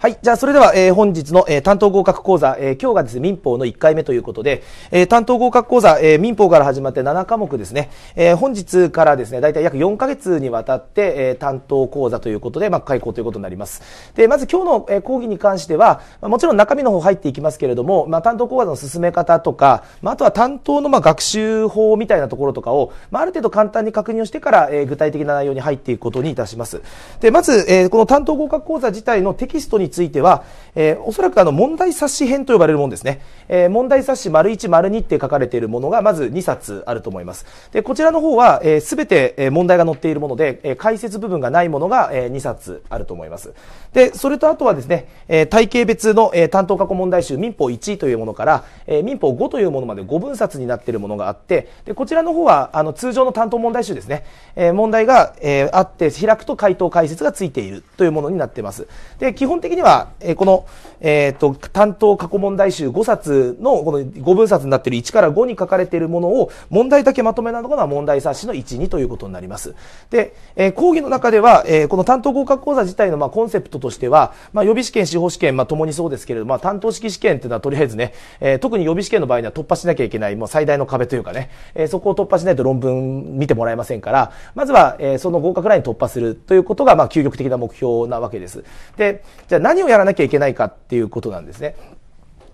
はい。じゃあ、それでは、えー、本日の、えー、担当合格講座、えー、今日がですね、民法の1回目ということで、えー、担当合格講座、えー、民法から始まって7科目ですね、えー、本日からですね、大体約4ヶ月にわたって、えー、担当講座ということで、まあ、開講ということになります。で、まず今日の、えー、講義に関しては、まあ、もちろん中身の方入っていきますけれども、まあ、担当講座の進め方とか、まあ、あとは担当の、まあ、学習法みたいなところとかを、まあ、ある程度簡単に確認をしてから、えー、具体的な内容に入っていくことにいたします。で、まず、えー、この担当合格講座自体のテキストにについては、えー、おそらくあの問題冊子編と呼ばれるものですね、えー、問題冊子丸1丸2って書かれているものがまず2冊あると思いますでこちらの方は、えー、全て問題が載っているもので、えー、解説部分がないものが、えー、2冊あると思いますでそれとあとはですね、えー、体系別の、えー、担当過去問題集民法1というものから、えー、民法5というものまで5分冊になっているものがあってでこちらの方はあの通常の担当問題集ですね、えー、問題が、えー、あって開くと回答解説がついているというものになっていますで基本的にには、えー、この、えー、と、担当過去問題集5冊の、この5分冊になっている1から5に書かれているものを、問題だけまとめなのが問題冊子の1、2ということになります。で、えー、講義の中では、えー、この担当合格講座自体の、まあ、コンセプトとしては、まあ、予備試験、司法試験、まあ、ともにそうですけれど、まあ、担当式試験っていうのはとりあえずね、えー、特に予備試験の場合には突破しなきゃいけない、もう最大の壁というかね、えー、そこを突破しないと論文見てもらえませんから、まずは、えー、その合格ライン突破するということが、まあ、究極的な目標なわけです。で、じゃあ何をやらなきゃいけないかっていうことなんですね。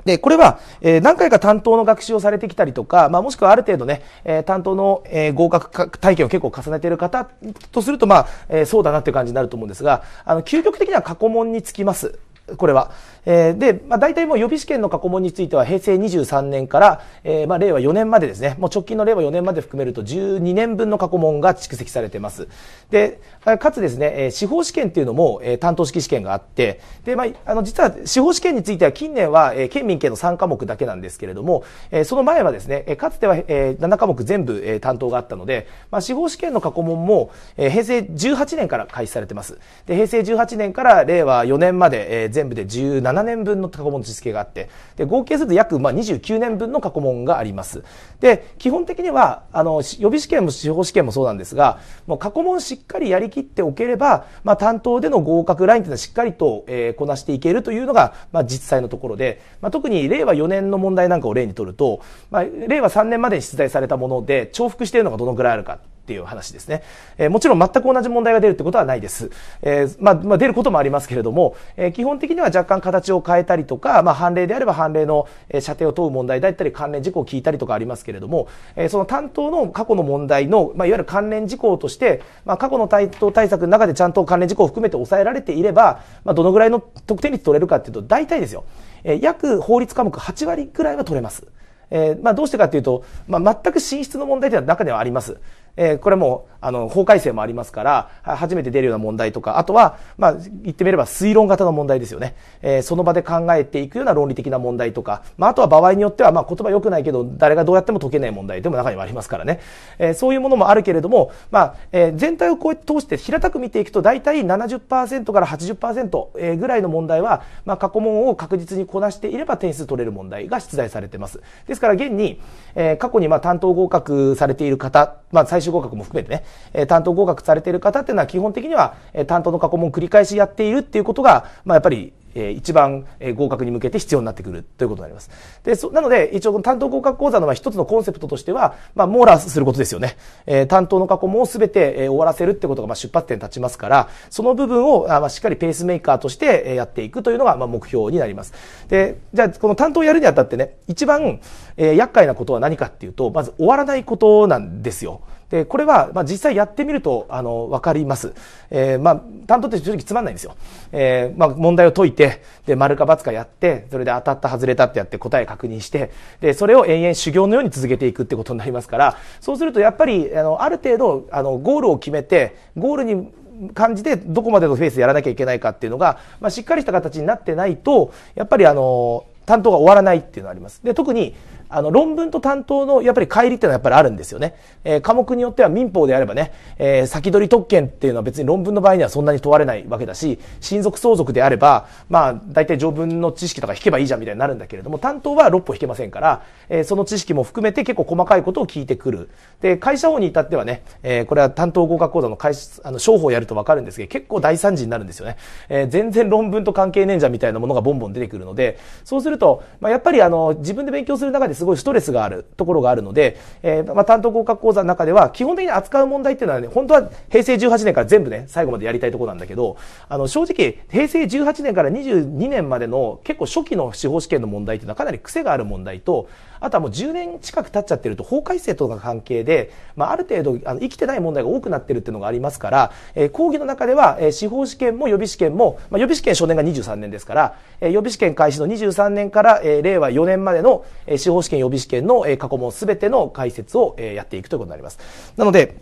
で、これは、え何回か担当の学習をされてきたりとか、まあ、もしくはある程度ね、え担当の、え合格体験を結構重ねている方とすると、まあ、えそうだなっていう感じになると思うんですが、あの、究極的には過去問につきます。これは。えー、で、まあ、大体もう予備試験の過去問については平成23年から、えー、まあ、令和4年までですね、もう直近の令和4年まで含めると12年分の過去問が蓄積されてます。で、かつですね、えー、司法試験っていうのも、えー、担当式試験があって、で、まあ、あの、実は司法試験については近年は、えー、県民系の3科目だけなんですけれども、えー、その前はですね、えー、かつては、えー、7科目全部、えー、担当があったので、まあ、司法試験の過去問も、えー、平成18年から開始されてます。で、平成18年から令和4年まで、えー、全部で17 7年分の過去問の実績があって、で、合計すると約、まあ、29年分の過去問があります。で、基本的には、あの、予備試験も司法試験もそうなんですが、もう過去問しっかりやりきっておければ、まあ、担当での合格ラインというのはしっかりと、えー、こなしていけるというのが、まあ、実際のところで、まあ、特に令和4年の問題なんかを例にとると、まあ、令和3年までに出題されたもので、重複しているのがどのくらいあるか。っていう話ですね。えー、もちろん全く同じ問題が出るってことはないです。えー、まあ、まあ、出ることもありますけれども、えー、基本的には若干形を変えたりとか、まあ、判例であれば判例のえ射程を問う問題だったり、関連事項を聞いたりとかありますけれども、えー、その担当の過去の問題の、まあ、いわゆる関連事項として、まあ、過去の対等対策の中でちゃんと関連事項を含めて抑えられていれば、まあ、どのぐらいの得点率取れるかっていうと、大体ですよ。えー、約法律科目8割くらいは取れます。えー、まあ、どうしてかっていうと、まあ、全く進出の問題では中ではあります。えこれもあの法改正もありますから初めて出るような問題とかあとは、まあ、言ってみれば推論型の問題ですよね、えその場で考えていくような論理的な問題とか、まあ、あとは場合によっては、まあ、言葉良くないけど誰がどうやっても解けない問題でも中にはありますからね、えそういうものもあるけれども、まあえ全体をこうやって通して平たく見ていくと大体70%から80%ぐらいの問題は、まあ、過去問を確実にこなしていれば点数取れる問題が出題されてますですから現に、え過去にまあ担当合格されている方、まあ、最修合格も含めてね、え担当合格されている方っていうのは基本的には、え担当の過去問を繰り返しやっているっていうことが、まあ、やっぱりえー、一番、え合格に向けて必要になってくるということになります。で、そ、なので、一応担当合格講座のまあ一つのコンセプトとしては、まあ、網羅することですよね。えー、担当の過去も全て、え終わらせるってことがまあ出発点に立ちますから、その部分をあ、まあ、しっかりペースメーカーとして、えやっていくというのがまあ目標になります。で、じゃあ、この担当をやるにあたってね、一番、えー、厄介なことは何かっていうと、まず終わらないことなんですよ。で、これは、まあ、実際やってみると、あの、わかります。えー、まあ、担当って正直つまんないんですよ。えー、まあ、問題を解いて、で、丸か×かやって、それで当たった、外れたってやって答え確認して、で、それを延々修行のように続けていくってことになりますから、そうするとやっぱり、あの、ある程度、あの、ゴールを決めて、ゴールに感じてどこまでのペースでやらなきゃいけないかっていうのが、まあ、しっかりした形になってないと、やっぱりあの、担当が終わらないっていうのがあります。で、特に、あの、論文と担当の、やっぱり乖離っていうのはやっぱりあるんですよね。えー、科目によっては民法であればね、えー、先取り特権っていうのは別に論文の場合にはそんなに問われないわけだし、親族相続であれば、まあ、大体条文の知識とか引けばいいじゃんみたいになるんだけれども、担当は6歩引けませんから、えー、その知識も含めて結構細かいことを聞いてくる。で、会社法に至ってはね、えー、これは担当合格講座の会社、あの、商法やるとわかるんですけど、結構大惨事になるんですよね。えー、全然論文と関係ねえんじゃんみたいなものがボンボン出てくるので、そうすると、まあ、やっぱりあの、自分で勉強する中でりすごいストレスがあるところがあるので、えー、まあ、担当合格講座の中では、基本的に扱う問題っていうのはね、本当は平成18年から全部ね、最後までやりたいところなんだけど、あの、正直、平成18年から22年までの結構初期の司法試験の問題っていうのはかなり癖がある問題と、あとはもう10年近く経っちゃってると法改正とかの関係で、まあ、ある程度あの生きてない問題が多くなってるっていうのがありますから、えー、講義の中では、えー、司法試験も予備試験も、まあ、予備試験初年が23年ですから、えー、予備試験開始の23年から、えー、令和4年までの、えー、司法試験予備試験の、えー、過去問すべての解説を、えー、やっていくということになります。なので、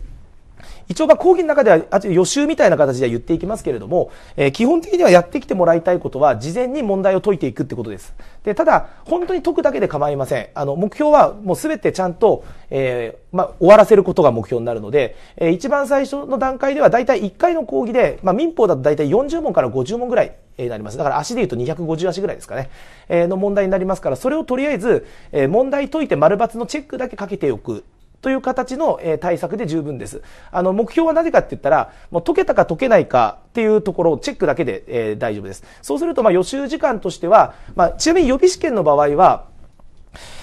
一応まあ講義の中ではあと予習みたいな形で言っていきますけれども、えー、基本的にはやってきてもらいたいことは事前に問題を解いていくってことです。で、ただ、本当に解くだけで構いません。あの、目標はもうすべてちゃんと、えー、まあ、終わらせることが目標になるので、えー、一番最初の段階ではだいたい1回の講義で、まあ、民法だとだいたい40問から50問ぐらいえなります。だから足で言うと250足ぐらいですかね。えの問題になりますから、それをとりあえず、え問題解いて丸抜のチェックだけかけておく。という形の、対策で十分です。あの、目標はなぜかって言ったら、もう解けたか解けないかっていうところをチェックだけで、大丈夫です。そうすると、ま予習時間としては、まあ、ちなみに予備試験の場合は、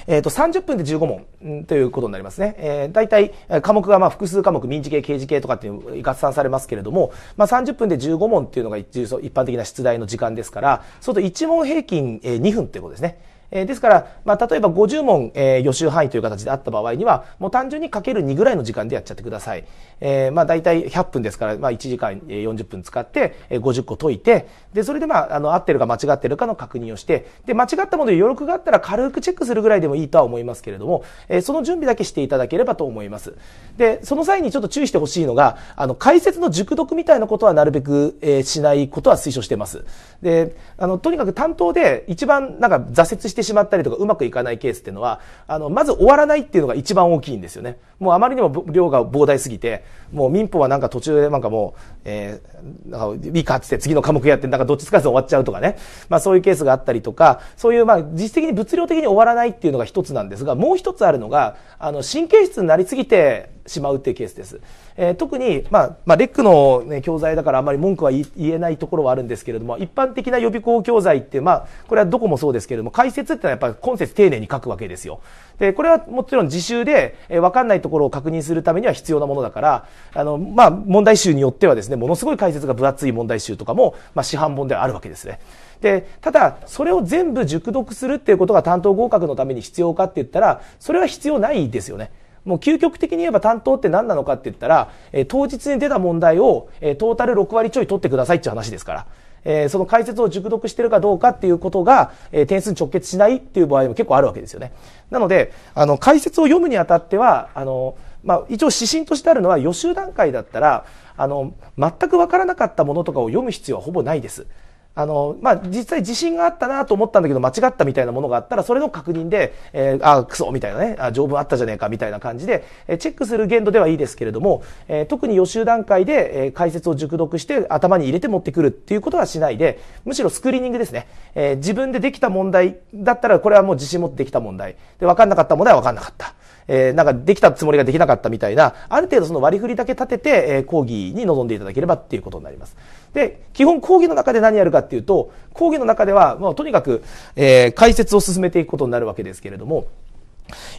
えっ、ー、と、30分で15問ということになりますね。えー、大体、科目がまあ複数科目、民事系、刑事系とかっていう合算されますけれども、まあ30分で15問っていうのが一般的な出題の時間ですから、そうすると1問平均2分っていうことですね。えー、ですから、まあ、例えば50問、えー、予習範囲という形であった場合には、もう単純にかける2ぐらいの時間でやっちゃってください。えー、まあ、大体100分ですから、まあ、1時間40分使って、50個解いて、で、それでまあ、あの、合ってるか間違ってるかの確認をして、で、間違ったもので余力があったら軽くチェックするぐらいでもいいとは思いますけれども、えその準備だけしていただければと思います。で、その際にちょっと注意してほしいのが、あの、解説の熟読みたいなことはなるべく、えしないことは推奨してます。で、あの、とにかく担当で一番なんか挫折してしてしまったりとかうまくいかないケースっていうのは、あの、まず終わらないっていうのが一番大きいんですよね。もうあまりにも量が膨大すぎて、もう民法はなんか途中でなんかもう、えー、なんか理科って次の科目やってなんかどっちつかず終わっちゃうとかね。まあそういうケースがあったりとか、そういうまあ実質的に物量的に終わらないっていうのが一つなんですが、もう一つあるのが、あの、神経質になりすぎて、しまうっていうケースです。えー、特に、まあ、まあ、レックの、ね、教材だからあんまり文句は言えないところはあるんですけれども、一般的な予備校教材って、まあ、これはどこもそうですけれども、解説ってのはやっぱり今節丁寧に書くわけですよ。で、これはもちろん自習で、えー、わかんないところを確認するためには必要なものだから、あの、まあ、問題集によってはですね、ものすごい解説が分厚い問題集とかも、まあ、市販本ではあるわけですね。で、ただ、それを全部熟読するっていうことが担当合格のために必要かって言ったら、それは必要ないですよね。もう究極的に言えば担当って何なのかって言ったら、えー、当日に出た問題を、えー、トータル6割ちょい取ってくださいっていう話ですから。えー、その解説を熟読してるかどうかっていうことが、えー、点数に直結しないっていう場合も結構あるわけですよね。なので、あの、解説を読むにあたっては、あの、まあ、一応指針としてあるのは予習段階だったら、あの、全くわからなかったものとかを読む必要はほぼないです。あの、まあ、実際自信があったなと思ったんだけど間違ったみたいなものがあったら、それの確認で、えー、あ、クソみたいなね、あ、条文あったじゃねえかみたいな感じで、えチェックする限度ではいいですけれども、えー、特に予習段階で、えー、解説を熟読して頭に入れて持ってくるっていうことはしないで、むしろスクリーニングですね。え自分でできた問題だったら、これはもう自信持ってできた問題。で、わかんなかった問題はわかんなかった。えー、なんかできたつもりができなかったみたいな、ある程度その割り振りだけ立てて、えー、講義に臨んでいただければっていうことになります。で、基本講義の中で何やるかっていうと、講義の中では、まあ、とにかく、えー、解説を進めていくことになるわけですけれども、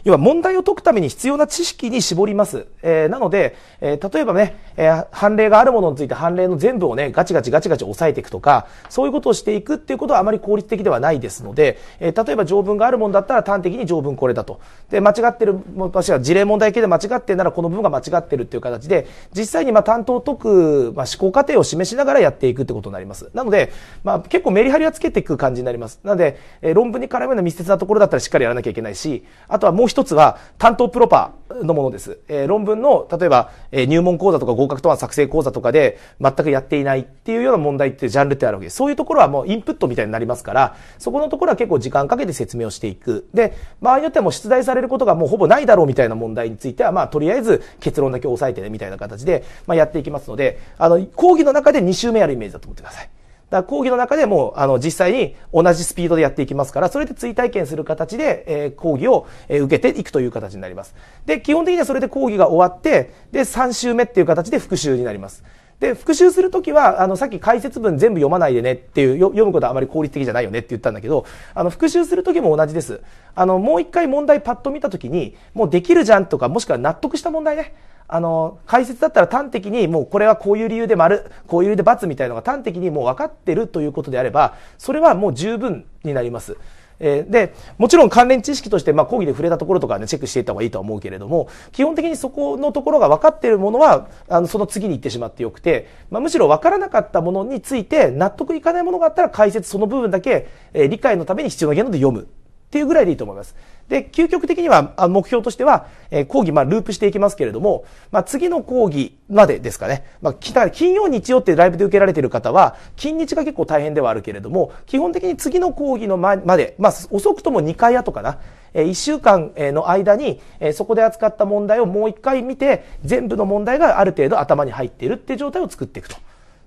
要は問題を解くために必要な知識に絞ります。えー、なので、えー、例えばね、えー、判例があるものについて判例の全部をね、ガチガチガチガチ押さえていくとか、そういうことをしていくっていうことはあまり効率的ではないですので、えー、例えば条文があるものだったら端的に条文これだと。で、間違ってる、しは事例問題系で間違ってるならこの部分が間違ってるっていう形で、実際にまあ担当を解く、まあ、思考過程を示しながらやっていくってことになります。なので、まあ結構メリハリはつけていく感じになります。なので、えー、論文に絡むような密接なところだったらしっかりやらなきゃいけないし、あととはもう一つは担当プロパーのものです。えー、論文の、例えば、えー、入門講座とか合格答案作成講座とかで全くやっていないっていうような問題ってジャンルってあるわけです。そういうところはもうインプットみたいになりますから、そこのところは結構時間かけて説明をしていく。で、場合によってはもう出題されることがもうほぼないだろうみたいな問題については、まあ、とりあえず結論だけ押さえてねみたいな形で、まあ、やっていきますので、あの、講義の中で2週目やるイメージだと思ってください。だから講義の中でもあの実際に同じスピードでやっていきますから、それで追体験する形で、えー、講義を、えー、受けていくという形になります。で、基本的にはそれで講義が終わって、で、3週目っていう形で復習になります。で、復習するときは、あの、さっき解説文全部読まないでねっていう、読むことはあまり効率的じゃないよねって言ったんだけど、あの、復習するときも同じです。あの、もう一回問題パッと見たときに、もうできるじゃんとか、もしくは納得した問題ね。あの、解説だったら端的にもうこれはこういう理由で丸、こういう理由で×みたいなのが端的にもう分かってるということであれば、それはもう十分になります。えで、もちろん関連知識として、まあ、講義で触れたところとかね、チェックしていった方がいいとは思うけれども、基本的にそこのところが分かっているものは、あの、その次に行ってしまってよくて、まあ、むしろ分からなかったものについて、納得いかないものがあったら、解説その部分だけ、え理解のために必要な言語で読む。っていうぐらいでいいと思います。で、究極的には、目標としては、えー、講義、まあ、ループしていきますけれども、まあ、次の講義までですかね。まあ、金曜、日曜ってライブで受けられている方は、金日が結構大変ではあるけれども、基本的に次の講義のまで、まあ、遅くとも2回後かな。えー、1週間の間に、えー、そこで扱った問題をもう1回見て、全部の問題がある程度頭に入っているっていう状態を作っていくと。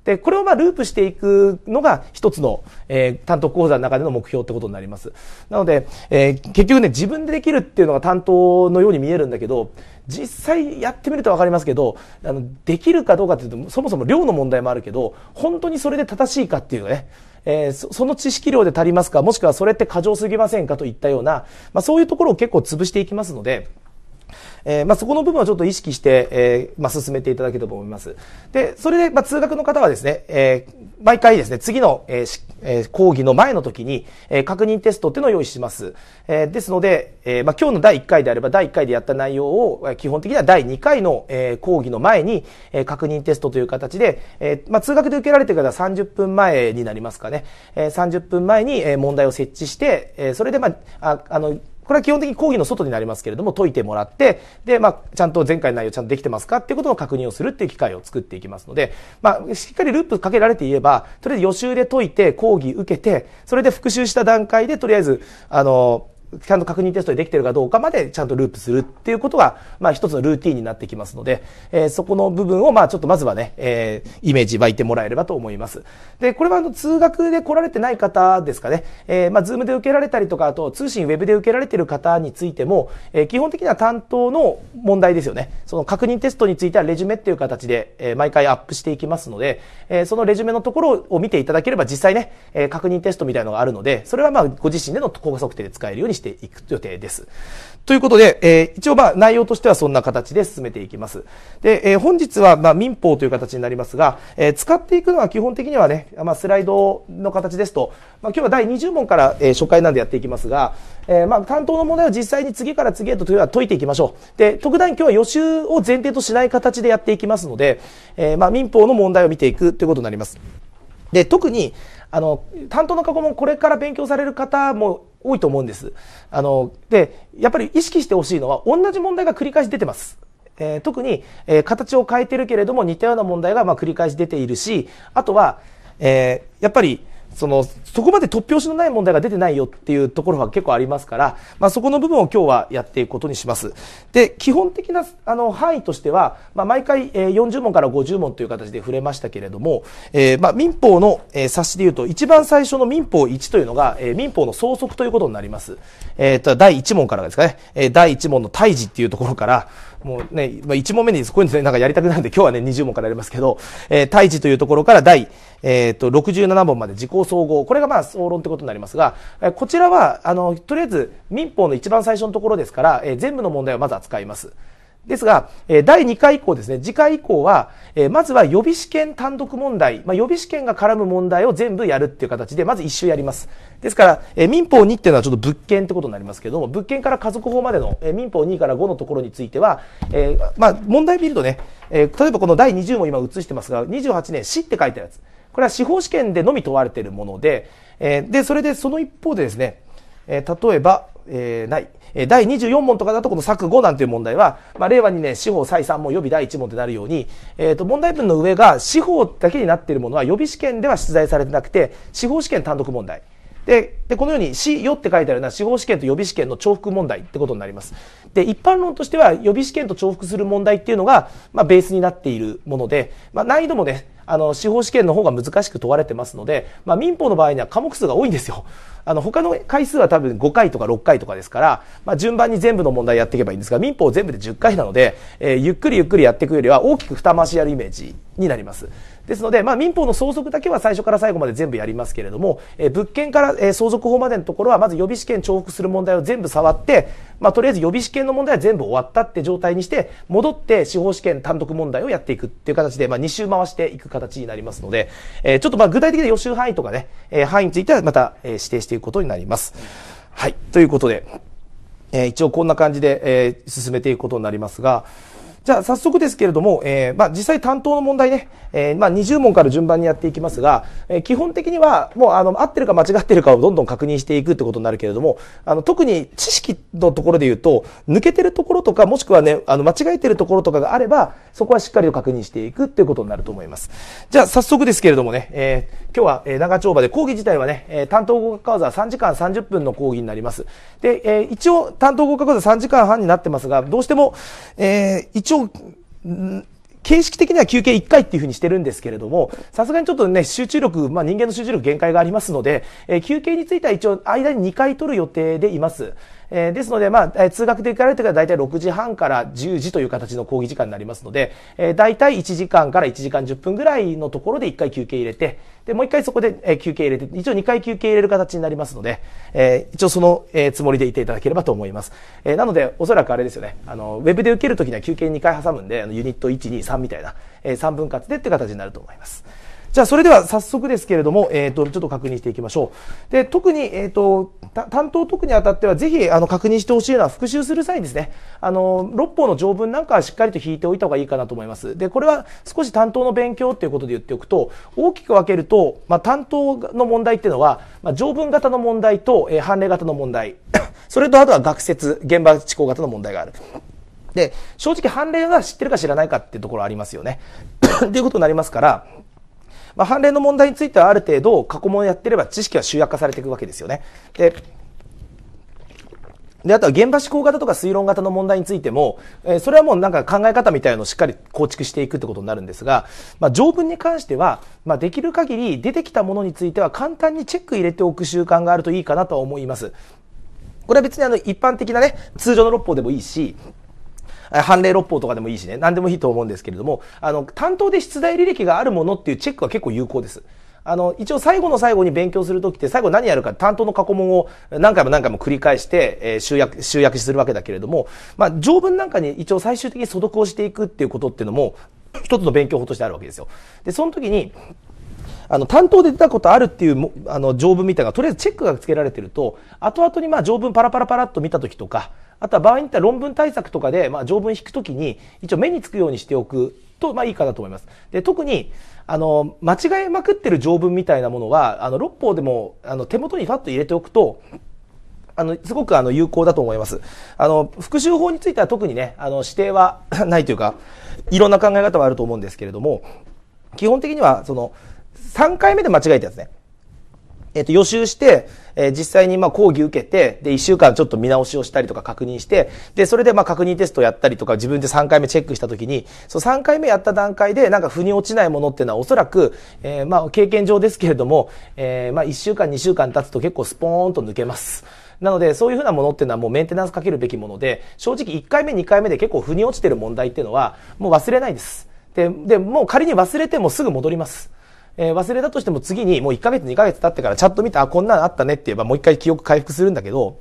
で、これをまあループしていくのが一つの、えー、担当講座の中での目標ってことになります。なので、えー、結局ね、自分でできるっていうのが担当のように見えるんだけど、実際やってみると分かりますけどあのできるかどうかっていうとそもそも量の問題もあるけど本当にそれで正しいかっていうね、えー、その知識量で足りますかもしくはそれって過剰すぎませんかといったような、まあ、そういうところを結構潰していきますので。えー、まあ、そこの部分はちょっと意識して、えー、まあ、進めていただければと思います。で、それで、まあ、通学の方はですね、えー、毎回ですね、次の、えー、講義の前の時に、えー、確認テストっていうのを用意します。えー、ですので、えー、まあ、今日の第1回であれば、第1回でやった内容を、基本的には第2回の、えー、講義の前に、えー、確認テストという形で、えー、まあ、通学で受けられてから30分前になりますかね。えー、30分前に、えー、問題を設置して、えー、それで、まあ、ああの、これは基本的に講義の外になりますけれども、解いてもらって、で、まあ、ちゃんと前回の内容ちゃんとできてますかっていうことを確認をするっていう機会を作っていきますので、まあ、しっかりループかけられていれば、とりあえず予習で解いて、講義受けて、それで復習した段階で、とりあえず、あの、ちゃんと確認テストでできてるかどうかまでちゃんとループするっていうことが、まあ一つのルーティンになってきますので、えー、そこの部分をまあちょっとまずはね、えー、イメージ湧いてもらえればと思います。で、これはあの通学で来られてない方ですかね、えー、まあズームで受けられたりとか、あと通信ウェブで受けられてる方についても、えー、基本的には担当の問題ですよね。その確認テストについてはレジュメっていう形で、えー、毎回アップしていきますので、えー、そのレジュメのところを見ていただければ実際ね、えー、確認テストみたいのがあるので、それはまあご自身での効果測定で使えるようにしてしていく予定です。ということで、えー、一応まあ内容としてはそんな形で進めていきます。で、えー、本日はまあ民法という形になりますが、えー、使っていくのは基本的にはね、まあ、スライドの形ですと、まあ、今日は第20問から、えー、初回なんでやっていきますが、えー、まあ担当の問題を実際に次から次へとというのは解いていきましょう。で、特段今日は予習を前提としない形でやっていきますので、えー、まあ民法の問題を見ていくということになります。で、特に、あの、担当の過去問これから勉強される方も多いと思うんです。あの、で、やっぱり意識してほしいのは、同じ問題が繰り返し出てます。えー、特に、えー、形を変えてるけれども似たような問題がまあ繰り返し出ているし、あとは、えー、やっぱり、そのそこまで突拍子のない問題が出てないよっていうところは結構ありますから、まあ、そこの部分を今日はやっていくことにしますで基本的なあの範囲としては、まあ、毎回40問から50問という形で触れましたけれども、えー、まあ民法の冊子でいうと一番最初の民法1というのが、え民法の総則ということになります、えー、と第1問からですかね第1問の退治っていうところからもうね、まあ、1問目にこういうの、ね、なんかやりたくなるんで、今日はね、20問からやりますけど、えー、大地というところから第、えっ、と、67問まで自己総合。これがまあ、総論ってことになりますが、えー、こちらは、あの、とりあえず民法の一番最初のところですから、えー、全部の問題をまず扱います。ですが、第2回以降ですね、次回以降は、まずは予備試験単独問題、まあ、予備試験が絡む問題を全部やるっていう形で、まず一周やります。ですから、民法2っていうのはちょっと物件ってことになりますけども、物件から家族法までの民法2から5のところについては、えまあ、問題見るとね、え例えばこの第20も今映してますが、28年死って書いてあるやつ。これは司法試験でのみ問われているもので、えで、それでその一方でですね、え例えば、えー、ない。第24問とかだとこの作語なんていう問題は、まあ、令和にね、司法再三問予備第1問ってなるように、えっ、ー、と、問題文の上が司法だけになっているものは予備試験では出題されてなくて、司法試験単独問題。で、でこのように、し、よって書いてあるのは司法試験と予備試験の重複問題ってことになります。で、一般論としては予備試験と重複する問題っていうのが、まあ、ベースになっているもので、まあ、難易度もね、あの、司法試験の方が難しく問われてますので、まあ、民法の場合には科目数が多いんですよ。あの、他の回数は多分5回とか6回とかですから、まあ、順番に全部の問題やっていけばいいんですが、民法全部で10回なので、えー、ゆっくりゆっくりやっていくよりは大きく二回しやるイメージになります。ですので、まあ、民法の相続だけは最初から最後まで全部やりますけれども、え物件から、え相続法までのところは、まず予備試験重複する問題を全部触って、まあ、とりあえず予備試験の問題は全部終わったって状態にして、戻って司法試験単独問題をやっていくっていう形で、まあ、2周回していく形になりますので、えちょっとまあ具体的な予習範囲とかね、え範囲についてはまた、え指定していくことになります。はい。ということで、え一応こんな感じで、え進めていくことになりますが、じゃあ早速ですけれども、えー、まあ実際担当の問題ね、えー、まあ20問から順番にやっていきますが、えー、基本的にはもうあの合ってるか間違ってるかをどんどん確認していくってことになるけれども、あの特に知識のところで言うと、抜けてるところとかもしくはね、あの間違えてるところとかがあれば、そこはしっかりと確認していくっていうことになると思います。じゃあ早速ですけれどもね、えー、今日は、え長丁場で講義自体はね、え担当合格講座3時間30分の講義になります。で、えー、一応担当合格講座3時間半になってますが、どうしても、えー、一応応、形式的には休憩1回っていうふうにしてるんですけれども、さすがにちょっとね、集中力、まあ人間の集中力限界がありますので、えー、休憩については一応間に2回取る予定でいます。えー、ですので、まあ、え通学で行かれてから大体6時半から10時という形の講義時間になりますので、えー、大体1時間から1時間10分ぐらいのところで1回休憩入れて、で、もう1回そこで、え休憩入れて、一応2回休憩入れる形になりますので、え一応その、えつもりでいていただければと思います。えなので、おそらくあれですよね、あの、ウェブで受けるときには休憩2回挟むんで、あのユニット1、2、3みたいな、え3分割でって形になると思います。じゃあ、それでは早速ですけれども、えっ、ー、と、ちょっと確認していきましょう。で、特に、えっ、ー、と、担当特にあたっては、ぜひ、あの、確認してほしいのは、復習する際にですね、あの、六法の条文なんかはしっかりと引いておいた方がいいかなと思います。で、これは少し担当の勉強っていうことで言っておくと、大きく分けると、まあ、担当の問題っていうのは、まあ、条文型の問題と、えー、判例型の問題、それとあとは学説、現場地校型の問題がある。で、正直判例が知ってるか知らないかっていうところありますよね。っていうことになりますから、まあ、判例の問題についてはある程度過去問やってれば知識は集約化されていくわけですよね。でで、あとは現場思考型とか推論型の問題についても、えー、それはもうなんか考え方みたいのをしっかり構築していくってことになるんですが、まあ、条文に関しては、まあ、できる限り出てきたものについては簡単にチェック入れておく習慣があるといいかなとは思います。これは別にあの一般的なね、通常の六法でもいいし、判例六法とかでもいいしね、何でもいいと思うんですけれども、あの、担当で出題履歴があるものっていうチェックは結構有効です。あの、一応最後の最後に勉強するときって最後何やるか担当の過去問を何回も何回も繰り返して、えー、集約、集約するわけだけれども、まあ、条文なんかに一応最終的に所得をしていくっていうことっていうのも、一つの勉強法としてあるわけですよ。で、その時に、あの、担当で出たことあるっていう、あの、条文みたいな、とりあえずチェックがつけられてると、後々にまあ条文パラパラパラっと見た時とか、あとは場合によっては論文対策とかで、まあ、条文引くときに、一応目につくようにしておくと、まあいいかなと思います。で、特に、あの、間違えまくってる条文みたいなものは、あの、六法でも、あの、手元にファッと入れておくと、あの、すごくあの、有効だと思います。あの、復習法については特にね、あの、指定は ないというか、いろんな考え方はあると思うんですけれども、基本的には、その、3回目で間違えたやつね。えっ、ー、と、予習して、えー、実際にまあ講義受けて、で、1週間ちょっと見直しをしたりとか確認して、で、それでまあ確認テストをやったりとか、自分で3回目チェックしたときに、そう3回目やった段階で、なんか腑に落ちないものっていうのはおそらく、えー、まあ経験上ですけれども、えー、まあ1週間2週間経つと結構スポーンと抜けます。なので、そういうふうなものっていうのはもうメンテナンスかけるべきもので、正直1回目2回目で結構腑に落ちてる問題っていうのは、もう忘れないです。で、で、もう仮に忘れてもすぐ戻ります。えー、忘れたとしても次にもう1ヶ月2ヶ月経ってからチャット見て、あ、こんなのあったねって言えばもう一回記憶回復するんだけど、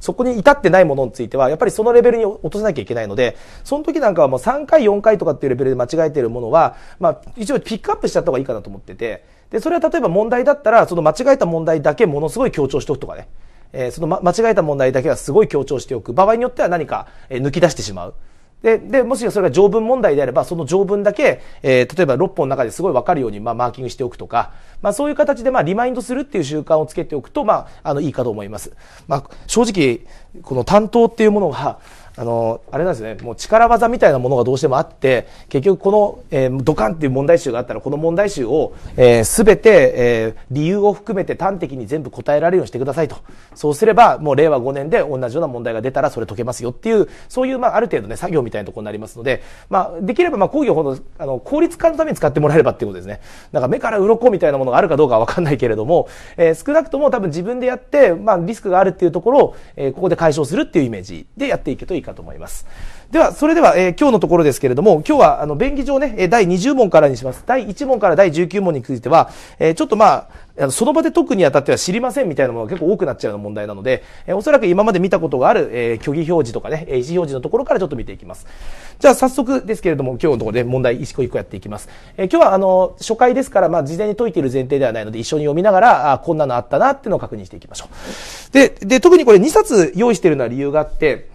そこに至ってないものについては、やっぱりそのレベルに落とさなきゃいけないので、その時なんかはもう3回4回とかっていうレベルで間違えてるものは、まあ一応ピックアップしちゃった方がいいかなと思ってて、で、それは例えば問題だったら、その間違えた問題だけものすごい強調しておくとかね。えー、その、ま、間違えた問題だけはすごい強調しておく。場合によっては何か、えー、抜き出してしまう。で、で、もしそれが条文問題であれば、その条文だけ、えー、例えば6本の中ですごいわかるように、まあ、マーキングしておくとか、まあ、そういう形で、まあ、リマインドするっていう習慣をつけておくと、まあ、あの、いいかと思います。まあ、正直、この担当っていうものが、あの、あれなんですね、もう力技みたいなものがどうしてもあって、結局この、えー、ドカンっていう問題集があったら、この問題集を、えー、べて、えー、理由を含めて端的に全部答えられるようにしてくださいと。そうすれば、もう令和5年で同じような問題が出たらそれ解けますよっていう、そういう、まあ、ある程度ね、作業みたいなところになりますので、まあ、できれば、まあ、講義をほど、あの、効率化のために使ってもらえればっていうことですね。なんか目から鱗みたいなものがあるかどうかはわかんないけれども、えー、少なくとも多分自分でやって、まあ、リスクがあるっていうところを、えー、ここで解消するっていうイメージでやっていけといいかと思います。では、それでは、えー、今日のところですけれども、今日は、あの、便宜上ね、第20問からにします。第1問から第19問については、えー、ちょっとまあ、その場で解くにあたっては知りませんみたいなものが結構多くなっちゃうような問題なので、えー、おそらく今まで見たことがある、えー、虚偽表示とかね、意思表示のところからちょっと見ていきます。じゃあ、早速ですけれども、今日のところで問題一個一個やっていきます。えー、今日は、あの、初回ですから、まあ、事前に解いている前提ではないので、一緒に読みながら、あ、こんなのあったなっていうのを確認していきましょう。で、で、特にこれ2冊用意しているのは理由があって、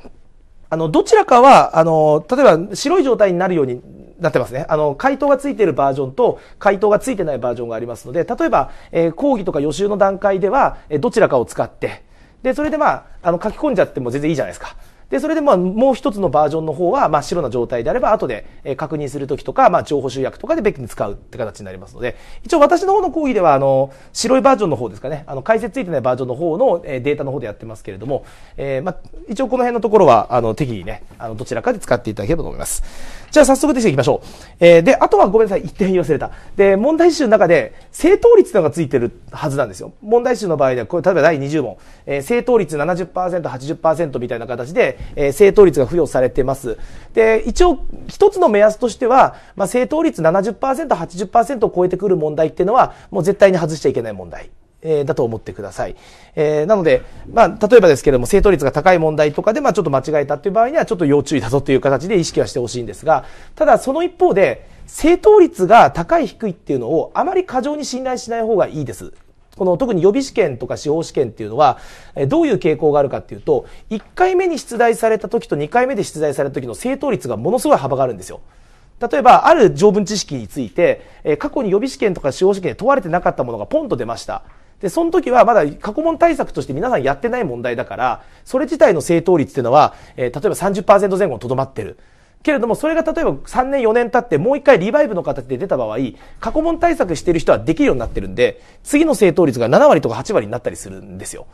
あの、どちらかは、あの、例えば白い状態になるようになってますね。あの、回答がついているバージョンと、回答がついてないバージョンがありますので、例えば、えー、講義とか予習の段階では、えどちらかを使って、で、それでまあ、あの、書き込んじゃっても全然いいじゃないですか。で、それでまあもう一つのバージョンの方は真っ白な状態であれば後で確認するときとか、まあ情報集約とかで別に使うって形になりますので、一応私の方の講義ではあの、白いバージョンの方ですかね、あの解説ついてないバージョンの方のデータの方でやってますけれども、えー、まあ一応この辺のところはあの適宜ね、あのどちらかで使っていただければと思います。じゃあ早速出していきましょう。えー、で、あとはごめんなさい、一点言い忘れた。で、問題集の中で、正答率のがついてるはずなんですよ。問題集の場合では、これ、例えば第20問、えー、正答率70%、80%みたいな形で、えー、正答率が付与されてます。で、一応、一つの目安としては、まあ、正答率70%、80%を超えてくる問題っていうのは、もう絶対に外しちゃいけない問題。えだと思ってください。えー、なので、まあ、例えばですけれども、正答率が高い問題とかで、まあ、ちょっと間違えたっていう場合には、ちょっと要注意だぞっていう形で意識はしてほしいんですが、ただ、その一方で、正答率が高い低いっていうのを、あまり過剰に信頼しない方がいいです。この特に予備試験とか司法試験っていうのは、どういう傾向があるかっていうと、1回目に出題された時と2回目で出題された時の正答率がものすごい幅があるんですよ。例えば、ある条文知識について、過去に予備試験とか司法試験で問われてなかったものがポンと出ました。で、その時はまだ過去問対策として皆さんやってない問題だから、それ自体の正答率っていうのは、えー、例えば30%前後とどまってる。けれども、それが例えば3年4年経ってもう一回リバイブの形で出た場合、過去問対策してる人はできるようになってるんで、次の正答率が7割とか8割になったりするんですよ。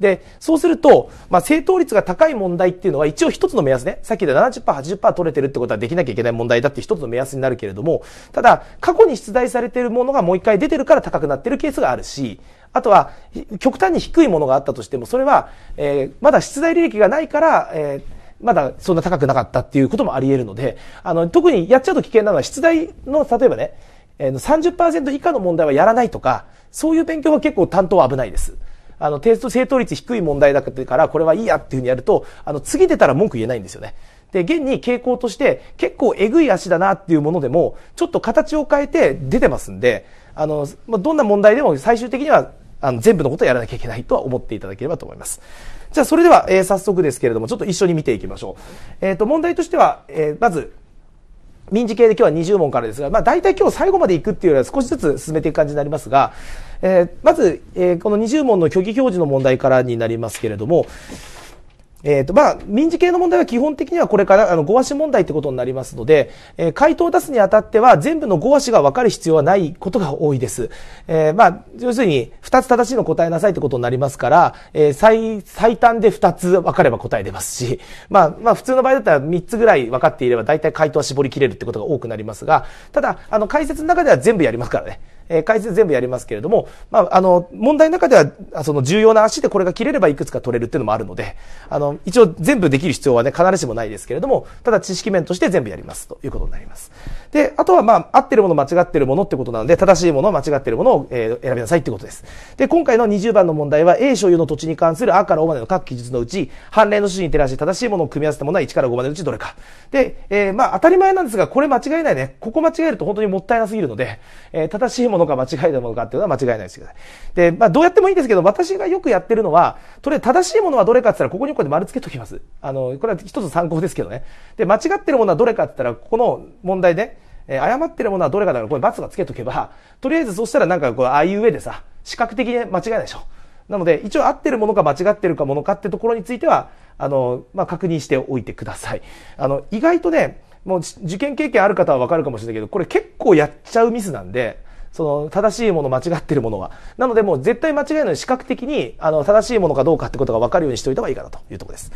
で、そうすると、まあ、正答率が高い問題っていうのは一応一つの目安ね。さっきで70%、80%取れてるってことはできなきゃいけない問題だって一つの目安になるけれども、ただ、過去に出題されてるものがもう一回出てるから高くなってるケースがあるし、あとは、極端に低いものがあったとしても、それは、えー、まだ出題履歴がないから、えーまだそんな高くなかったっていうこともあり得るので、あの、特にやっちゃうと危険なのは、出題の、例えばね、え30%以下の問題はやらないとか、そういう勉強は結構担当は危ないです。あの、テス正答率低い問題だから、これはいいやっていうふうにやると、あの、次出たら文句言えないんですよね。で、現に傾向として、結構えぐい足だなっていうものでも、ちょっと形を変えて出てますんで、あの、まどんな問題でも最終的にはあの、全部のことをやらなきゃいけないとは思っていただければと思います。じゃあ、それでは、えー、早速ですけれども、ちょっと一緒に見ていきましょう。えっ、ー、と、問題としては、えー、まず、民事系で今日は20問からですが、まあ、大体今日最後までいくっていうよりは少しずつ進めていく感じになりますが、えー、まず、えー、この20問の虚偽表示の問題からになりますけれども、えっ、ー、と、まあ、民事系の問題は基本的にはこれから、あの、5足問題ってことになりますので、えー、回答を出すにあたっては、全部の5足が分かる必要はないことが多いです。えー、まあ、要するに、2つ正しいの答えなさいってことになりますから、え最、最短で2つ分かれば答え出ますし、まあ、まあ、普通の場合だったら3つぐらい分かっていれば、大体回答は絞り切れるってことが多くなりますが、ただ、あの、解説の中では全部やりますからね。え解説全部やりますけれども、まあ、あの、問題の中では、その重要な足でこれが切れればいくつか取れるっていうのもあるので、あの、一応全部できる必要はね、必ずしもないですけれども、ただ知識面として全部やりますということになります。で、あとはまあ、合ってるもの、間違ってるものってことなので、正しいもの、間違ってるものを、え選びなさいってことです。で、今回の20番の問題は、A 所有の土地に関する A から O までの各記述のうち、判例の主旨に照らし正しいものを組み合わせたものは1から5までのうちどれか。で、えー、まあ、当たり前なんですが、これ間違いないね。ここ間違えると本当にもったいなすぎるので、えー、正しいものもか間違いなものかっていうのは間違いないですけど。で、まあ、どうやってもいいんですけど、私がよくやってるのは、とりあえず正しいものはどれかって言ったら、ここにこうやって丸つけときます。あの、これは一つ参考ですけどね。で、間違ってるものはどれかって言ったら、ここの問題で、えー、誤ってるものはどれかだから、これ罰がつけとけば、とりあえずそうしたらなんかこう、ああいう上でさ、視覚的に間違いないでしょ。なので、一応合ってるものか間違ってるかものかってところについては、あの、まあ、確認しておいてください。あの、意外とね、もう受験経験ある方はわかるかもしれないけど、これ結構やっちゃうミスなんで、その正しいもの間違ってるものはなのでもう絶対間違いなのに視覚的にあの正しいものかどうかってことが分かるようにしておいた方がいいかなというとこです。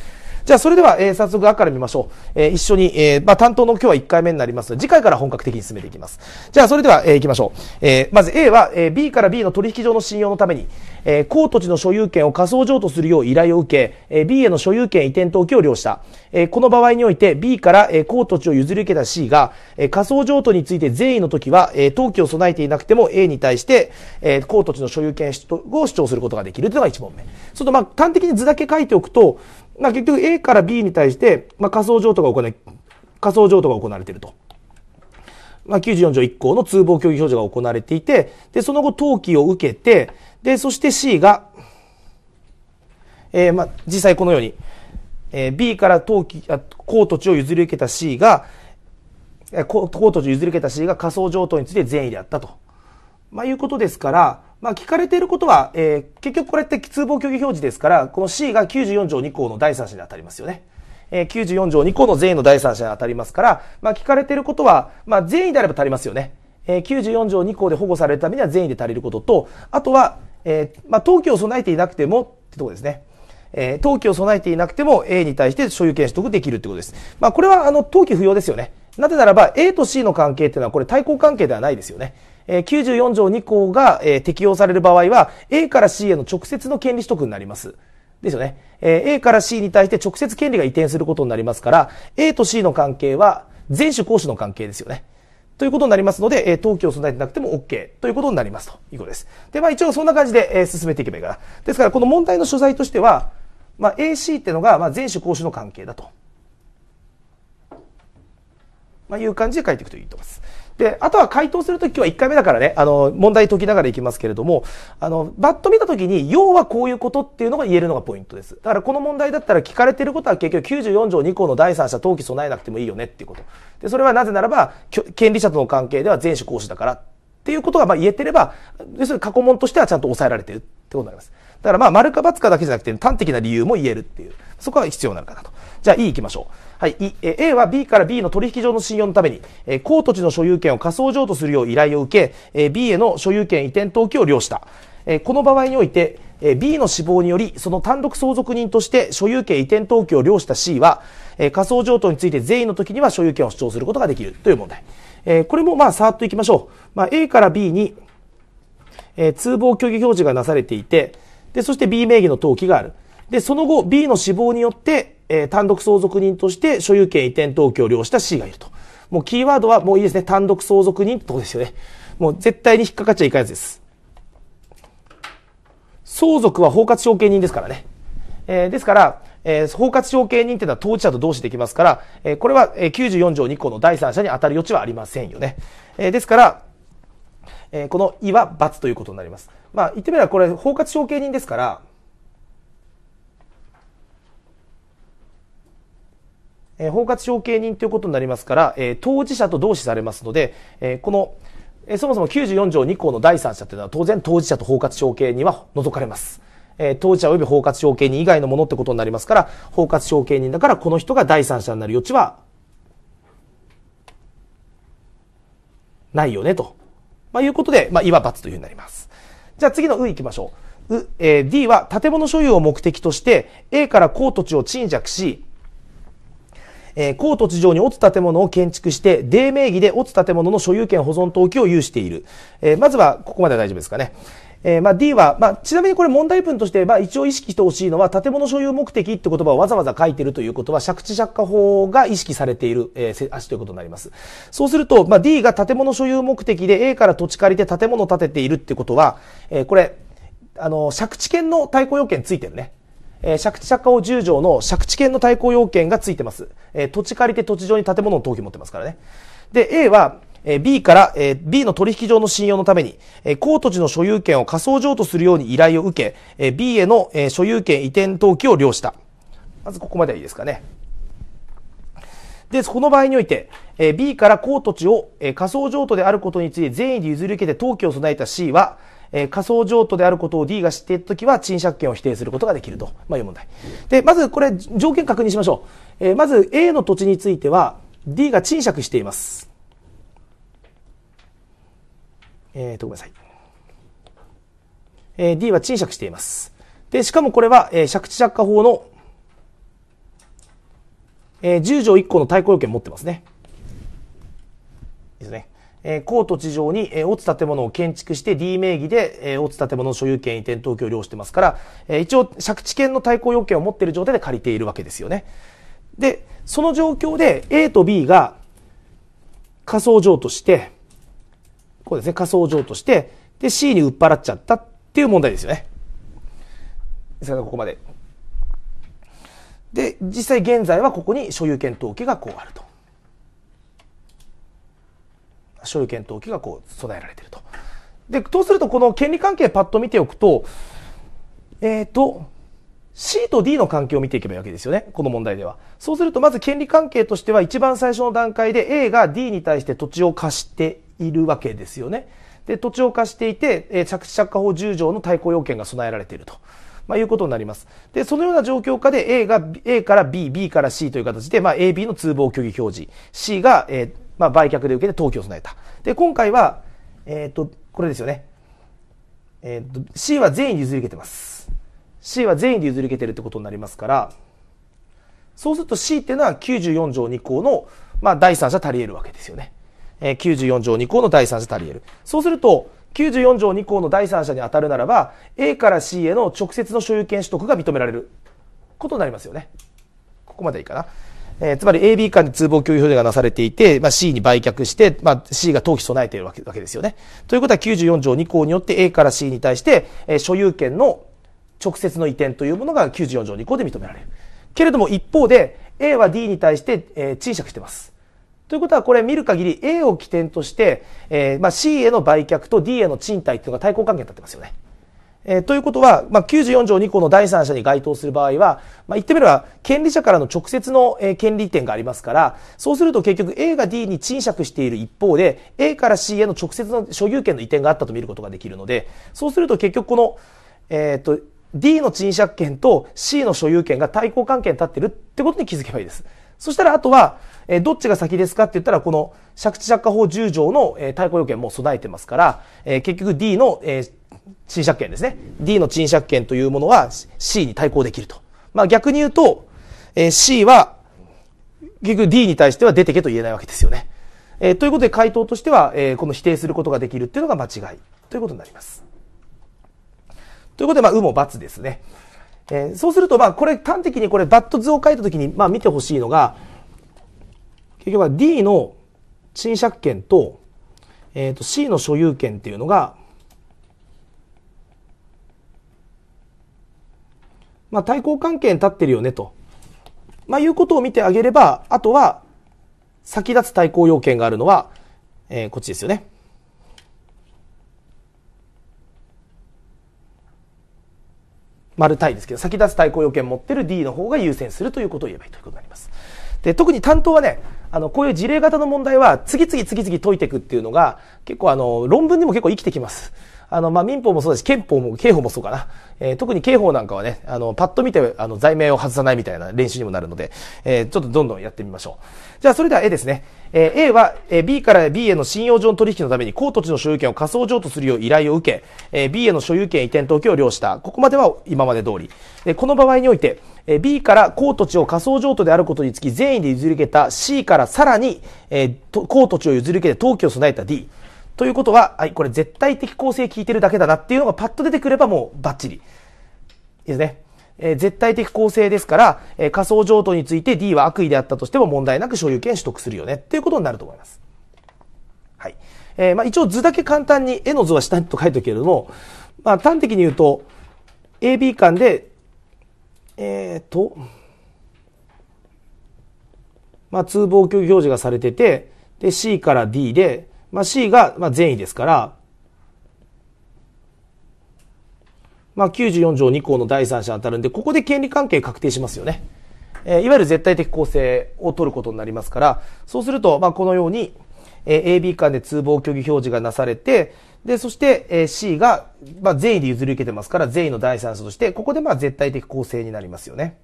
じゃあそれでは、えー、早速赤から見ましょう。えー、一緒に、えー、まあ、担当の今日は1回目になります次回から本格的に進めていきます。じゃあそれでは、えー、行きましょう。えー、まず A は、えー、B から B の取引上の信用のために、えー、高土地の所有権を仮想譲渡するよう依頼を受け、えー、B への所有権移転登記を了した。えー、この場合において B から、えー、高土地を譲り受けた C が、えー、仮想譲渡について善意の時は、えー、登記を備えていなくても A に対して、えー、高土地の所有権を主張することができるというのが1問目。そとまあ、端的に図だけ書いておくと、まあ、結局 A から B に対して、まあ、仮想譲渡が行われ仮想譲渡が行われていると。まあ、94条1項の通報協議表示が行われていて、で、その後登記を受けて、で、そして C が、えー、まあ、実際このように、えー、B から登記、あ、公土地を譲り受けた C が、えー、公土地を譲り受けた C が仮想譲渡について善意であったと。まあ、いうことですから、まあ、聞かれていることは、えー、結局これって通報虚偽表示ですから、この C が94条2項の第3者に当たりますよね。えー、94条2項の善意の第三者に当たりますから、まあ、聞かれていることは、まあ、善意であれば足りますよね。えー、94条2項で保護されるためには善意で足りることと、あとは、えー、まあ、登記を備えていなくてもってとこですね。えー、登記を備えていなくても A に対して所有権取得できるってことです。まあ、これは、あの、登記不要ですよね。なぜならば、A と C の関係っていうのは、これ対抗関係ではないですよね。え94条2項が、え適用される場合は、A から C への直接の権利取得になります。ですよね。え A から C に対して直接権利が移転することになりますから、A と C の関係は、全種公種の関係ですよね。ということになりますので、えー、登記を備えてなくても OK ということになりますということです。で、まあ一応そんな感じで、え進めていけばいいかな。ですからこの問題の所在としては、まあ AC ってのが、まあ全種公種の関係だと。まあいう感じで書いていくといいと思います。で、あとは回答するときは1回目だからね、あの、問題解きながらいきますけれども、あの、バッと見たときに、要はこういうことっていうのが言えるのがポイントです。だからこの問題だったら聞かれてることは結局94条2項の第三者登記備えなくてもいいよねっていうこと。で、それはなぜならば、権利者との関係では全種行使だからっていうことがまあ言えてれば、要するに過去問としてはちゃんと抑えられてるってことになります。だからまあ、丸か×かだけじゃなくて、端的な理由も言えるっていう。そこは必要なるかなと。じゃあ E 行きましょう。はい。E、A は B から B の取引上の信用のために、えー、高土地の所有権を仮想譲渡するよう依頼を受け、え B への所有権移転登記を了した。えこの場合において、え B の死亡により、その単独相続人として所有権移転登記を了した C は、え仮想譲渡について全員の時には所有権を主張することができるという問題。えこれもまあ、さーっといきましょう。まあ、A から B に、え通報虚偽表示がなされていて、で、そして B 名義の登記がある。で、その後、B の死亡によって、えー、単独相続人として所有権移転記を了した C がいると。もうキーワードはもういいですね。単独相続人ってことですよね。もう絶対に引っかかっちゃいかんやつです。相続は包括承継人ですからね。えー、ですから、えー、包括承継人っていうのは当事者と同士できますから、えー、これは94条2項の第三者に当たる余地はありませんよね。えー、ですから、えー、この「い」は罰ということになります。まあ言ってみればこれ包括承継人ですから、え包括承継人ということになりますから、え当事者と同視されますので、えこの、えそもそも94条2項の第三者というのは当然当事者と包括承継人は除かれます。え当事者及び包括承継人以外のものってことになりますから、包括承継人だからこの人が第三者になる余地はないよねと。まあ、いうことで、まあ、いわばつというふうになります。じゃあ次のう行きましょう。う、えー、D は建物所有を目的として A から高土地を賃借し、えー、高土地上に落つ建物を建築して、例名義で落つ建物の所有権保存登記を有している。えー、まずは、ここまでは大丈夫ですかね。えー、まあ、D は、まあ、ちなみにこれ問題文として、まあ、一応意識してほしいのは、建物所有目的って言葉をわざわざ書いてるということは、借地借家法が意識されている、えー、足ということになります。そうすると、まあ、D が建物所有目的で A から土地借りて建物を建てているってことは、えー、これ、あの、借地権の対抗要件ついてるね。え借地借家を10条の借地権の対抗要件がついてます。え土地借りて土地上に建物の登記持ってますからね。で、A は、え B から、え B の取引上の信用のために、え高土地の所有権を仮想譲渡するように依頼を受け、え B への、え所有権移転登記を了した。まずここまではいいですかね。で、この場合において、え B から高土地を、え仮想譲渡であることについて善意で譲り受けて登記を備えた C は、え仮想譲渡であることを D が知っていたときは、賃借権を否定することができると、まあ、いう問題。で、まずこれ、条件確認しましょう。えまず A の土地については、D が賃借しています。えっ、ー、と、ごめんなさい。えー、D は賃借しています。で、しかもこれは、えー、借地借家法の、えー、10条1項の対抗要件を持ってますね。ですね。えー、高土地上に、えー、落建物を建築して D 名義で、えー、落建物所有権移転登記を了してますから、えー、一応借地権の対抗要件を持っている状態で借りているわけですよね。で、その状況で A と B が仮想上として、こうですね、仮想上として、で、C に売っ払っちゃったっていう問題ですよね。ですから、ここまで。で、実際現在はここに所有権登記がこうあると。所有権登記がこう備えられていると。で、うするとこの権利関係パッと見ておくと、えっ、ー、と、C と D の関係を見ていけばいいわけですよね。この問題では。そうすると、まず権利関係としては一番最初の段階で A が D に対して土地を貸しているわけですよね。で、土地を貸していて、え着地着火法10条の対抗要件が備えられていると。まあ、いうことになります。で、そのような状況下で A が、A から B、B から C という形で、まあ、AB の通報虚偽表示、C が、えーまあ、売却で受けて登記を備えた。で、今回は、えっ、と、これですよね。えっ、と、C は全員譲り受けてます。C は全員で譲り受けてるってことになりますから、そうすると C っていうのは94条2項の、まあ、第三者足り得るわけですよね。えー、94条2項の第三者足り得る。そうすると、94条2項の第三者に当たるならば、A から C への直接の所有権取得が認められることになりますよね。ここまでいいかな。えー、つまり AB 間に通報共有表示がなされていて、まあ、C に売却して、まあ、C が登記備えているわけわけですよね。ということは94条2項によって A から C に対して、えー、所有権の直接の移転というものが94条2項で認められる。けれども一方で A は D に対して、えー、陳釈してます。ということはこれ見る限り A を起点として、えーまあ、C への売却と D への賃貸というのが対抗関係になってますよね。えー、ということは、まあ、94条2項の第三者に該当する場合は、まあ、言ってみれば、権利者からの直接の、えー、権利点がありますから、そうすると結局 A が D に賃借している一方で、A から C への直接の所有権の移転があったと見ることができるので、そうすると結局この、えっ、ー、と、D の賃借権と C の所有権が対抗関係に立ってるってことに気づけばいいです。そしたらあとは、えどっちが先ですかって言ったら、この借地借家法10条の、え対抗要件も備えてますから、え結局 D の、え賃借権ですね。D の賃借権というものは C に対抗できると。まあ逆に言うと、えー、C は、結局 D に対しては出てけと言えないわけですよね。えー、ということで回答としては、えー、この否定することができるっていうのが間違いということになります。ということで、まあ、うも×ですね。えー、そうすると、まあ、これ、端的にこれ、バット図を書いたときに、まあ、見てほしいのが、結局は D の賃借権と、えっ、ー、と、C の所有権っていうのが、まあ、対抗関係に立ってるよねと、まあ、いうことを見てあげれば、あとは先立つ対抗要件があるのは、えー、こっちですよね。丸対ですけど、先立つ対抗要件持ってる D の方が優先するということを言えばいいということになります。で、特に担当はね、あの、こういう事例型の問題は、次々次々解いていくっていうのが、結構あの、論文にも結構生きてきます。あの、まあ、民法もそうだし、憲法も、刑法もそうかな。えー、特に刑法なんかはね、あの、パッと見て、あの、罪名を外さないみたいな練習にもなるので、えー、ちょっとどんどんやってみましょう。じゃあ、それでは A ですね。えー、A は、え B から B への信用上の取引のために、高土地の所有権を仮想譲渡するよう依頼を受け、え B への所有権移転登記を了した。ここまでは今まで通り。で、この場合において、え B から高土地を仮想譲渡であることにつき、善意で譲り受けた C からさらに、えー、高土地を譲り受けて登記を備えた D。ということは、はい、これ絶対的構成聞いてるだけだなっていうのがパッと出てくればもうバッチリ。ですね。えー、絶対的構成ですから、えー、仮想譲渡について D は悪意であったとしても問題なく所有権取得するよねっていうことになると思います。はい。えー、まあ一応図だけ簡単に、絵の図は下にと書いておくけれども、まあ端的に言うと、AB 間で、えっ、ー、と、まあ通防供表示がされてて、で C から D で、まあ、C が、まあ、善意ですから、まあ、94条2項の第三者に当たるんで、ここで権利関係確定しますよね。えー、いわゆる絶対的公正を取ることになりますから、そうすると、まあ、このように、えー、AB 間で通報虚偽表示がなされて、で、そして、えー、C が、まあ、善意で譲り受けてますから、善意の第三者として、ここで、まあ、絶対的公正になりますよね。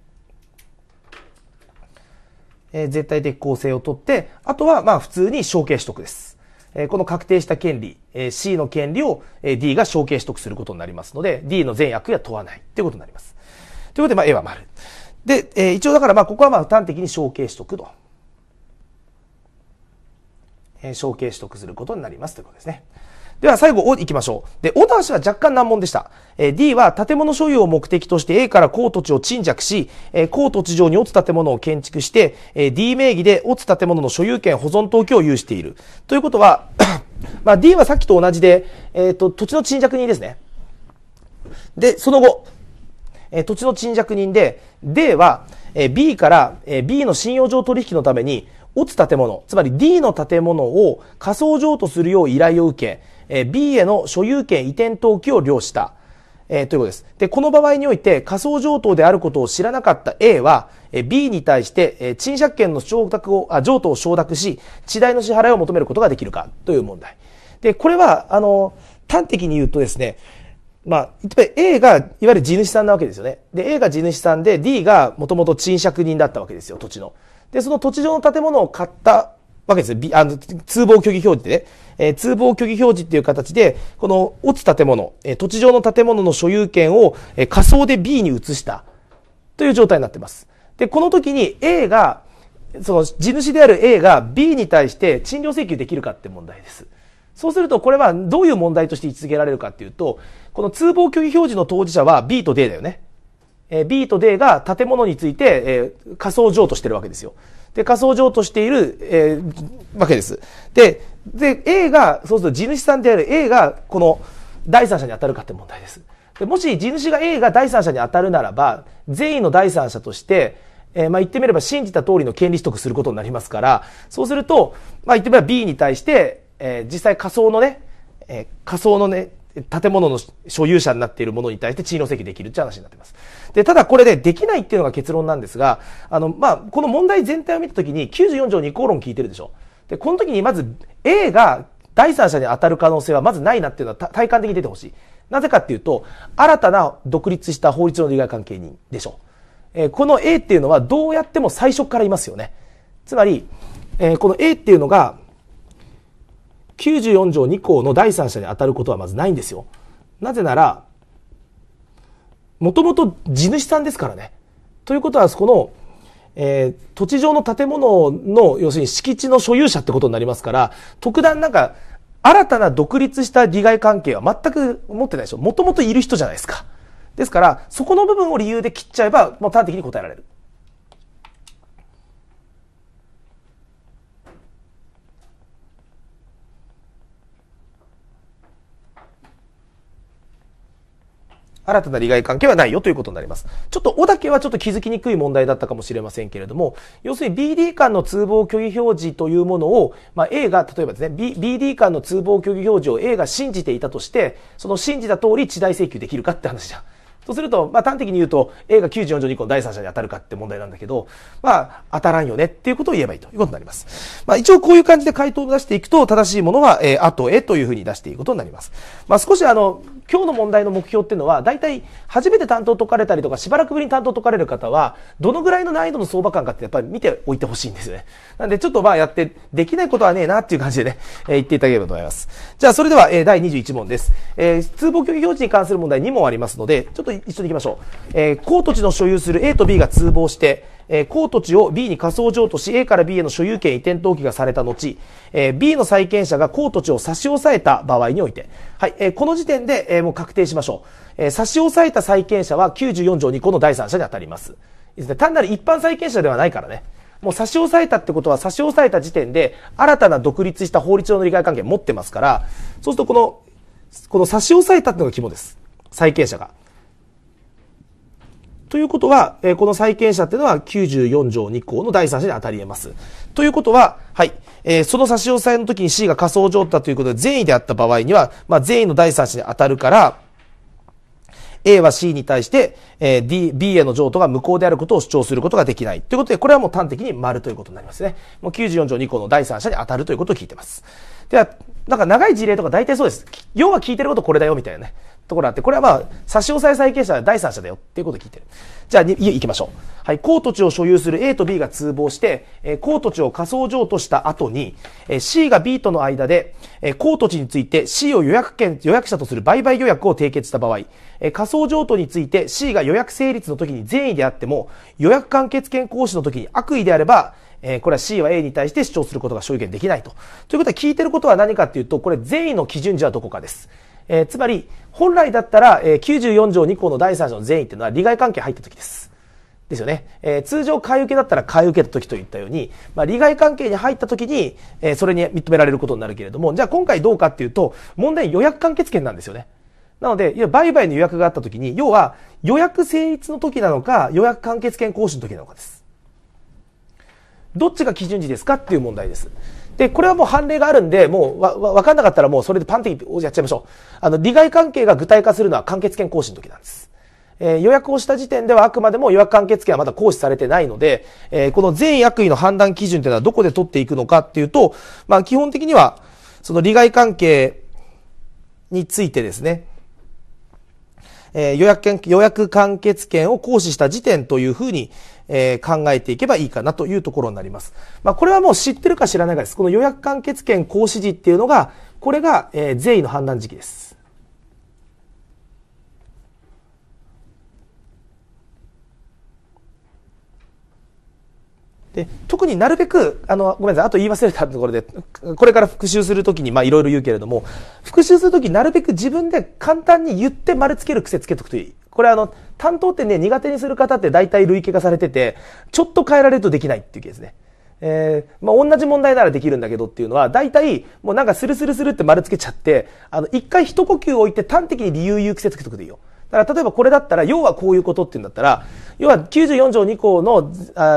えー、絶対的公正を取って、あとは、まあ、普通に承継取得です。えこの確定した権利、え C の権利を、え D が承継取得することになりますので、D の全役は問わないということになります。ということで、まあ、A は丸。で、え一応だから、まあ、ここはまあ、端的に承継取得と。え承継取得することになりますということですね。では最後、お、行きましょう。で、た田氏は若干難問でした。えー、D は建物所有を目的として A から高土地を賃着し、えー、高土地上に落つ建物を建築して、えー、D 名義で落つ建物の所有権保存登記を有している。ということは、まあ、D はさっきと同じで、えっ、ー、と、土地の賃着人ですね。で、その後、えー、土地の賃着人で、D は、えー、B から、えー、B の信用上取引のために、落つ建物、つまり D の建物を仮想上とするよう依頼を受け、え B への所有権移転登記を了した。えー、ということです。で、この場合において仮想上等であることを知らなかった A は、え B に対して、え賃借権の承諾をあ、譲渡を承諾し、地代の支払いを求めることができるかという問題。で、これは、あの、端的に言うとですね、まあ、例えば A が、いわゆる地主さんなわけですよね。で、A が地主さんで、D がもともと賃借人だったわけですよ、土地の。で、その土地上の建物を買ったわけですよ。B、あの、通報虚偽表示でね。えー、通報虚偽表示っていう形で、この落つ建物、えー、土地上の建物の所有権を、えー、仮想で B に移したという状態になってます。で、この時に A が、その地主である A が B に対して賃料請求できるかって問題です。そうするとこれはどういう問題として位置づけられるかっていうと、この通報虚偽表示の当事者は B と D だよね。え B と D が建物について、え仮想譲渡してるわけですよ。で、仮想譲渡している、えー、わけです。で、で、A が、そうすると地主さんである A が、この第三者に当たるかって問題です。でもし地主が A が第三者に当たるならば、善意の第三者として、えー、まあ言ってみれば信じた通りの権利取得することになりますから、そうすると、まあ言ってみれば B に対して、えー、実際仮想のね、えー、仮想のね、建物の所有者になっているものに対して地位の席できるって話になってます。で、ただこれで、ね、できないっていうのが結論なんですが、あの、まあ、この問題全体を見たときに94条2項論聞いてるでしょ。で、この時にまず A が第三者に当たる可能性はまずないなっていうのは体感的に出てほしい。なぜかっていうと、新たな独立した法律の利害関係人でしょう。えー、この A っていうのはどうやっても最初からいますよね。つまり、えー、この A っていうのが、94条2項の第三者に当たることはまずないんですよ。なぜなら、もともと地主さんですからね。ということは、このえー、土地上の建物の、要するに敷地の所有者ってことになりますから、特段なんか、新たな独立した利害関係は全く持ってないでしょ。もともといる人じゃないですか。ですから、そこの部分を理由で切っちゃえば、もう端的に答えられる。新たな利害関係はないよということになります。ちょっとだけはちょっと気づきにくい問題だったかもしれませんけれども、要するに BD 間の通報虚偽表示というものを、まあ、A が、例えばですね、B、BD 間の通報虚偽表示を A が信じていたとして、その信じた通り地代請求できるかって話じゃん。うすると、まあ、端的に言うと、A が94条2項の第三者に当たるかって問題なんだけど、まあ、当たらんよねっていうことを言えばいいということになります。まあ、一応こういう感じで回答を出していくと、正しいものは、えー、後へというふうに出していくことになります。まあ、少しあの、今日の問題の目標っていうのは、大体初めて担当解かれたりとか、しばらくぶりに担当解かれる方は、どのぐらいの難易度の相場感かってやっぱり見ておいてほしいんですよね。なんでちょっとまあやって、できないことはねえなっていう感じでね、えー、言っていただければと思います。じゃあそれでは、えー、第21問です。えー、通報距離表示に関する問題2問ありますので、ちょっと一緒に行きましょう。えー、高土地の所有する A と B が通報して、えー、公土地を B に仮想譲渡し、A から B への所有権移転登記がされた後、えー、B の債権者が高土地を差し押さえた場合において、はい、えー、この時点で、えー、もう確定しましょう。えー、差し押さえた債権者は94条2項の第三者に当たります。単なる一般債権者ではないからね。もう差し押さえたってことは差し押さえた時点で新たな独立した法律上の利害関係を持ってますから、そうするとこの、この差し押さえたっていうのが肝です。債権者が。ということは、えー、この債権者っていうのは94条2項の第3者に当たり得ます。ということは、はい、えー、その差し押さえの時に C が仮想状態ということで善意であった場合には、まあ、善意の第三者に当たるから、A は C に対して、えー、D、B への譲渡が無効であることを主張することができない。ということで、これはもう端的に丸ということになりますね。もう94条2項の第三者に当たるということを聞いてます。では、なんか長い事例とか大体そうです。要は聞いてることこれだよみたいなね。ところがあって、これはまあ、差し押さえ債権者は第三者だよっていうことを聞いてる。じゃあ、行きましょう。はい、高土地を所有する A と B が通報して、えー、公土地を仮想譲渡した後に、えー、C が B との間で、えー、公土地について C を予約権、予約者とする売買予約を締結した場合、え仮想譲渡について C が予約成立の時に善意であっても、予約完結権行使の時に悪意であれば、えー、これは C は A に対して主張することが所有権できないと。ということは聞いてることは何かっていうと、これ善意の基準値はどこかです。えー、つまり、本来だったら、えー、94条2項の第3条の善意っていうのは利害関係入った時です。ですよね。えー、通常買い受けだったら買い受けた時といったように、まあ、利害関係に入った時に、えー、それに認められることになるけれども、じゃあ今回どうかっていうと、問題予約完結権なんですよね。なので、いや、売買の予約があった時に、要は予約成立の時なのか、予約完結権行使の時なのかです。どっちが基準時ですかっていう問題です。で、これはもう判例があるんで、もうわ、わかんなかったらもうそれでパンってやっちゃいましょう。あの、利害関係が具体化するのは完結権行使の時なんです。えー、予約をした時点ではあくまでも予約完結権はまだ行使されてないので、えー、この善意悪意の判断基準というのはどこで取っていくのかっていうと、まあ基本的には、その利害関係についてですね、えー、予約権、予約完結権を行使した時点というふうに、えー、考えていけばいいかなというところになります。まあ、これはもう知ってるか知らないかです。この予約完結権行使時っていうのが、これが、えー、税意の判断時期です。で特になるべくあのごめんなさいあと言い忘れたところでこれから復習するときにいろいろ言うけれども復習するときなるべく自分で簡単に言って丸つける癖つけとくといいこれあの担当ってね苦手にする方って大体類型化されててちょっと変えられるとできないっていうケースね。えー、まあ、同じ問題ならできるんだけどっていうのは、大体、もうなんかスルスルスルって丸つけちゃって、あの、一回一呼吸置いて端的に理由言う癖つけとくといいよ。だから例えばこれだったら、要はこういうことっていうんだったら、要は94条2項の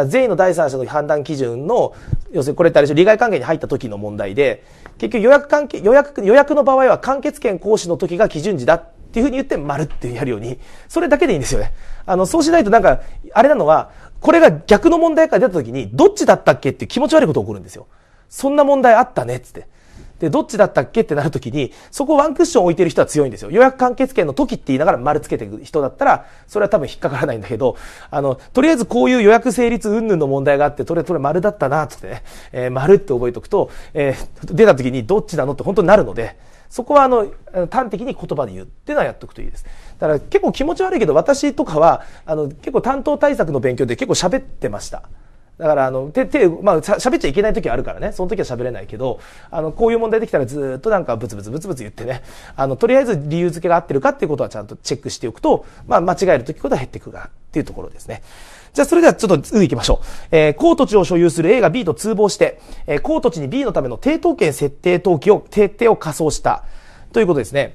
員の第三者の判断基準の、要するにこれってあれでしょ、利害関係に入った時の問題で、結局予約関係、予約、予約の場合は完結権行使の時が基準時だっていうふうに言って、丸ってやるように、それだけでいいんですよね。あの、そうしないとなんか、あれなのは、これが逆の問題から出た時に、どっちだったっけって気持ち悪いこと起こるんですよ。そんな問題あったね、つって。で、どっちだったっけってなるときに、そこワンクッション置いてる人は強いんですよ。予約完結権の時って言いながら丸つけていく人だったら、それは多分引っかからないんだけど、あの、とりあえずこういう予約成立云々の問題があって、それそれ丸だったな、つってね、えー、丸って覚えておくと、えー、出たときにどっちなのって本当になるので、そこはあの、端的に言葉で言うっていうのはやっとくといいです。だから結構気持ち悪いけど、私とかは、あの、結構担当対策の勉強で結構喋ってました。だからあの手手まあ喋っちゃいけない時はあるからねその時は喋れないけどあのこういう問題できたらずっとなんかブツブツブツブツ言ってねあのとりあえず理由付けが合ってるかっていうことはちゃんとチェックしておくと、まあ、間違える時ことは減っていくがっていうところですね。じゃあ、それではちょっと次行きましょう。えー、高土地を所有する A が B と通報して、えー、高土地に B のための抵当権設定登記を、徹底を仮想したということですね。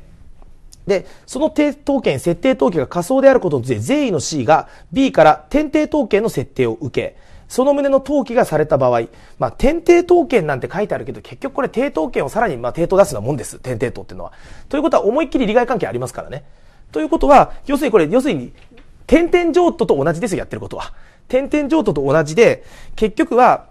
で、その抵当権設定登記が仮想であることで、善意の C が B から点定当権の設定を受け、その旨の登記がされた場合、まあ、天定統権なんて書いてあるけど、結局これ定統権をさらに、まあ、定統出すようなもんです。天定統っていうのは。ということは、思いっきり利害関係ありますからね。ということは、要するにこれ、要するに、点々譲渡と同じですよ、やってることは。点々譲渡と同じで、結局は、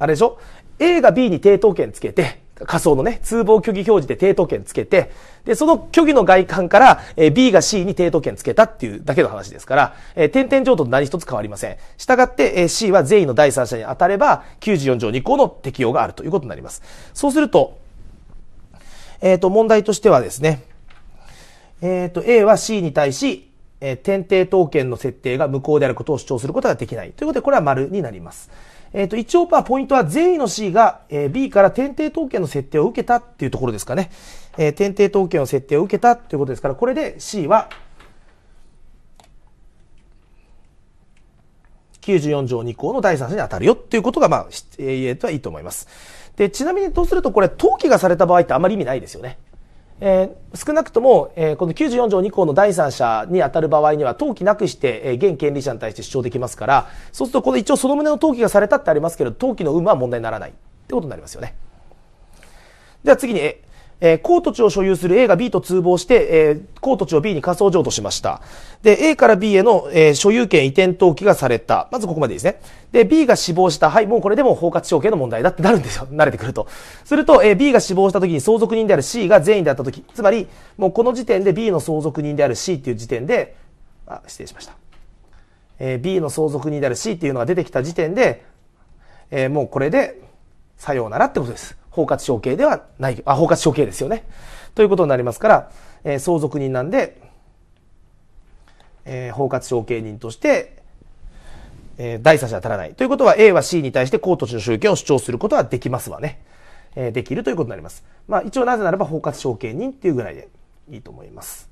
あれでしょ ?A が B に抵当権つけて、仮想のね、通報虚偽表示で抵当権つけて、で、その虚偽の外観から、えー、B が C に抵当権つけたっていうだけの話ですから、えー、点々譲渡と何一つ変わりません。したがって、えー、C は善意の第三者に当たれば、94条2項の適用があるということになります。そうすると、えっ、ー、と、問題としてはですね、えっ、ー、と、A は C に対し、えー、点定等権の設定が無効であることを主張することができない。ということで、これは丸になります。えっ、ー、と、一応、まあ、ポイントは善意の C が、えー、B から点定統計の設定を受けたっていうところですかね。えー、点定統計の設定を受けたっていうことですから、これで C は94条2項の第3者に当たるよっていうことが、まあ、言えとはいいと思います。で、ちなみにどうするとこれ、登記がされた場合ってあんまり意味ないですよね。えー、少なくとも、えー、この94条2項の第三者に当たる場合には登記なくして、えー、現権利者に対して主張できますからそうするとこの一応その旨の登記がされたってありますけど登記の有無は問題にならないってことになりますよねでは次に、ええー、高土地を所有する A が B と通報して、えー、高土地を B に仮想譲渡しました。で、A から B への、えー、所有権移転登記がされた。まずここまでですね。で、B が死亡した。はい、もうこれでも包括承継の問題だってなるんですよ。慣れてくると。すると、えー、B が死亡した時に相続人である C が善意であった時。つまり、もうこの時点で B の相続人である C っていう時点で、あ、失礼しました。えー、B の相続人である C っていうのが出てきた時点で、えー、もうこれで、さようならってことです。包括承継ではない、あ、包括承継ですよね。ということになりますから、えー、相続人なんで、えー、包括承継人として、えー、第三者は足らない。ということは A は C に対して公土地の所有権を主張することはできますわね。えー、できるということになります。まあ一応なぜならば包括承継人っていうぐらいでいいと思います。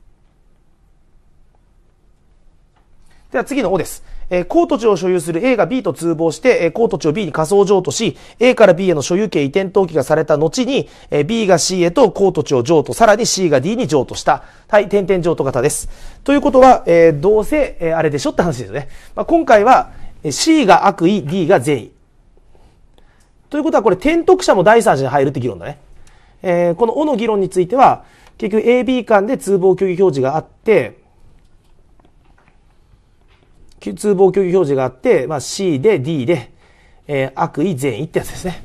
では次の O です。えー、高土地を所有する A が B と通報して、えー、高土地を B に仮想譲渡し、A から B への所有権移転登記がされた後に、えー、B が C へと高ト地を譲渡、さらに C が D に譲渡した、はい、点々譲渡型です。ということは、えー、どうせ、えー、あれでしょって話ですよね。まあ、今回は、C が悪意、D が善意。ということは、これ、転得者も第三者に入るって議論だね。えー、この、O の議論については、結局 AB 間で通報虚偽表示があって、通防協議表示があって、まあ、C で D で、えー、悪意善意ってやつですね。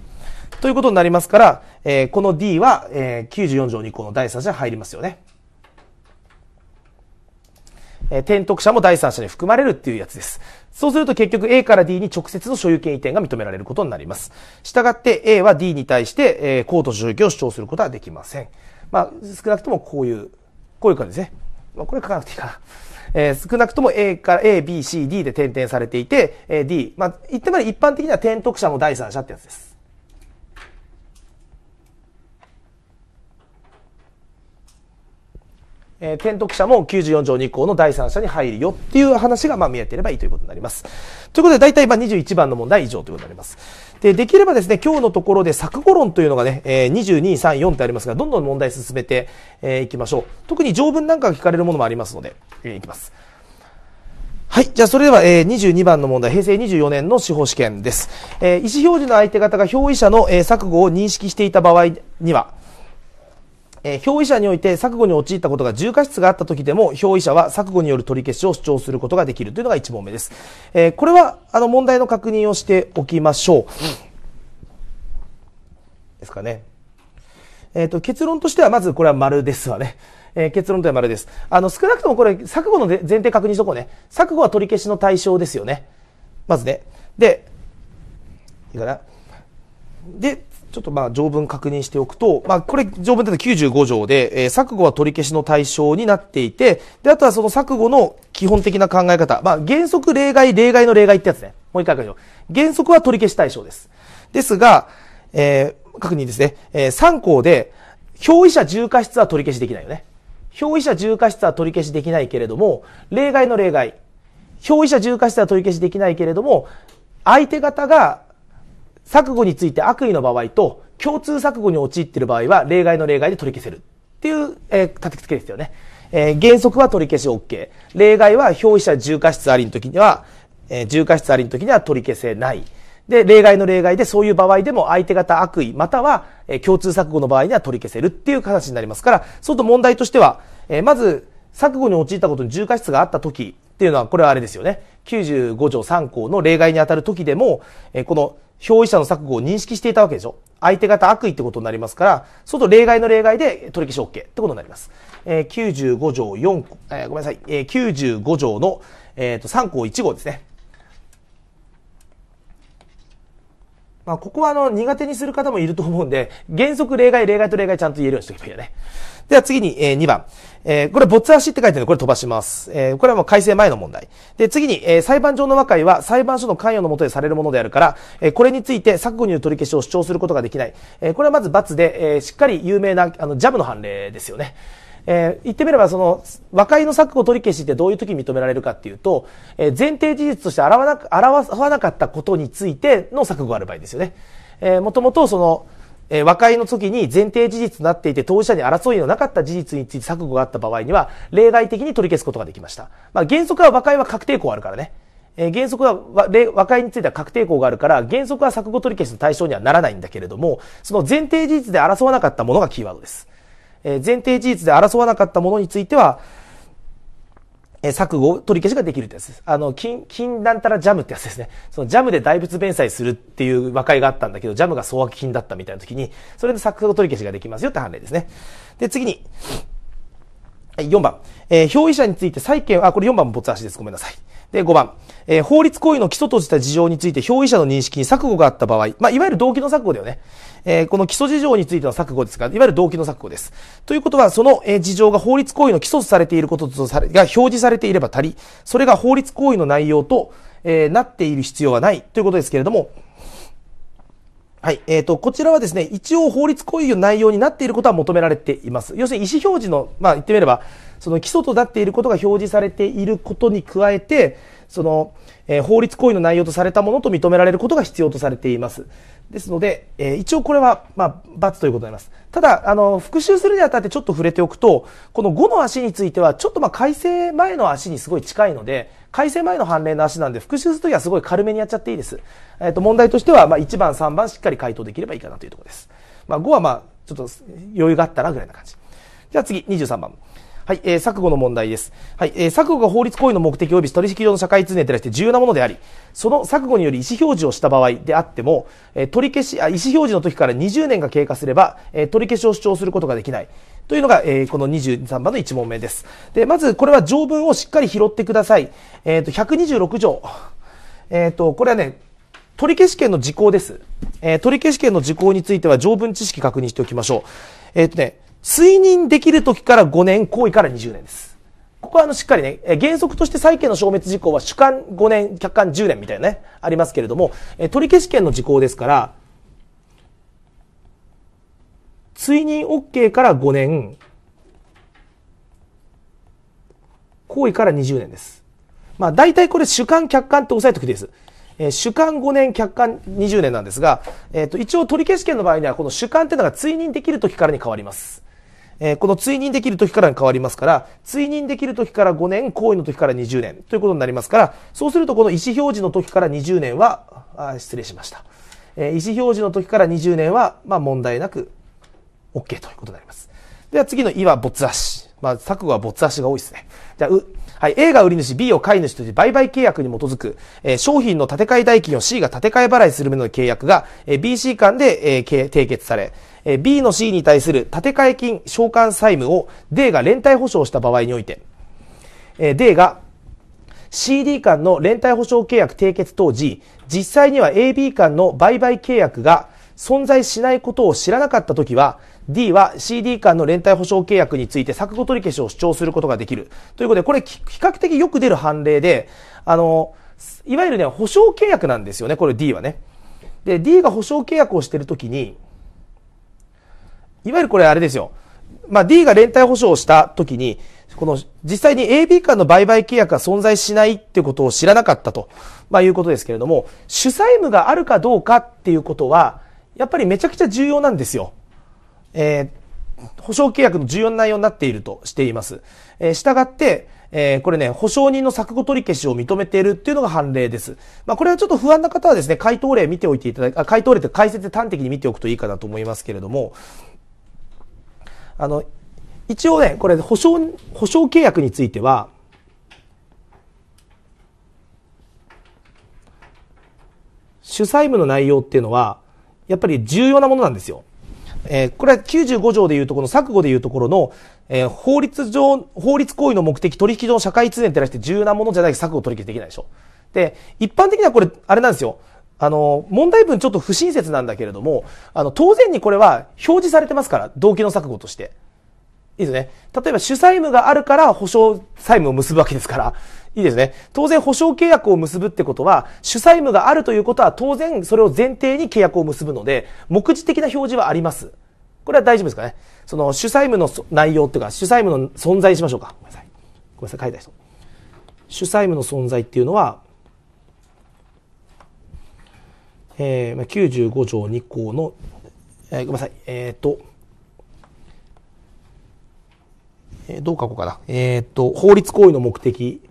ということになりますから、えー、この D は、えー、94条2項の第三者に入りますよね。えー、転得者も第三者に含まれるっていうやつです。そうすると結局 A から D に直接の所有権移転が認められることになります。したがって A は D に対して、えー、コート所有権を主張することはできません。まあ、少なくともこういう、こういう感じですね。まあ、これ書かなくていいかな。えー、少なくとも A から A、B、C、D で点々されていて、えー、D。まあ、言ってみれば一般的には点得者の第三者ってやつです。えー、天徳者も94条2項の第三者に入るよっていう話が、まあ、見えてればいいということになります。ということで、大体、まあ、21番の問題以上ということになります。で、できればですね、今日のところで作語論というのがね、えー、22、3、4ってありますが、どんどん問題進めて、えー、いきましょう。特に条文なんかが聞かれるものもありますので、えー、いきます。はい。じゃあ、それでは、えー、22番の問題、平成24年の司法試験です。えー、意思表示の相手方が表意者の、えー、錯誤を認識していた場合には、えー、表意者において錯誤に陥ったことが重過失があった時でも、表意者は錯誤による取り消しを主張することができるというのが1問目です。えー、これは、あの、問題の確認をしておきましょう。うん、ですかね。えっ、ー、と、結論としては、まずこれは丸ですわね。えー、結論とは丸です。あの、少なくともこれ、錯誤の前提確認しとこうね。錯誤は取り消しの対象ですよね。まずね。で、いいかな。で、ちょっとまあ条文確認しておくと、まあこれ条文って95条で、えー、錯誤は取り消しの対象になっていて、で、あとはその錯誤の基本的な考え方。まあ原則例外、例外の例外ってやつね。もう一回書きましょう。原則は取り消し対象です。ですが、えー、確認ですね。えー、3項で、表意者重過失は取り消しできないよね。表意者重過失は取り消しできないけれども、例外の例外。表意者重過失は取り消しできないけれども、相手方が錯誤について悪意の場合と、共通錯誤に陥っている場合は、例外の例外で取り消せる。っていう、えー、立て付けですよね。えー、原則は取り消し OK。例外は、表示者重過失ありの時には、えー、重過失ありの時には取り消せない。で、例外の例外で、そういう場合でも相手方悪意、または、え共通錯誤の場合には取り消せるっていう形になりますから、そうと問題としては、えまず、錯誤に陥ったことに重過失があった時っていうのは、これはあれですよね。95条3項の例外に当たる時でも、えこの憑依者の錯誤を認識していたわけでしょ。相手方悪意ってことになりますから、外例外の例外で取り消し OK ってことになります。えー、95条4えー、ごめんなさい、えー、95条の、えー、と3項1号ですね。まあ、ここはあの、苦手にする方もいると思うんで、原則例外、例外と例外ちゃんと言えるようにしておけばいいよね。では次に、えー、2番。えー、これ、没足って書いてるで、これ飛ばします。えー、これはもう改正前の問題。で、次に、えー、裁判上の和解は裁判所の関与のもとでされるものであるから、えー、これについて錯誤による取り消しを主張することができない。えー、これはまず罰で、えー、しっかり有名な、あの、ジャブの判例ですよね。えー、言ってみればその和解の錯誤取り消しってどういう時に認められるかっていうと、えー、前提事実として表わな表わなかったことについての錯誤がある場合ですよね。えー、もともとそのえー、和解の時に前提事実となっていて当事者に争いのなかった事実について錯誤があった場合には、例外的に取り消すことができました。まあ、原則は和解は確定項あるからね。えー、原則は和解については確定項があるから、原則は錯誤取り消しの対象にはならないんだけれども、その前提事実で争わなかったものがキーワードです。えー、前提事実で争わなかったものについては、え錯誤を取り消しができるってやつです。あの、金、金なんたらジャムってやつですね。そのジャムで大仏弁済するっていう和解があったんだけど、ジャムが総悪金だったみたいな時に、それで錯誤取り消しができますよって判例ですね。で、次に、4番。えー、表意者について債権、あ、これ4番も没足です。ごめんなさい。で、5番。えー、法律行為の基礎とした事情について、表意者の認識に錯誤があった場合、まあ、いわゆる動機の錯誤だよね。えー、この基礎事情についての錯誤ですが、いわゆる動機の錯誤です。ということは、その、えー、事情が法律行為の基礎とされていることとされ、が表示されていれば足り、それが法律行為の内容と、えー、なっている必要はないということですけれども、はい。えっ、ー、と、こちらはですね、一応法律行為の内容になっていることは求められています。要するに意思表示の、まあ言ってみれば、その基礎となっていることが表示されていることに加えて、その、えー、法律行為の内容とされたものと認められることが必要とされています。ですので、えー、一応これは、まあ、罰ということになります。ただ、あの、復習するにあたってちょっと触れておくと、この5の足については、ちょっとまあ、改正前の足にすごい近いので、改正前の判例の足なんで、復習するときはすごい軽めにやっちゃっていいです。えっ、ー、と、問題としては、まあ、1番、3番しっかり回答できればいいかなというところです。まあ、5はまあ、ちょっと余裕があったらぐらいな感じ。じゃあ次、23番。はい、えー、錯誤の問題です。はい、えー、錯誤が法律行為の目的及び取引上の社会通念に対して重要なものであり、その錯誤により意思表示をした場合であっても、えー、取り消しあ、意思表示の時から20年が経過すれば、えー、取り消しを主張することができない。というのが、えー、この23番の1問目です。で、まず、これは条文をしっかり拾ってください。えっ、ー、と、126条。えっ、ー、と、これはね、取り消し権の時効です。えー、取り消し権の時効については条文知識確認しておきましょう。えっ、ー、とね、推認できる時から5年、行為から20年です。ここはあのしっかりね、原則として債権の消滅事項は主観5年、客観10年みたいなね、ありますけれども、取り消し権の事項ですから、追認 OK から5年、行為から20年です。まあ大体これ主観客観って押さえておくといいです。えー、主観5年、客観20年なんですが、えっ、ー、と、一応取り消し権の場合には、この主観っていうのが追認できる時からに変わります。えー、この追認できる時からに変わりますから、追認できる時から5年、行為の時から20年ということになりますから、そうするとこの意思表示の時から20年は、あ失礼しました。えー、意思表示の時から20年は、まあ問題なく OK ということになります。では次の「い」は没足。まあ、錯誤は没足が多いですね。じゃあ、う。はい、A が売り主、B を買い主という売買契約に基づく、えー、商品の建て替え代金を C が建て替え払いする旨の契約が、えー、BC 間で、えー、締結され、えー、B の C に対する建て替え金償還債務を D が連帯保証した場合において、えー、D が CD 間の連帯保証契約締結当時、実際には AB 間の売買契約が存在しないことを知らなかったときは、D は CD 間の連帯保証契約について錯誤取り消しを主張することができる。ということで、これ比較的よく出る判例で、あの、いわゆるね、保証契約なんですよね、これ D はね。で、D が保証契約をしてるときに、いわゆるこれあれですよ。まあ、D が連帯保証をしたときに、この実際に AB 間の売買契約が存在しないっていうことを知らなかったと、まあ、いうことですけれども、主債務があるかどうかっていうことは、やっぱりめちゃくちゃ重要なんですよ。えー、保証契約の重要な内容になっているとしています。えー、従って、えー、これね、保証人の錯誤取り消しを認めているっていうのが判例です。まあ、これはちょっと不安な方はですね、回答例見ておいていただき、回答例って解説で端的に見ておくといいかなと思いますけれども、あの、一応ね、これ保証、保証契約については、主催務の内容っていうのは、やっぱり重要なものなんですよ。えー、これは95条でいうところの、錯誤でいうところの、えー、法律上、法律行為の目的、取引上の社会通念っ照らして重要なものじゃないと錯誤取引できないでしょ。で、一般的にはこれ、あれなんですよ。あの、問題文ちょっと不親切なんだけれども、あの、当然にこれは表示されてますから、動機の錯誤として。いいですね。例えば主債務があるから保証債務を結ぶわけですから、いいですね。当然保証契約を結ぶってことは、主催務があるということは当然それを前提に契約を結ぶので、目次的な表示はあります。これは大丈夫ですかね。その主催務の内容っていうか、主催務の存在にしましょうか。ごめんなさい。ごめんなさい、書いた人。主催務の存在っていうのは、えー、95条2項の、えー、ごめんなさい、えっ、ー、と、えー、どう書こうかな。えっ、ー、と、法律行為の目的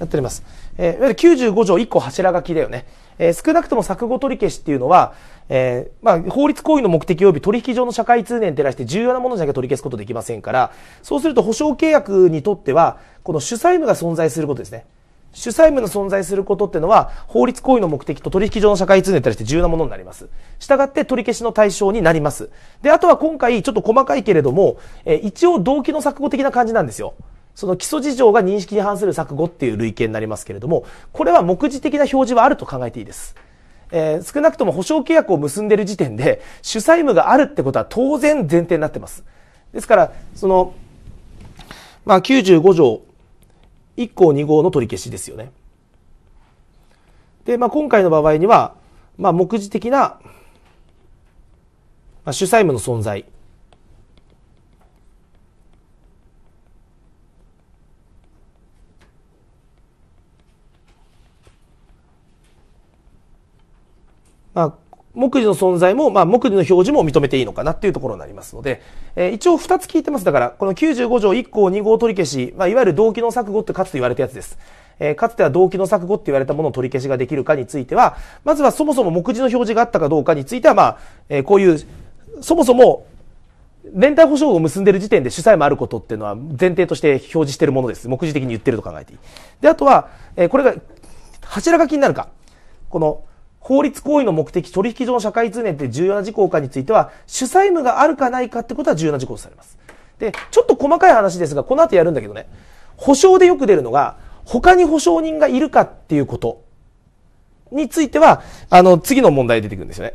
やっております。えー、いわゆる95条1個柱書きだよね。えー、少なくとも錯誤取り消しっていうのは、えー、まあ、法律行為の目的及び取引上の社会通念に照らして重要なものじゃなきゃ取り消すことできませんから、そうすると保証契約にとっては、この主債務が存在することですね。主債務の存在することってのは、法律行為の目的と取引上の社会通念に対して重要なものになります。従って取り消しの対象になります。で、あとは今回、ちょっと細かいけれども、えー、一応動機の錯誤的な感じなんですよ。その基礎事情が認識に反する錯誤っていう類型になりますけれども、これは目次的な表示はあると考えていいです。えー、少なくとも保証契約を結んでいる時点で、主債務があるってことは当然前提になってます。ですから、その、まあ、95条1項2号の取り消しですよね。で、まあ、今回の場合には、まあ、目次的な、まあ、主債務の存在。まあ、目次の存在も、まあ、目次の表示も認めていいのかなっていうところになりますので、えー、一応2つ聞いてます。だから、この95条1項2号取り消し、まあ、いわゆる動機の錯誤ってかつて言われたやつです。えー、かつては動機の錯誤って言われたものを取り消しができるかについては、まずはそもそも目次の表示があったかどうかについては、まあ、えー、こういう、そもそも、連帯保証を結んでる時点で主催もあることっていうのは前提として表示してるものです。目次的に言ってると考えていい。で、あとは、えー、これが、柱書きになるか。この、法律行為の目的、取引上の社会通念って重要な事項かについては、主催務があるかないかってことは重要な事項とされます。で、ちょっと細かい話ですが、この後やるんだけどね、保証でよく出るのが、他に保証人がいるかっていうことについては、あの、次の問題出てくるんですよね。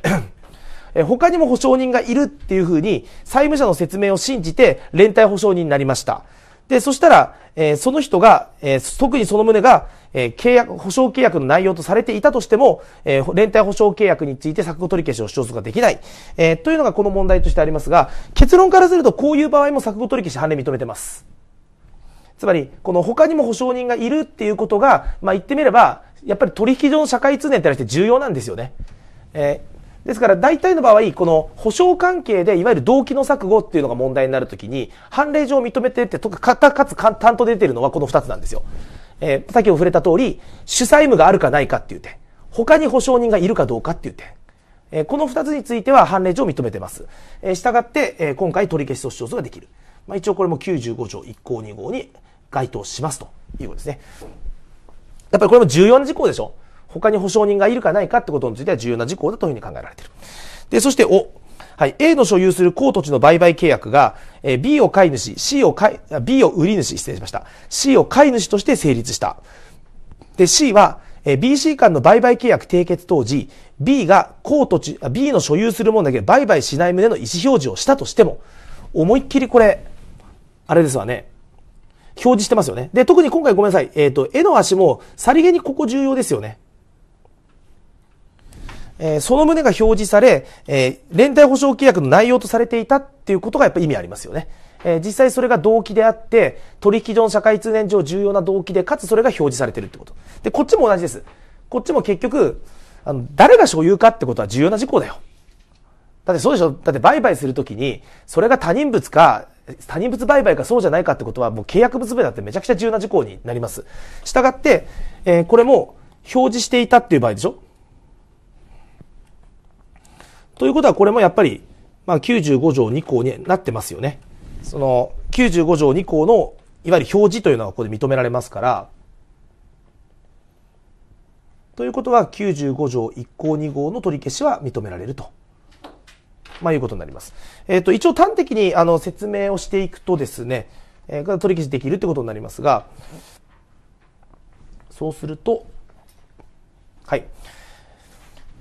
え他にも保証人がいるっていうふうに、債務者の説明を信じて、連帯保証人になりました。で、そしたら、えー、その人が、えー、特にその旨が、えー、契約、保証契約の内容とされていたとしても、えー、連帯保証契約について削除取り消しを主張することができない、えー、というのがこの問題としてありますが、結論からするとこういう場合も削除取り消し判例認めてます。つまり、この他にも保証人がいるっていうことが、まあ、言ってみれば、やっぱり取引上の社会通念ってして重要なんですよね。えー、ですから大体の場合、この保証関係でいわゆる動機の錯誤っていうのが問題になるときに、判例上認めてって、とか、かつ担当出てるのはこの二つなんですよ。えー、先ほど触れた通り、主債務があるかないかっていう点、他に保証人がいるかどうかっていう点、えー、この二つについては判例上認めてます。えー、従って、えー、今回取り消し訴訟ができる。まあ、一応これも95条1項2号に該当しますということですね。やっぱりこれも重要な事項でしょ他に保証人がいるかないかってことについては重要な事項だというふうに考えられている。で、そして、お、はい、A の所有する高土地の売買契約が、え B を買い主、C を買い、B を売り主、失礼しました。C を買い主として成立した。で、C は、え BC 間の売買契約締結当時、B が高土地、B の所有するものだけ売買しない旨の意思表示をしたとしても、思いっきりこれ、あれですわね。表示してますよね。で、特に今回ごめんなさい。えっ、ー、と、絵の足もさりげにここ重要ですよね。えー、その旨が表示され、えー、連帯保証契約の内容とされていたっていうことがやっぱ意味ありますよね。えー、実際それが動機であって、取引上の社会通念上重要な動機で、かつそれが表示されてるってこと。で、こっちも同じです。こっちも結局、あの、誰が所有かってことは重要な事項だよ。だってそうでしょだって売買するときに、それが他人物か、他人物売買かそうじゃないかってことは、もう契約物分だってめちゃくちゃ重要な事項になります。したがって、えー、これも表示していたっていう場合でしょということはこれもやっぱり、まあ、95条2項になってますよね。その95条2項のいわゆる表示というのがここで認められますから、ということは95条1項2号の取り消しは認められると。まあ、いうことになります。えっ、ー、と、一応端的にあの説明をしていくとですね、えー、取り消しできるってことになりますが、そうすると、はい。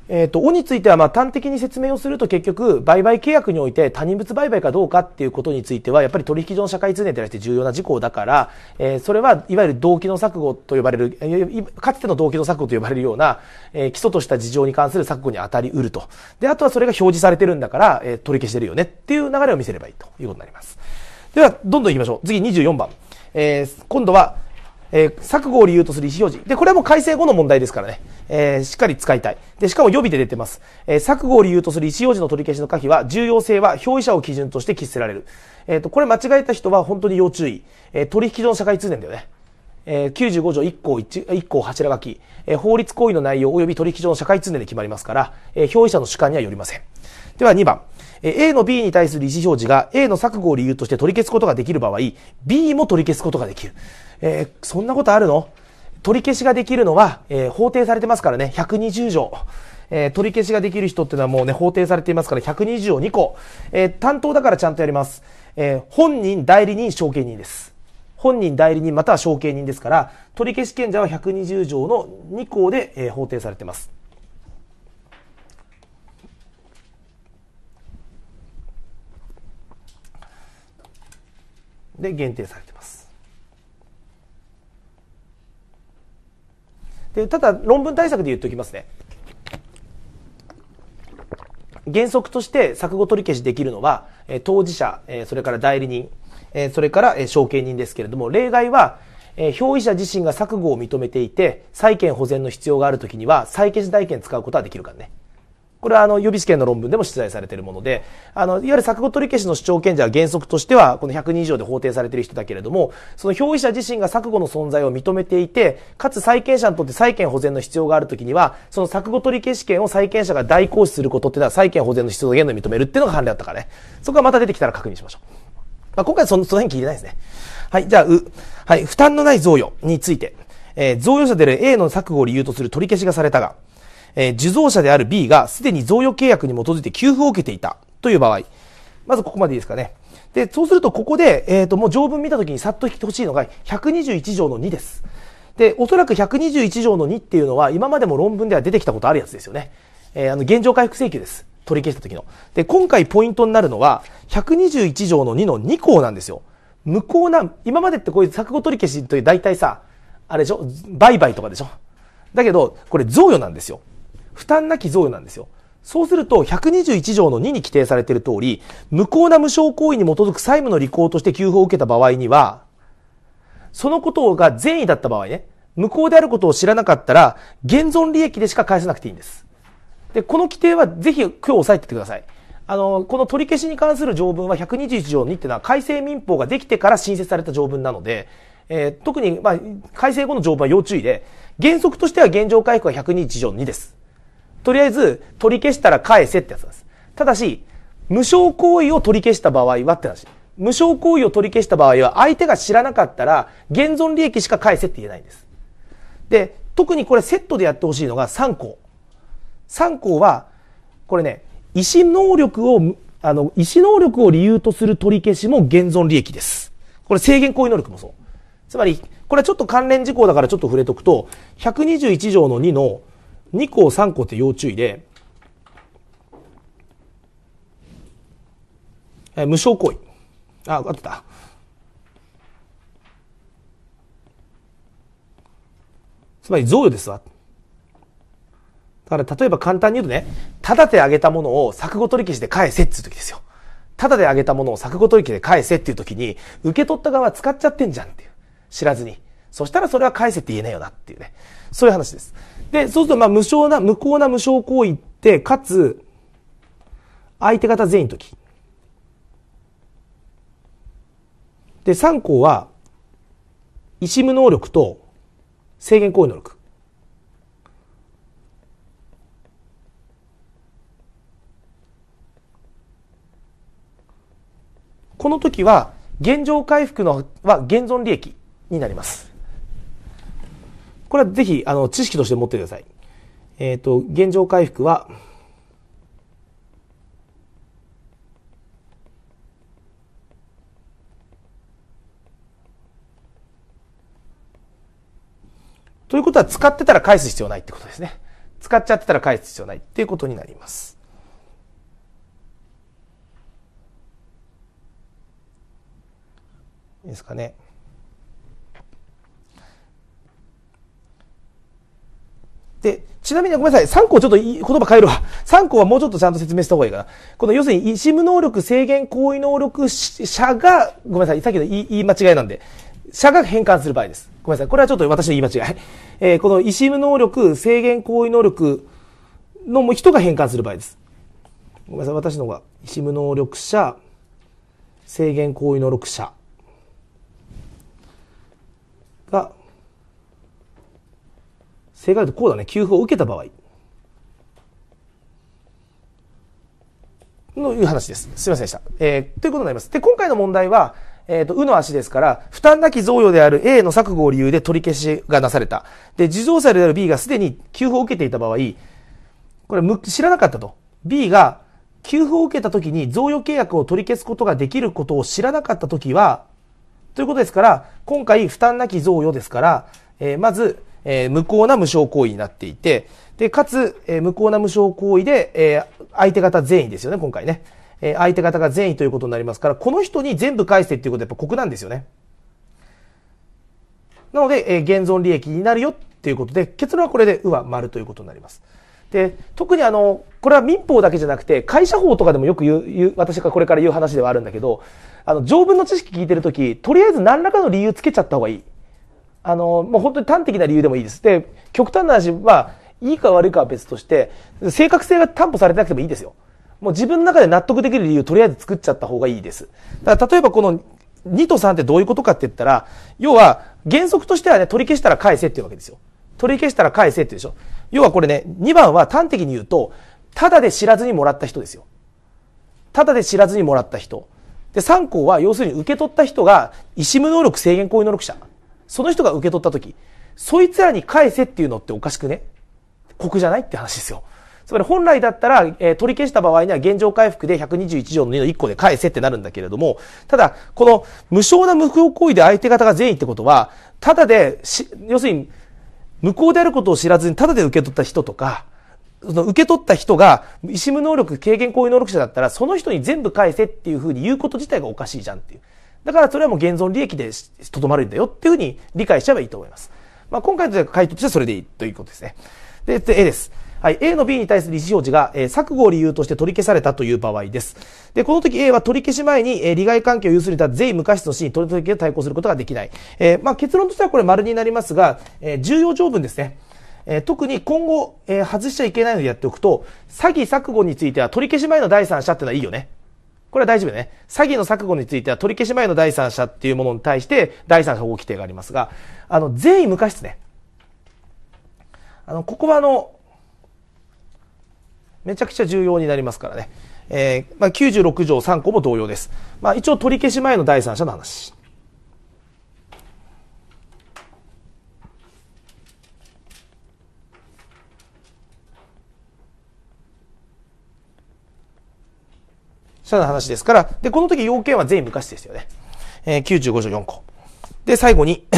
えっ、ー、と、おについては、ま端的に説明をすると結局、売買契約において他人物売買かどうかっていうことについては、やっぱり取引所の社会通念に対して重要な事項だから、えー、それはいわゆる動機の錯誤と呼ばれる、かつての動機の錯誤と呼ばれるような、えー、基礎とした事情に関する錯誤に当たりうると。で、あとはそれが表示されてるんだから、え取り消してるよねっていう流れを見せればいいということになります。では、どんどん行きましょう。次24番。え今度は、えー、錯誤を理由とする意思表示。で、これはもう改正後の問題ですからね。えー、しっかり使いたい。で、しかも予備で出てます。えー、錯誤を理由とする意思表示の取り消しの可否は、重要性は表意者を基準として喫せられる。えっ、と、これ間違えた人は本当に要注意。え取引上の社会通念だよね。えー、95条1項 1, 1項柱書き、えー、法律行為の内容及び取引上の社会通念で決まりますから、えー、表意者の主観にはよりません。では2番、え A の B に対する意思表示が A の錯誤を理由として取り消すことができる場合、B も取り消すことができる。えー、そんなことあるの取り消しができるのは、えー、法定されてますからね、120条。えー、取り消しができる人っていうのはもうね、法定されていますから、120条2個。えー、担当だからちゃんとやります。えー、本人、代理人、証券人です。本人、代理人、または証券人ですから、取り消し権者は120条の2項で、えー、法定されてます。で、限定されてでただ論文対策で言っておきますね原則として錯誤取り消しできるのは、え当事者、えそれから代理人、えそれから、え証券人ですけれども、例外は、え表依者自身が錯誤を認めていて、債権保全の必要があるときには、債決代権使うことはできるからね。これはあの予備試験の論文でも出題されているもので、あの、いわゆる作語取り消しの主張権者は原則としては、この100人以上で法定されている人だけれども、その表依者自身が作語の存在を認めていて、かつ債権者にとって債権保全の必要があるときには、その作語取り消し権を債権者が代行使することっていうのは債権保全の必要限度を認めるっていうのが判例だったからね。そこはまた出てきたら確認しましょう。まあ、今回その、その辺聞いてないですね。はい、じゃあ、う、はい、負担のない贈与について、えー、贈与者である A の作語を理由とする取り消しがされたが、えー、受贈者である B がすでに贈与契約に基づいて給付を受けていたという場合。まずここまでいいですかね。で、そうするとここで、えっ、ー、と、もう条文見たときにさっと引いてほしいのが、121条の2です。で、おそらく121条の2っていうのは、今までも論文では出てきたことあるやつですよね。えー、あの、現状回復請求です。取り消した時の。で、今回ポイントになるのは、121条の2の2項なんですよ。無効な、今までってこういう錯誤取り消しという大体さ、あれでしょ売買とかでしょだけど、これ贈与なんですよ。負担なき贈与なんですよ。そうすると、121条の2に規定されている通り、無効な無償行為に基づく債務の履行として給付を受けた場合には、そのことが善意だった場合ね、無効であることを知らなかったら、現存利益でしか返さなくていいんです。で、この規定はぜひ今日押さえていってください。あの、この取り消しに関する条文は121条2っていうのは改正民法ができてから新設された条文なので、えー、特に、まあ、改正後の条文は要注意で、原則としては現状回復は121条2です。とりあえず、取り消したら返せってやつです。ただし、無償行為を取り消した場合はって話。無償行為を取り消した場合は、相手が知らなかったら、現存利益しか返せって言えないんです。で、特にこれセットでやってほしいのが3項。3項は、これね、意思能力を、あの、意思能力を理由とする取り消しも現存利益です。これ制限行為能力もそう。つまり、これはちょっと関連事項だからちょっと触れとくと、121条の2の2個3個って要注意で、え無償行為。あ、かってた。つまり贈与ですわ。だから例えば簡単に言うとね、ただであげたものを作語取引して返せっていう時ですよ。ただであげたものを作語取引で返せっていう時に、受け取った側使っちゃってんじゃんっていう。知らずに。そしたらそれは返せって言えないよなっていうね。そういう話です。で、そうすると、まあ、無償な、無効な無償行為って、かつ、相手方全員の時。で、三項は、意思無能力と制限行為能力。この時は、現状回復のは現存利益になります。これはぜひ、あの、知識として持ってください。えっ、ー、と、現状回復は、ということは使ってたら返す必要ないってことですね。使っちゃってたら返す必要ないっていうことになります。ですかね。で、ちなみにごめんなさい。3個ちょっと言葉変えるわ。3個はもうちょっとちゃんと説明した方がいいかな。この要するに、一無能力、制限行為能力者が、ごめんなさい。さっきの言い間違いなんで、者が変換する場合です。ごめんなさい。これはちょっと私の言い間違い。えー、この一無能力、制限行為能力の人が変換する場合です。ごめんなさい。私の方が、一無能力者、制限行為能力者。正解だとこうだね。給付を受けた場合。のいう話です。すみませんでした。えー、ということになります。で、今回の問題は、えっ、ー、と、うの足ですから、負担なき贈与である A の錯誤を理由で取り消しがなされた。で、受贈者である B がすでに給付を受けていた場合、これ、知らなかったと。B が給付を受けた時に贈与契約を取り消すことができることを知らなかった時は、ということですから、今回、負担なき贈与ですから、えー、まず、えー、無効な無償行為になっていて、で、かつ、えー、無効な無償行為で、えー、相手方善意ですよね、今回ね。えー、相手方が善意ということになりますから、この人に全部返せっていうことはやっぱ酷なんですよね。なので、えー、現存利益になるよっていうことで、結論はこれで、うは丸ということになります。で、特にあの、これは民法だけじゃなくて、会社法とかでもよく言う、言う私がこれから言う話ではあるんだけど、あの、条文の知識聞いてるとき、とりあえず何らかの理由つけちゃった方がいい。あの、もう本当に端的な理由でもいいです。で、極端な話は、いいか悪いかは別として、正確性が担保されてなくてもいいですよ。もう自分の中で納得できる理由とりあえず作っちゃった方がいいです。だから例えばこの2と3ってどういうことかって言ったら、要は原則としてはね、取り消したら返せっていうわけですよ。取り消したら返せってでしょ。要はこれね、2番は端的に言うと、ただで知らずにもらった人ですよ。ただで知らずにもらった人。で、3項は要するに受け取った人が、意師無能力制限行為能力者。その人が受け取った時、そいつらに返せっていうのっておかしくね酷じゃないって話ですよ。つまり本来だったら、えー、取り消した場合には現状回復で121条の2の1個で返せってなるんだけれども、ただ、この無償な無効行為で相手方が善意ってことは、ただでし、要するに、無効であることを知らずにただで受け取った人とか、その受け取った人が、意思無能力、軽減行為能力者だったら、その人に全部返せっていうふうに言うこと自体がおかしいじゃんっていう。だからそれはもう現存利益でとどまるんだよっていうふうに理解しちゃえばいいと思います。まあ、今回の回答としてはそれでいいということですね。で、で A です。はい、A の B に対する意思表示が、えー、錯誤を理由として取り消されたという場合です。で、この時 A は取り消し前に、えー、利害関係を有するた税無価失の死に取り消し対抗することができない。えー、まあ、結論としてはこれ丸になりますが、えー、重要条文ですね。えー、特に今後、えー、外しちゃいけないのでやっておくと、詐欺錯誤については取り消し前の第三者ってのはいいよね。これは大丈夫ね。詐欺の錯誤については取り消し前の第三者っていうものに対して第三者保護規定がありますが、あの、善意無過失ね。あの、ここはあの、めちゃくちゃ重要になりますからね。えー、まあ、96条3項も同様です。まあ、一応取り消し前の第三者の話。たな話ですから、で、この時要件は全員昔ですよね。えー、95条4項。で、最後に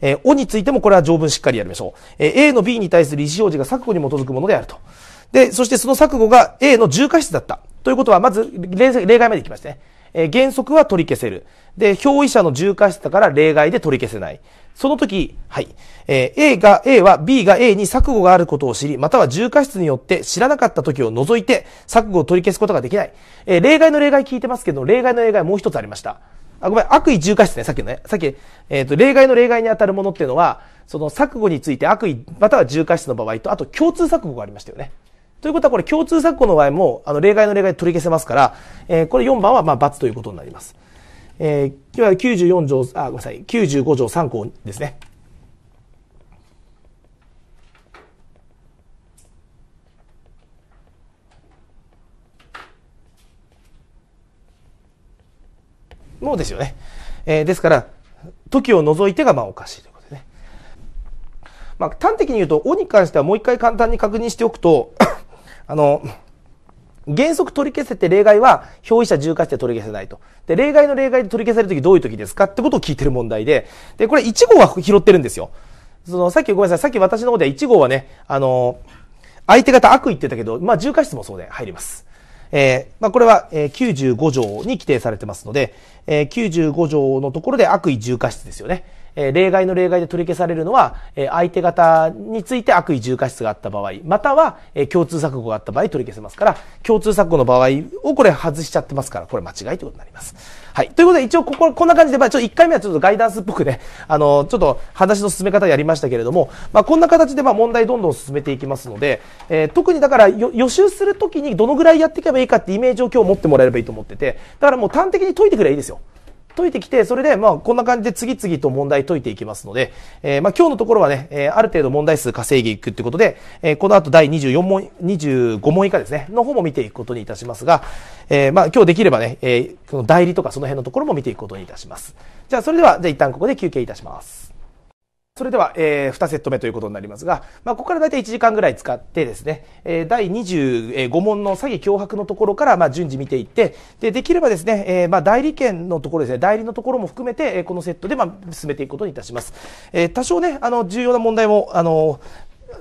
えー、おについてもこれは条文しっかりやりましょう。えー、A の B に対する意思表示が錯誤に基づくものであると。で、そしてその錯誤が A の重過失だった。ということは、まず例、外までいきましたね。えー、原則は取り消せる。で、表意者の重過失だから例外で取り消せない。その時、はい、えー、A が、A は B が A に錯誤があることを知り、または重過失によって知らなかった時を除いて、錯誤を取り消すことができない。えー、例外の例外聞いてますけど、例外の例外もう一つありました。あ、ごめん、悪意重過失ね、さっきのね。さっき、えっ、ー、と、例外の例外に当たるものっていうのは、その錯誤について悪意、または重過失の場合と、あと共通錯誤がありましたよね。ということはこれ共通錯誤の場合も、あの、例外の例外で取り消せますから、えー、これ4番はまあ罰ということになります。えー、今日は94条、あ、ごめんなさい、95条3項ですね。もうですよね。えー、ですから、時を除いてがまあおかしいということでね。まあ、端的に言うと、おに関してはもう一回簡単に確認しておくと、あの、原則取り消せて例外は、表意者重過して取り消せないと。で、例外の例外で取り消せるときどういうときですかってことを聞いてる問題で、で、これ1号は拾ってるんですよ。その、さっきごめんなさい、さっき私の方では1号はね、あの、相手方悪言ってたけど、まあ、重過失もそうで入ります。えー、まあ、これは、え95条に規定されてますので、え95条のところで悪意重過失ですよね。え例外の例外で取り消されるのは、え相手方について悪意重過失があった場合、または、え共通錯誤があった場合取り消せますから、共通錯誤の場合をこれ外しちゃってますから、これ間違いということになります。はい。ということで、一応ここ、こんな感じで、まあ、ちょっと1回目はちょっとガイダンスっぽくね、あの、ちょっと話の進め方やりましたけれども、まあ、こんな形で、まあ、問題どんどん進めていきますので、えー、特にだから、予習するときにどのぐらいやっていけばいいかってイメージを今日持ってもらえればいいと思ってて、だからもう端的に解いてくればいいですよ。解いてきて、それで、まあ、こんな感じで次々と問題解いていきますので、えー、まあ、今日のところはね、えー、ある程度問題数稼いでいくということで、えー、この後第24問、25問以下ですね、の方も見ていくことにいたしますが、えー、まあ、今日できればね、えー、この代理とかその辺のところも見ていくことにいたします。じゃあ、それでは、じゃあ一旦ここで休憩いたします。それでは、えー、2セット目ということになりますが、まあ、ここから大体1時間ぐらい使ってですね、えー、第25問の詐欺脅迫のところから、まあ、順次見ていって、で、できればですね、えー、まあ、代理権のところですね、代理のところも含めて、えー、このセットで、まあ、進めていくことにいたします。えー、多少ね、あの、重要な問題も、あの、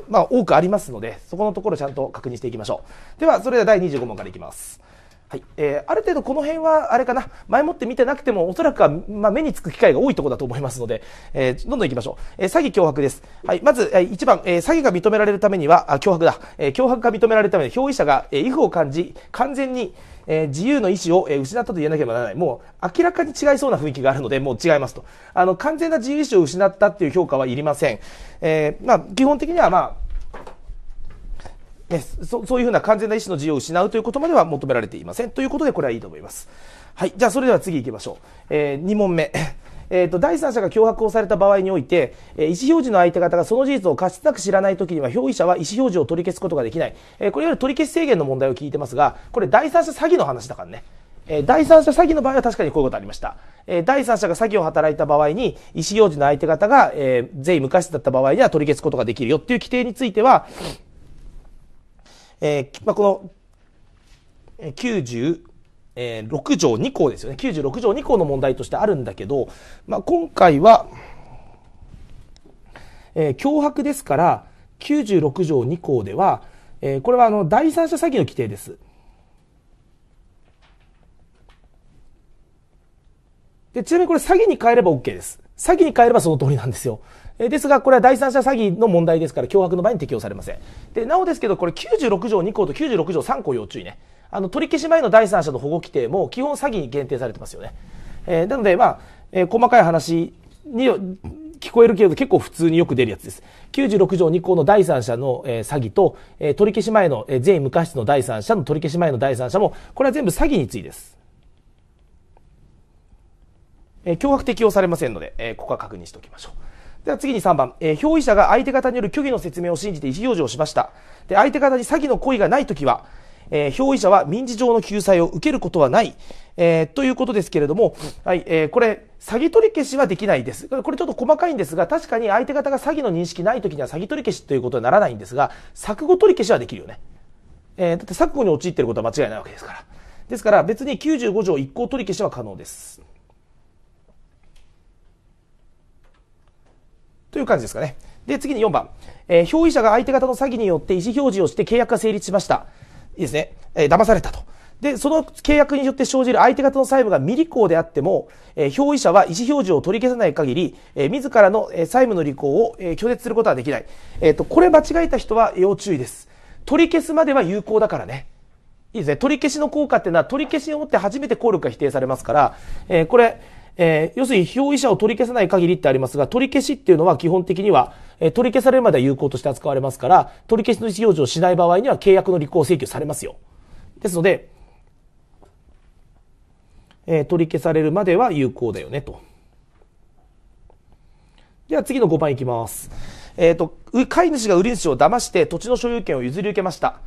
まあ、多くありますので、そこのところちゃんと確認していきましょう。では、それでは第25問からいきます。はいえー、ある程度この辺はあれかな前もって見てなくてもおそらくは、まあ、目につく機会が多いところだと思いますので、えー、どんどんいきましょう、えー、詐欺脅迫です、はい、まず、えー、1番、えー、詐欺が認められるためにはあ脅迫だ、えー、脅迫が認められるために表意者が、えー、違法を感じ完全にえー、自由の意思を、えー、失ったと言えなければならない。もう明らかに違いそうな雰囲気があるので、もう違いますと。あの、完全な自由意思を失ったっていう評価はいりません。えー、まあ、基本的にはまあ、ね、そそういうふうな完全な意思の自由を失うということまでは求められていませんということでこれはいいと思います。はい、じゃあそれでは次行きましょう。えー、2問目。えーと、第三者が脅迫をされた場合において、えー、意思表示の相手方がその事実を過失なく知らないときには表意者は意思表示を取り消すことができない、えー、これいわゆる取り消し制限の問題を聞いてますがこれ第三者詐欺の話だからね。えー、第三者詐欺の場合は確かにこういうことありました。えー、第三者が詐欺を働いた場合に、意思表示の相手方が、えー、税無過失だった場合には取り消すことができるよっていう規定については、えー、まあ、この96条2項ですよね96条2項の問題としてあるんだけど、まあ、今回は、えー、脅迫ですから96条2項では、えー、これはあの第三者詐欺の規定です。でちなみにこれ詐欺に変えれば OK です。詐欺に変えればその通りなんですよ。えですがこれは第三者詐欺の問題ですから脅迫の場合に適用されませんでなおですけどこれ96条2項と96条3項要注意ねあの取り消し前の第三者の保護規定も基本詐欺に限定されてますよね、えー、なのでまあ、えー、細かい話に聞こえるけれど結構普通によく出るやつです。96条2項の第三者の、えー、詐欺と、えー、取り消し前の、えー、全員無過失の第三者の取り消し前の第三者も、これは全部詐欺についてです。えー、脅迫適用されませんので、えー、ここは確認しておきましょう。では次に3番、えー、表意者が相手方による虚偽の説明を信じて意思表示をしました。で、相手方に詐欺の行為がないときは、えー、表意者は民事上の救済を受けることはない、えー、ということですけれども、はい、えー、これ、詐欺取り消しはできないです。これちょっと細かいんですが、確かに相手方が詐欺の認識ないときには詐欺取り消しということにならないんですが、錯誤取り消しはできるよね。えー、だって錯誤に陥っていることは間違いないわけですから。ですから別に95条1項取り消しは可能です。という感じですかね。で、次に4番。えー、表意者が相手方の詐欺によって意思表示をして契約が成立しました。いいですね。えー、騙されたと。で、その契約によって生じる相手方の債務が未履行であっても、えー、表意者は意思表示を取り消さない限り、えー、自らの、え債務の履行を、えー、拒絶することはできない。えっ、ー、と、これ間違えた人は要注意です。取り消すまでは有効だからね。いいですね。取り消しの効果っていうのは、取り消しをもって初めて効力が否定されますから、えー、これ、えー、要するに表意者を取り消さない限りってありますが、取り消しっていうのは基本的には、えー、取り消されるまでは有効として扱われますから、取り消しの意思表示をしない場合には契約の履行請求されますよ。ですので、えー、取り消されるまでは有効だよねと。では次の5番いきます。えっ、ー、と、飼い主が売り主を騙して土地の所有権を譲り受けました。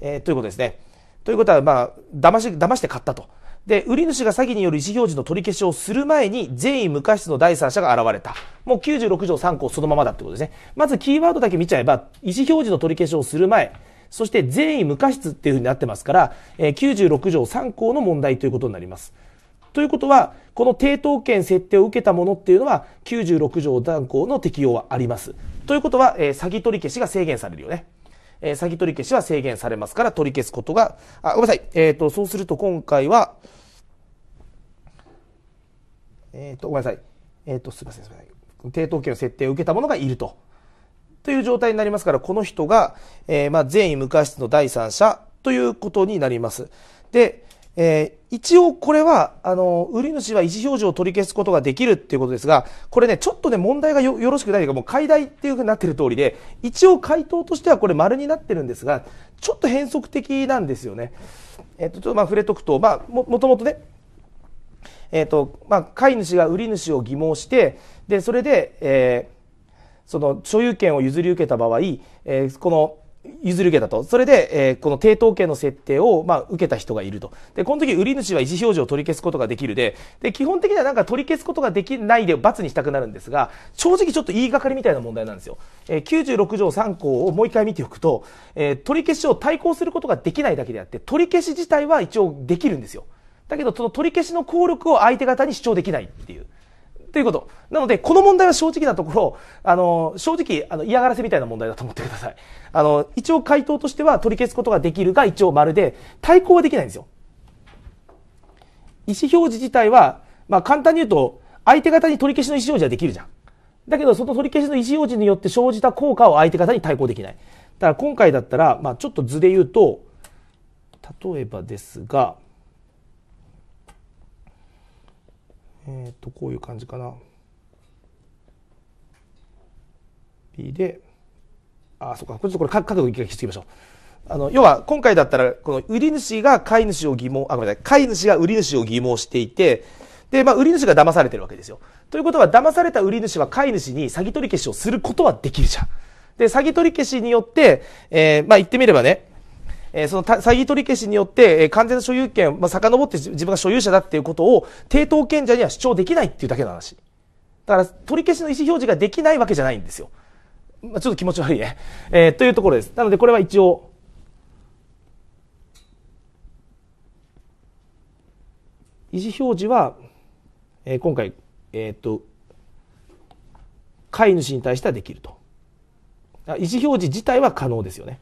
えー、ということですね。ということは、まあ、騙し、騙して買ったと。で、売り主が詐欺による意思表示の取り消しをする前に、善意無過失の第三者が現れた。もう96条3項そのままだってことですね。まずキーワードだけ見ちゃえば、意思表示の取り消しをする前、そして善意無過失っていうふうになってますから、えー、96条3項の問題ということになります。ということは、この抵当権設定を受けたものっていうのは、96条断項の適用はあります。ということは、えー、詐欺取り消しが制限されるよね。えー、詐欺取り消しは制限されますから、取り消すことが、あ、ごめんなさい。えっ、ー、と、そうすると今回は、えっ、ー、と、ごめんなさい。えっ、ー、と、すみません、すいません。抵当権の設定を受けた者がいると。という状態になりますから、この人が、えー、まあ、善意無過失の第三者ということになります。で、えー、一応これは、あの、売り主は意思表示を取り消すことができるっていうことですが、これね、ちょっとね、問題がよよろしくないというか、もう解題っていうふうになってる通りで、一応回答としてはこれ丸になってるんですが、ちょっと変則的なんですよね。えっと、ちょっとまあ触れとくと、まあ、も、もともとね、えーとまあ、買い主が売り主を疑問してでそれで、えー、その所有権を譲り受けた場合、えー、この譲り受けたと。それで、えー、この抵当権の設定を、まあ、受けた人がいると。で、この時、売り主は意思表示を取り消すことができるで、で、基本的にはなんか取り消すことができないで罰にしたくなるんですが、正直ちょっと言いがかりみたいな問題なんですよ。えー、96条3項をもう一回見ておくと、えー、取り消しを対抗することができないだけであって、取り消し自体は一応できるんですよ。だけど、その取り消しの効力を相手方に主張できないっていう。ということ。なので、この問題は正直なところ、あの、正直、あの、嫌がらせみたいな問題だと思ってください。あの、一応回答としては取り消すことができるが一応丸で、対抗はできないんですよ。意思表示自体は、まあ簡単に言うと、相手方に取り消しの意思表示はできるじゃん。だけど、その取り消しの意思表示によって生じた効果を相手方に対抗できない。だから今回だったら、まあちょっと図で言うと、例えばですが、えっ、ー、とこういう感じかな B であそっかこれちょっとこれ角度を聞てきましょうあの要は今回だったらこの売り主が買い主を疑問あごめんなさい買い主が売り主を疑問していてで、まあ、売り主が騙されてるわけですよ。ということは、騙された売り主は買い主に詐欺取り消しをすることはできるじゃん。で、詐欺取り消しによって、えー、まあ、言ってみればね、えその詐欺取り消しによって、え完全な所有権、まあ、遡って自分が所有者だっていうことを、抵当権者には主張できないっていうだけの話。だから、取り消しの意思表示ができないわけじゃないんですよ。まあ、ちょっと気持ち悪いね。えー、というところです。なので、これは一応、意思表示は、えー、今回、えー、っと、飼い主に対してはできると。意思表示自体は可能ですよね。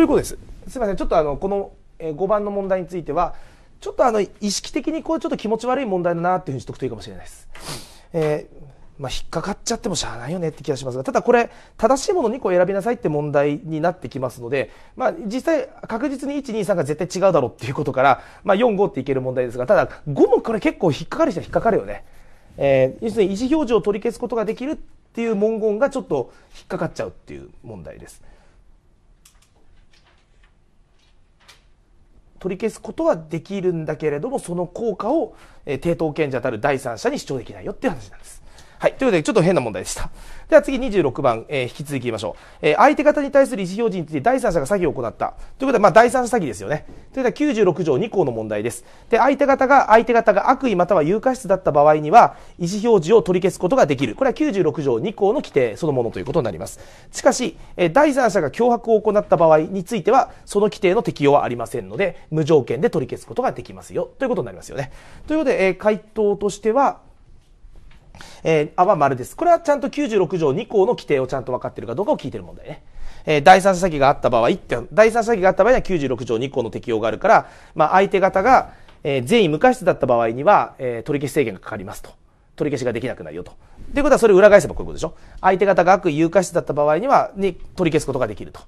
ということです。すみません、ちょっとあのこの5番の問題については、ちょっとあの意識的にこうちょっと気持ち悪い問題だなっていうふうにしとくといいかもしれないです。えー、まあ、引っかかっちゃってもしゃあないよねって気がしますが、ただこれ、正しいもの2個選びなさいって問題になってきますので、まあ、実際、確実に1、2、3が絶対違うだろうっていうことから、まあ、4、5っていける問題ですが、ただ、5もこれ結構引っかかる人は引っかかるよね。えー、要するに意思表示を取り消すことができるっていう文言がちょっと引っかかっちゃうっていう問題です。取り消すことはできるんだけれどもその効果を、えー、抵当権者たる第三者に主張できないよっていう話なんです。はい。ということで、ちょっと変な問題でした。では次26番、えー、引き続き言いましょう。えー、相手方に対する意思表示について第三者が詐欺を行った。ということは、まあ、第三者詐欺ですよね。ということは、96条2項の問題です。で、相手方が、相手方が悪意または有過失だった場合には、意思表示を取り消すことができる。これは96条2項の規定そのものということになります。しかし、えー、第三者が脅迫を行った場合については、その規定の適用はありませんので、無条件で取り消すことができますよ。ということになりますよね。ということで、えー、回答としては、えー、あは丸です。これはちゃんと96条2項の規定をちゃんと分かってるかどうかを聞いてる問題ね。えー、第三者先があった場合、第三者先があった場合には96条2項の適用があるから、まあ、相手方が、えー、善意無過失だった場合には、えー、取り消し制限がかかりますと。取り消しができなくなるよと。ということはそれを裏返せばこういうことでしょ。相手方が悪意有過失だった場合には、に取り消すことができると。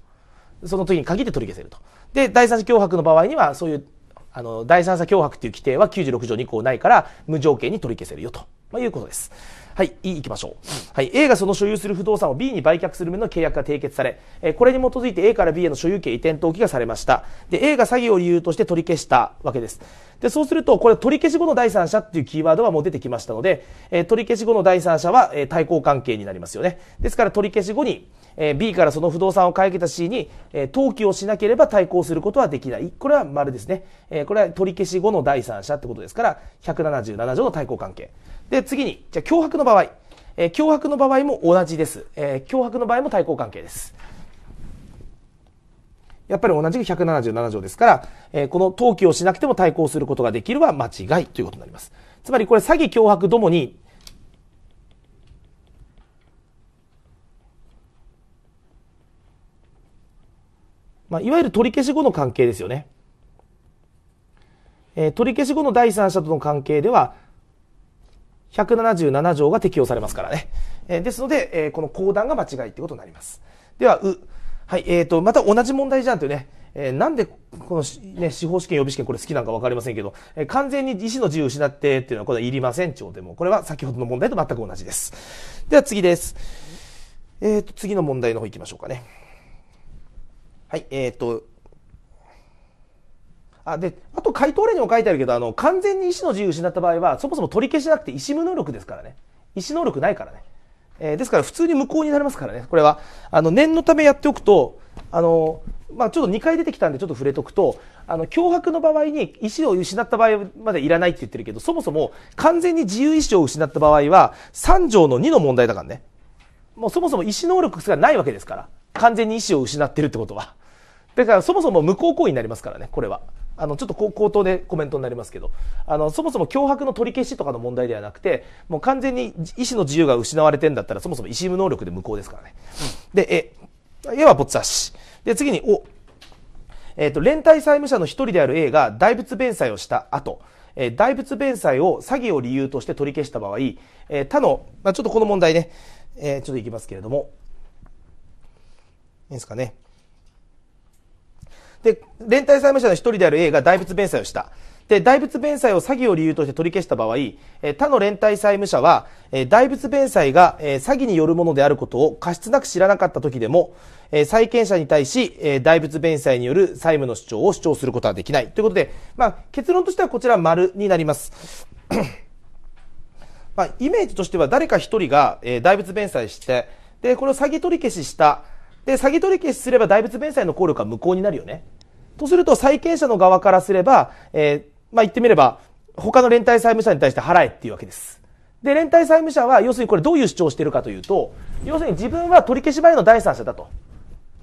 その時に限って取り消せると。で、第三者脅迫の場合には、そういう、あの、第三者脅迫っていう規定は96条2項ないから、無条件に取り消せるよと。まあ、いうことです。はい、E 行きましょう。はい、A がその所有する不動産を B に売却する旨の契約が締結され、えこれに基づいて A から B への所有権移転登記がされました。で、A が詐欺を理由として取り消したわけです。で、そうすると、これ取り消し後の第三者っていうキーワードはもう出てきましたので、え取り消し後の第三者は、え対抗関係になりますよね。ですから取り消し後に、え B からその不動産を買い受けた C に、え登記をしなければ対抗することはできない。これは丸ですね。えこれは取り消し後の第三者ってことですから、177条の対抗関係。で、次に、じゃあ脅迫の場合。え脅迫の場合も同じです。え脅迫の場合も対抗関係です。やっぱり同じく177条ですから、えこの登記をしなくても対抗することができるは間違いということになります。つまりこれ詐欺脅迫どもにまあ、いわゆる取り消し後の関係ですよね。えー、取り消し後の第三者との関係では、177条が適用されますからね。えー、ですので、えー、この公団が間違いってことになります。では、う。はい、えっ、ー、と、また同じ問題じゃんというね。えー、なんで、この、ね、司法試験、予備試験、これ好きなんかわかりませんけど、えー、完全に医師の自由失ってっていうのは、これはいりません、ちょうでも。これは先ほどの問題と全く同じです。では次です。えっ、ー、と、次の問題の方行きましょうかね。はい、えっ、ー、と、あ、で、あと回答例にも書いてあるけど、あの、完全に意思の自由失った場合は、そもそも取り消しなくて意思無能力ですからね。意思能力ないからね。えー、ですから普通に無効になりますからね。これは、あの、念のためやっておくと、あの、まあ、ちょっと2回出てきたんでちょっと触れとくと、あの、脅迫の場合に意思を失った場合までいらないって言ってるけど、そもそも完全に自由意思を失った場合は、3条の2の問題だからね。もうそもそも意思能力がないわけですから。完全に意思を失ってるってことは。だからそもそも無効行為になりますからね、これは。あの、ちょっと口頭でコメントになりますけど、あの、そもそも脅迫の取り消しとかの問題ではなくて、もう完全に医師の自由が失われてんだったら、そもそも医師無能力で無効ですからね。で、え、絵はぼっさし。で、次に、お、えっ、ー、と、連帯債務者の一人である A が大仏弁済をした後、えー、大仏弁済を詐欺を理由として取り消した場合、えー、他の、まあ、ちょっとこの問題ね、えー、ちょっといきますけれども、いいですかね。で、連帯債務者の一人である A が大仏弁済をした。で、大仏弁済を詐欺を理由として取り消した場合、え他の連帯債務者は、え大仏弁済が、え詐欺によるものであることを過失なく知らなかった時でも、え債権者に対し、え大仏弁済による債務の主張を主張することはできない。ということで、まあ、結論としてはこちら丸になります。まあ、イメージとしては誰か一人が、えー、大仏弁済して、で、これを詐欺取り消しした、で、詐欺取り消しすれば大仏弁済の効力は無効になるよね。とすると、債権者の側からすれば、えー、まあ、言ってみれば、他の連帯債務者に対して払えっていうわけです。で、連帯債務者は、要するにこれどういう主張してるかというと、要するに自分は取り消し前の第三者だと。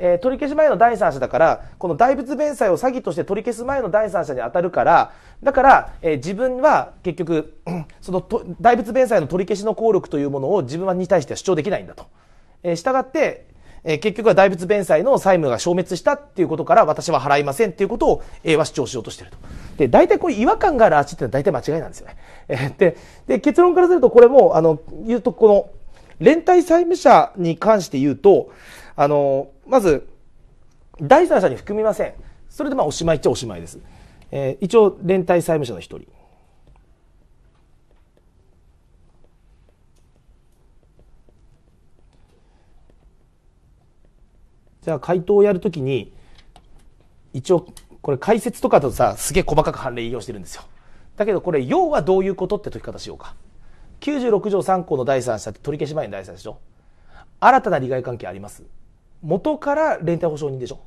えー、取り消し前の第三者だから、この大仏弁済を詐欺として取り消す前の第三者に当たるから、だから、えー、自分は結局、その大仏弁済の取り消しの効力というものを自分はに対しては主張できないんだと。えー、従って、えー、結局は大仏弁済の債務が消滅したっていうことから私は払いませんっていうことを、えは主張しようとしてると。で、大体こう違和感があるあって大体間違いなんですよね。えー、で、で、結論からするとこれも、あの、言うとこの、連帯債務者に関して言うと、あの、まず、第三者に含みません。それでまあおしまいっちゃおしまいです。えー、一応連帯債務者の一人。じゃあ回答をやるときに、一応、これ解説とかだとさ、すげえ細かく判例引用してるんですよ。だけどこれ、要はどういうことって解き方しようか。96条3項の第3者って取り消し前の第3者でしょ。新たな利害関係あります。元から連帯保証人でしょ。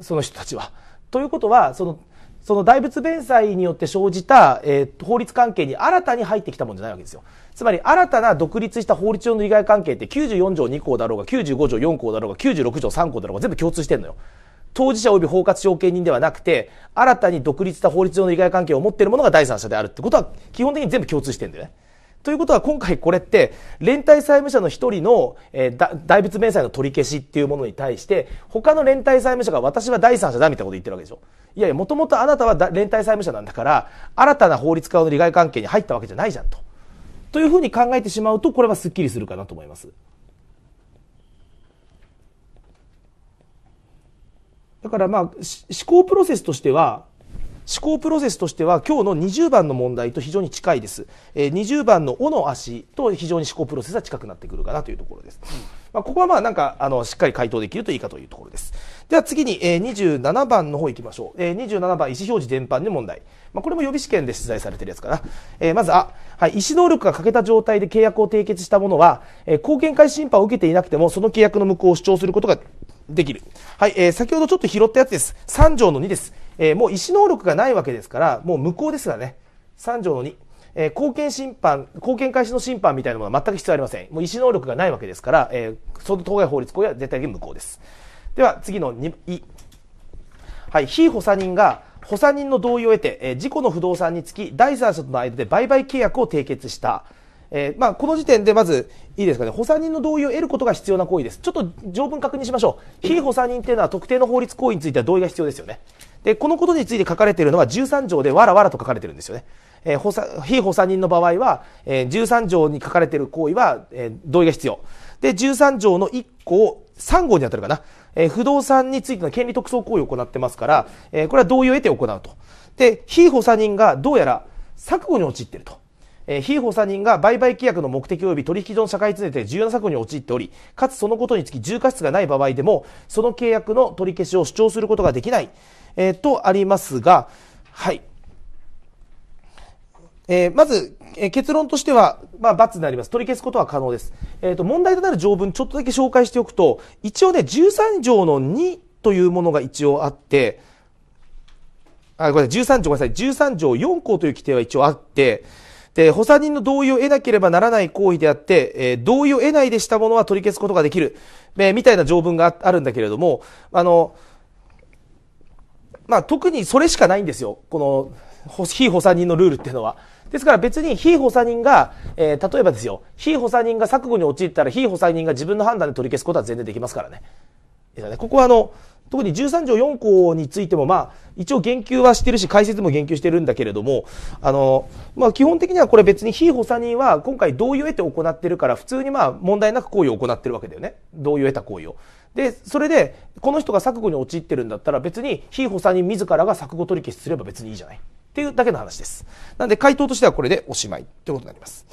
その人たちは。ということは、その、その大仏弁済によって生じた、えー、法律関係に新たに入ってきたもんじゃないわけですよ。つまり新たな独立した法律上の利害関係って94条2項だろうが95条4項だろうが96条3項だろうが全部共通してんのよ。当事者及び包括承継人ではなくて、新たに独立した法律上の利害関係を持っているものが第三者であるってことは基本的に全部共通してんだよね。ということは今回これって連帯債務者の一人の、えー、大仏弁済の取り消しっていうものに対して他の連帯債務者が私は第三者だみたいなこと言ってるわけでしょいやいやもともとあなたは連帯債務者なんだから新たな法律家の利害関係に入ったわけじゃないじゃんと。というふうに考えてしまうと、これはすっきりするかなと思います。だからまあ、思考プロセスとしては、思考プロセスとしては今日の20番の問題と非常に近いです、えー、20番の「お」の足と非常に思考プロセスは近くなってくるかなというところです、うん、まあ、ここはまあなんかあのしっかり回答できるといいかというところですでは次に、えー、27番の方いきましょう、えー、27番意思表示全般で問題、まあ、これも予備試験で出題されてるやつかな、えー、まずあ、はい、意思能力が欠けた状態で契約を締結した者は、えー、公権会審判を受けていなくてもその契約の無効を主張することができる。はい、えー、先ほどちょっと拾ったやつです。3条の2です。えー、もう意思能力がないわけですから、もう無効ですからね。3条の2。えー、貢献審判、貢献開始の審判みたいなものは全く必要ありません。もう意思能力がないわけですから、えー、その当該法律行為は絶対に無効です。では、次の2、い。はい、非補佐人が、補佐人の同意を得て、えー、事故の不動産につき、第三者との間で売買契約を締結した。えー、まあ、この時点でまず、いいですかね、補佐人の同意を得ることが必要な行為です。ちょっと条文確認しましょう。非補佐人っていうのは特定の法律行為については同意が必要ですよね。で、このことについて書かれているのは13条でわらわらと書かれているんですよね。えー、補佐、非補佐人の場合は、えー、13条に書かれている行為は、えー、同意が必要。で、13条の1項を3号に当たるかな。えー、不動産についての権利特措行為を行ってますから、えー、これは同意を得て行うと。で、非補佐人がどうやら錯誤に陥っていると。えー、非補佐人が売買契約の目的及び取引所の社会通念で重要な錯誤に陥っており、かつそのことにつき重過失がない場合でも、その契約の取り消しを主張することができない。えー、とありますが、はい。えー、まず、えー、結論としては、まあ、罰になります。取り消すことは可能です。えっ、と、問題となる条文、ちょっとだけ紹介しておくと、一応ね、13条の2というものが一応あって、あ、ごめんなさい、13条、ごめんなさい、13条4項という規定は一応あって、で、補佐人の同意を得なければならない行為であって、えー、同意を得ないでしたものは取り消すことができる、えー、みたいな条文があるんだけれども、あの、まあ、特にそれしかないんですよ。この、非補佐人のルールっていうのは。ですから別に非補佐人が、えー、例えばですよ、非補佐人が錯誤に陥ったら非補佐人が自分の判断で取り消すことは全然できますからね。ここはあの、特に13条4項についても、まあ、一応言及はしてるし、解説も言及してるんだけれども、あの、まあ、基本的にはこれ別に非補佐人は今回同意を得て行ってるから、普通にまあ、問題なく行為を行ってるわけだよね。同意を得た行為を。でそれでこの人が錯誤に陥ってるんだったら別に非補佐人自らが錯誤取り消しすれば別にいいじゃないっていうだけの話ですなんで回答としてはこれでおしまいということになります、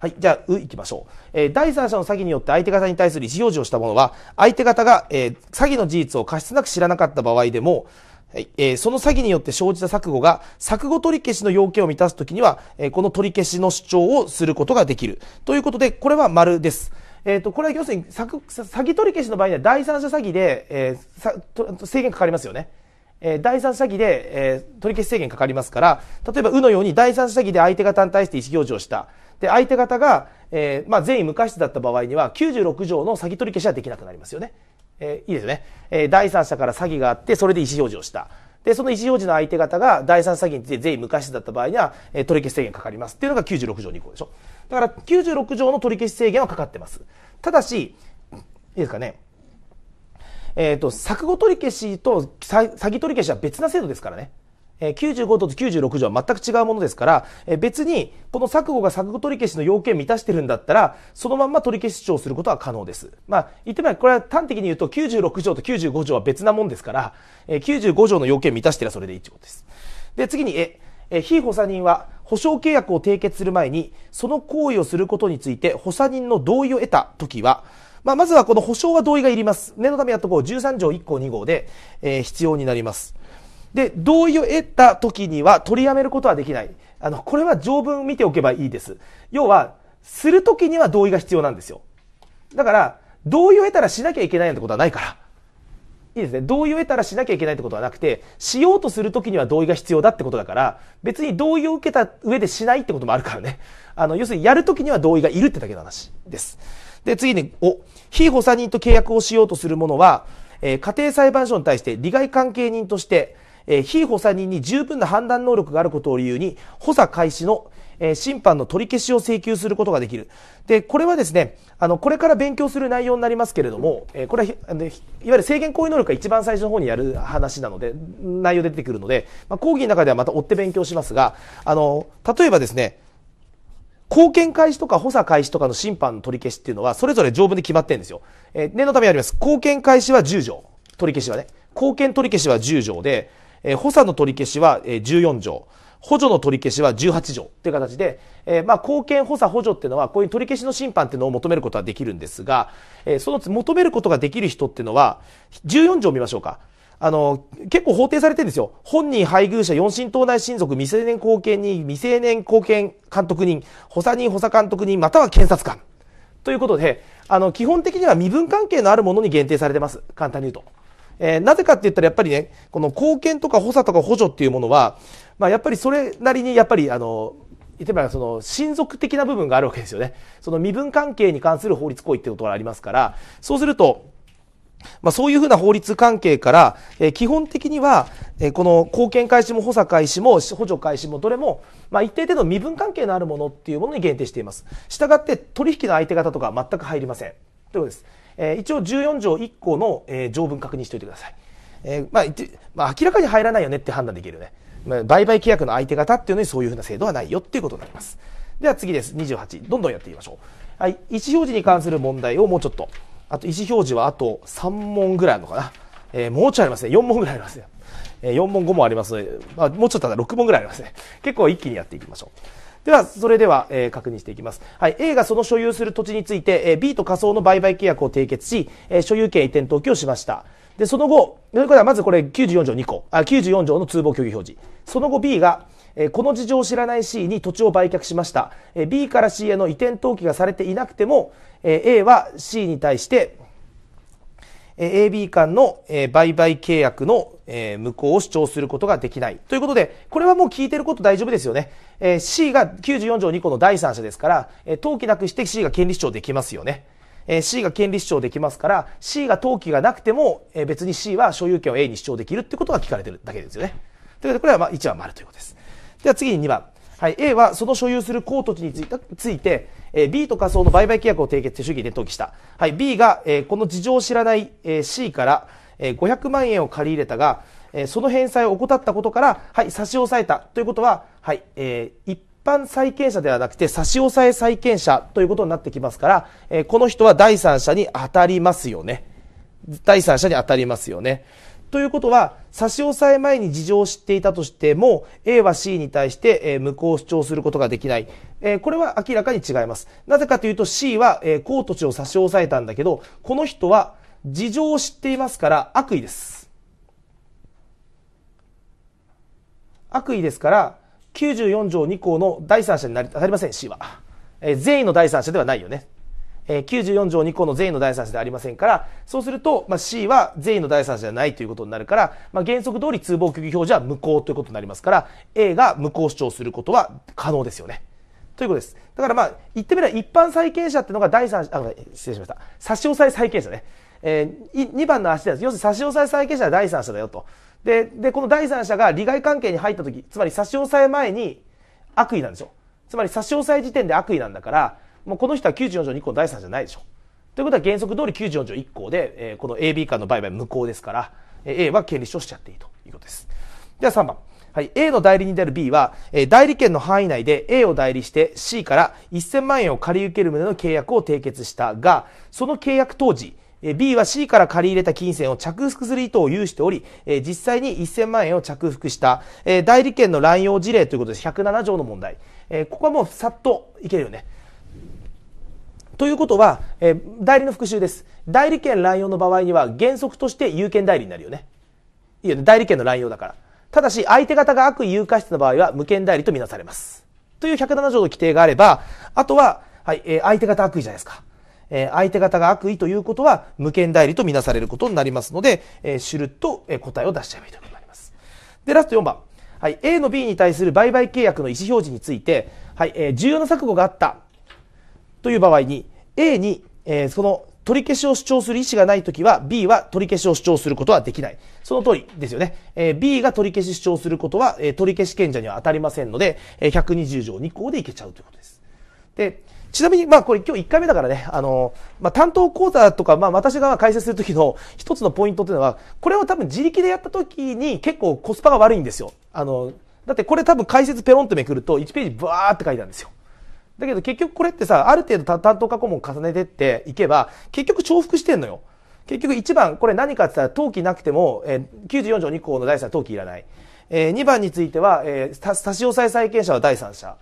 はい、じゃあ、う、いきましょう。えー、第三者の詐欺によって相手方に対する意思表示をしたものは、相手方が、えー、詐欺の事実を過失なく知らなかった場合でも、はいえー、その詐欺によって生じた錯誤が、錯誤取り消しの要件を満たすときには、えこの取り消しの主張をすることができる。ということで、これは丸です。えっ、ー、と、これは要するに詐欺取り消しの場合には第三者詐欺で、えー、制限かかりますよね。えー、第三者詐欺で、えー、取り消し制限かかりますから、例えば、うのように第三者詐欺で相手方に対して意思表示をした。で、相手方が、えー、まあ、善意無過失だった場合には、96条の詐欺取り消しはできなくなりますよね。えー、いいですね。えー、第三者から詐欺があって、それで意思表示をした。で、その意思表示の相手方が第三者詐欺について善意無過失だった場合には、えー、取り消し制限かかります。っていうのが96条2項でしょ。だから96条の取り消し制限はかかってます。ただし、いいですかね。えっ、ー、と、錯誤取り消しと詐欺取り消しは別な制度ですからね。95と96条は全く違うものですから、別にこの錯誤が錯誤取り消しの要件を満たしてるんだったら、そのまま取り消し主張することは可能です。まあ、言ってみればこれは端的に言うと96条と95条は別なもんですから、95条の要件を満たしてりそれでいいことです。で、次に、え、え被補佐人は保証契約を締結する前に、その行為をすることについて補佐人の同意を得たときは、まあ、まずはこの保証は同意がいります。念のためやっとこう13条1項2号で、えー、必要になります。で、同意を得た時には取りやめることはできない。あの、これは条文見ておけばいいです。要は、するときには同意が必要なんですよ。だから、同意を得たらしなきゃいけないなんてことはないから。いいですね。同意を得たらしなきゃいけないってことはなくて、しようとするときには同意が必要だってことだから、別に同意を受けた上でしないってこともあるからね。あの、要するにやるときには同意がいるってだけの話です。で、次に、お、非補佐人と契約をしようとする者は、えー、家庭裁判所に対して利害関係人として、えー、非補佐人に十分な判断能力があることを理由に、補佐開始のえ審判の取り消しを請求することができる。で、これはですね、あの、これから勉強する内容になりますけれども、えこれはあの、いわゆる制限行為能力が一番最初の方にやる話なので、内容出てくるので、まあ、講義の中ではまた追って勉強しますが、あの、例えばですね、貢献開始とか補佐開始とかの審判の取り消しっていうのは、それぞれ条文で決まってるんですよ。えー、念のためやります。貢献開始は10条。取り消しはね。貢献取り消しは10条で、えー、補佐の取り消しは14条。補助の取り消しは18条という形で、えー、まあ、貢献補佐補助っていうのは、こういう取り消しの審判っていうのを求めることはできるんですが、えー、その求めることができる人っていうのは、14条を見ましょうか。あの、結構法定されてるんですよ。本人配偶者、四親等内親族、未成年後見人、未成年後見監督人、補佐人、補佐監督人、または検察官。ということで、あの、基本的には身分関係のあるものに限定されてます。簡単に言うと。えー、なぜかって言ったらやっぱりね、この貢献とか補佐とか補助っていうものは、まあ、やっぱりそれなりにやっぱりあの、言ってみればその親族的な部分があるわけですよね。その身分関係に関する法律行為っていうことがありますから、そうすると、まあ、そういうふうな法律関係から、えー、基本的には、えー、この貢献開始も補佐開始も補助開始もどれも、まあ、一定程度身分関係のあるものっていうものに限定しています。したがって取引の相手方とか全く入りません。ということです。えー、一応14条1項の、えー、条文確認しておいてください。えーまあ、まあ、明らかに入らないよねって判断できるね。まあ、売買契約の相手方っていうのにそういうふうな制度はないよっていうことになります。では次です。28。どんどんやっていきましょう。はい。意思表示に関する問題をもうちょっと。あと、意思表示はあと3問ぐらいあるのかな。えー、もうちょいありますね。4問ぐらいありますね。えー、4問5問ありますので、まあ、もうちょっとだ6問ぐらいありますね。結構一気にやっていきましょう。では、それでは、えー、確認していきます。はい。A がその所有する土地について、えー、B と仮想の売買契約を締結し、えー、所有権移転登記をしました。で、その後、ということは、まずこれ94条2項、あ、94条の通報虚偽表示。その後 B が、えー、この事情を知らない C に土地を売却しました。えー、B から C への移転登記がされていなくても、えー、A は C に対して、AB 間の売買契約の無効を主張することができない。ということで、これはもう聞いてること大丈夫ですよね。C が94条2項の第三者ですから、登記なくして C が権利主張できますよね。C が権利主張できますから、C が登記がなくても、別に C は所有権を A に主張できるってことが聞かれてるだけですよね。ということで、これはま1は丸ということです。では次に2番。はい、A はその所有する公ー地について、えー、B と仮想の売買契約を締結手主義で登記した。はい、B が、えー、この事情を知らない、えー、C から、えー、500万円を借り入れたが、えー、その返済を怠ったことから、はい、差し押さえたということは、はい、えー、一般債権者ではなくて差し押さえ債権者ということになってきますから、えー、この人は第三者に当たりますよね。第三者に当たりますよね。ということは、差し押さえ前に事情を知っていたとしても、A は C に対して、え無効主張することができない。えこれは明らかに違います。なぜかというと C は、えー、公土地を差し押さえたんだけど、この人は事情を知っていますから悪意です。悪意ですから、94条2項の第三者になり、当たりません、C は。えー、善意の第三者ではないよね。え94条2項の善意の第三者でありませんから、そうすると、まあ、C は善意の第三者じゃないということになるから、まあ、原則通り通報虚偽表示は無効ということになりますから、A が無効主張することは可能ですよね。ということです。だからまあ、言ってみれば一般債権者っていうのが第三者、あ、失礼しました。差し押さえ債権者ね。えー、2番の足で、要するに差し押さえ債権者は第三者だよと。で、で、この第三者が利害関係に入った時、つまり差し押さえ前に悪意なんですよ。つまり差し押さえ時点で悪意なんだから、もうこの人は94条2項第3じゃないでしょ。ということは原則通り94条1項で、えー、この AB 間の売買無効ですから、A は権利書しちゃっていいということです。では3番。はい、A の代理人である B は、えー、代理権の範囲内で A を代理して C から1000万円を借り受ける旨の契約を締結したが、その契約当時、B は C から借り入れた金銭を着服する意図を有しており、実際に1000万円を着服した、代理権の乱用事例ということです。107条の問題。ここはもうさっといけるよね。ということは、えー、代理の復習です。代理権乱用の場合には原則として有権代理になるよね。いいよね。代理権の乱用だから。ただし、相手方が悪意有価質の場合は無権代理とみなされます。という107条の規定があれば、あとは、はい、えー、相手方悪意じゃないですか。えー、相手方が悪意ということは無権代理とみなされることになりますので、えー、知ると、えー、答えを出しちゃえばいいということになります。で、ラスト4番。はい、A の B に対する売買契約の意思表示について、はい、えー、重要な錯誤があった。という場合に A に、えー、その取り消しを主張する意思がないときは B は取り消しを主張することはできない。その通りですよね。えー、B が取り消し主張することは、えー、取り消し権者には当たりませんので、えー、120条2項でいけちゃうということです。で、ちなみに、まあこれ今日1回目だからね、あの、まあ担当講座とか、まあ私が解説するときの一つのポイントというのは、これは多分自力でやったときに結構コスパが悪いんですよ。あの、だってこれ多分解説ペロンとめくると1ページブワーって書いてあるんですよ。だけど結局これってさ、ある程度担当過去問重ねてっていけば、結局重複してんのよ。結局1番、これ何かって言ったら、登記なくても、えー、94条2項の第3登記いらない。えー、2番については、えー、差し押さえ債権者は第三者。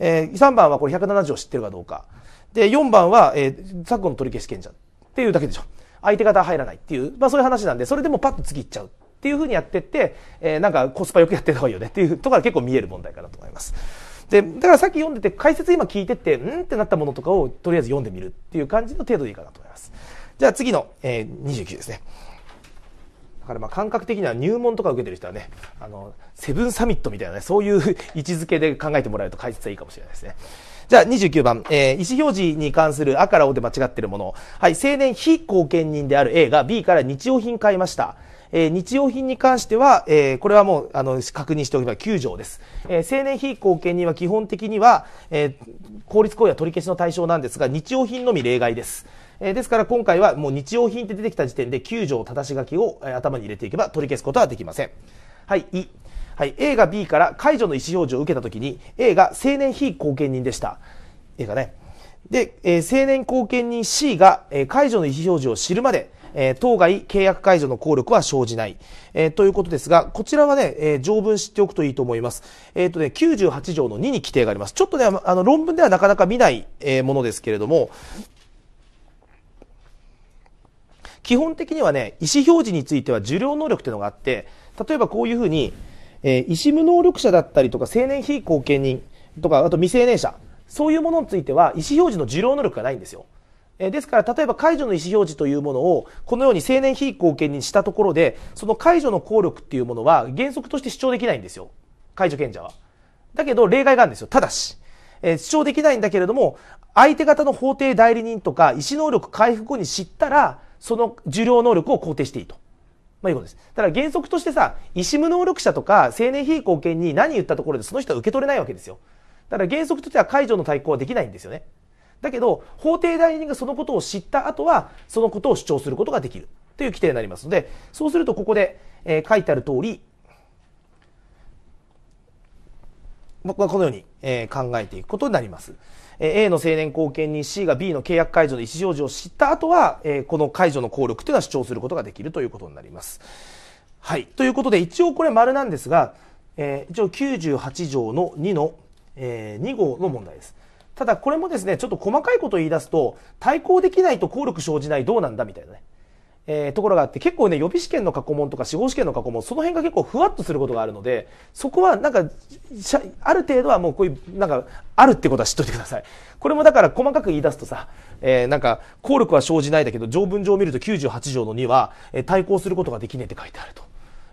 えー、3番はこれ1 0を知ってるかどうか。で、4番は、えー、昨今の取り消し権者っていうだけでしょ。相手方は入らないっていう、まあそういう話なんで、それでもパッと次いっちゃうっていうふうにやってって、えー、なんかコスパよくやってた方がいいよねっていうところが結構見える問題かなと思います。でだからさっき読んでて解説今聞いてってうんってなったものとかをとりあえず読んでみるっていう感じの程度でいいかなと思いますじゃあ次の、えー、29ですねだからまあ感覚的には入門とか受けてる人はねあのセブンサミットみたいなねそういう位置づけで考えてもらえると解説はいいかもしれないですねじゃあ29番、えー、意思表示に関する「あ」から「お」で間違ってるものはい青年非貢献人である A が B から日用品買いましたえー、日用品に関しては、えー、これはもう、あの、確認しておけば9条です。えー、青年非貢献人は基本的には、え公立行為は取り消しの対象なんですが、日用品のみ例外です。えですから今回はもう日用品って出てきた時点で9条正し書きを、え頭に入れていけば取り消すことはできません。はい、い。はい、A が B から解除の意思表示を受けたときに、A が青年非貢献人でした。A がね。で、えー、青年後見人 C が、えー、解除の意思表示を知るまで、え当該契約解除の効力は生じない、えということですが、こちらはね、え条文知っておくといいと思います。えっ、とね、98条の2に規定があります。ちょっとね、あの、論文ではなかなか見ない、えものですけれども、基本的にはね、意思表示については受領能力というのがあって、例えばこういうふうに、えー、意思無能力者だったりとか、青年非後見人とか、あと未成年者、そういうものについては意思表示の受領能力がないんですよ。ですから例えば解除の意思表示というものをこのように成年非貢献にしたところでその解除の効力っていうものは原則として主張できないんですよ解除権者は。だけど例外があるんですよただし、え主張できないんだけれども相手方の法定代理人とか意思能力回復後に知ったらその受領能力を肯定していいと。まあいうことです。ただ原則としてさ、医師無能力者とか成年非貢献に何言ったところでその人は受け取れないわけですよ。だから原則としては解除の対抗はできないんですよね。だけど、法廷代理人がそのことを知った後は、そのことを主張することができるという規定になりますので、そうするとここで、えー、書いてある通り、僕はこのように、えー、考えていくことになります。えー、A の成年後見人 C が B の契約解除の意思表示を知った後は、えー、この解除の効力というのは主張することができるということになります。はい。ということで、一応これ丸なんですが、えー、一応98条の2の、えー、2号の問題です。ただこれもですね、ちょっと細かいことを言い出すと、対抗できないと効力生じないどうなんだみたいなね。えー、ところがあって、結構ね、予備試験の過去問とか司法試験の過去問、その辺が結構ふわっとすることがあるので、そこはなんか、ある程度はもうこういう、なんか、あるってことは知っといてください。これもだから細かく言い出すとさ、えー、なんか、効力は生じないだけど、条文上を見ると98条の2は、えー、対抗することができねえって書いてあると。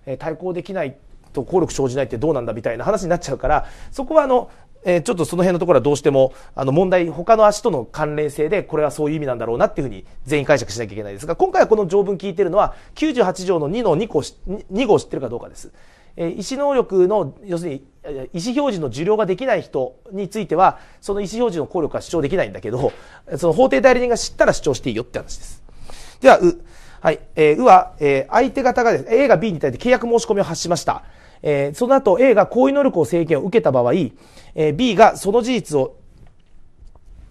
えー、対抗できないと効力生じないってどうなんだみたいな話になっちゃうから、そこはあの、えー、ちょっとその辺のところはどうしても、あの問題、他の足との関連性で、これはそういう意味なんだろうなっていうふうに全員解釈しなきゃいけないですが、今回はこの条文聞いてるのは、98条の2の2個、2号を知ってるかどうかです。えー、意思能力の、要するに、意思表示の受領ができない人については、その意思表示の効力は主張できないんだけど、その法定代理人が知ったら主張していいよって話です。では、う。はい。えー、うは、えー、相手方がですね、A が B に対して契約申し込みを発しました。えー、その後 A が行為能力を制限を受けた場合、えー、B がその事実を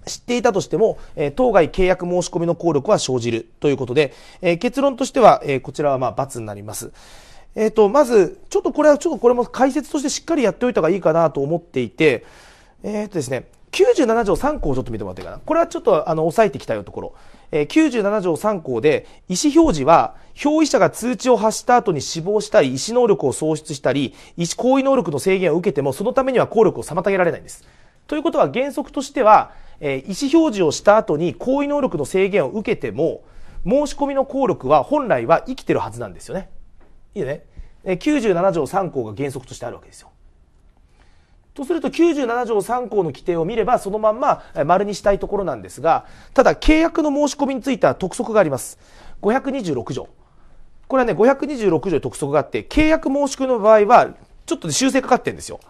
知っていたとしても、え当該契約申し込みの効力は生じるということで、え結論としては、えこちらはまあ×になります。えっ、と、まず、ちょっとこれは、ちょっとこれも解説としてしっかりやっておいた方がいいかなと思っていて、えっ、とですね、97条3項をちょっと見てもらっていいかな。これはちょっと、あの、押さえてきたよところ。え97条3項で意思表示は表意者が通知を発した後に死亡したり意思能力を喪失したり意思行為能力の制限を受けてもそのためには効力を妨げられないんです。ということは原則としては、えー、意思表示をした後に行為能力の制限を受けても申し込みの効力は本来は生きてるはずなんですよね。いいよね。え97条3項が原則としてあるわけですよ。とすると97条3項の規定を見ればそのまんま丸にしたいところなんですがただ契約の申し込みについては督促があります526条これはね526条督促があって契約申し込みの場合はちょっと修正かかってるんですよ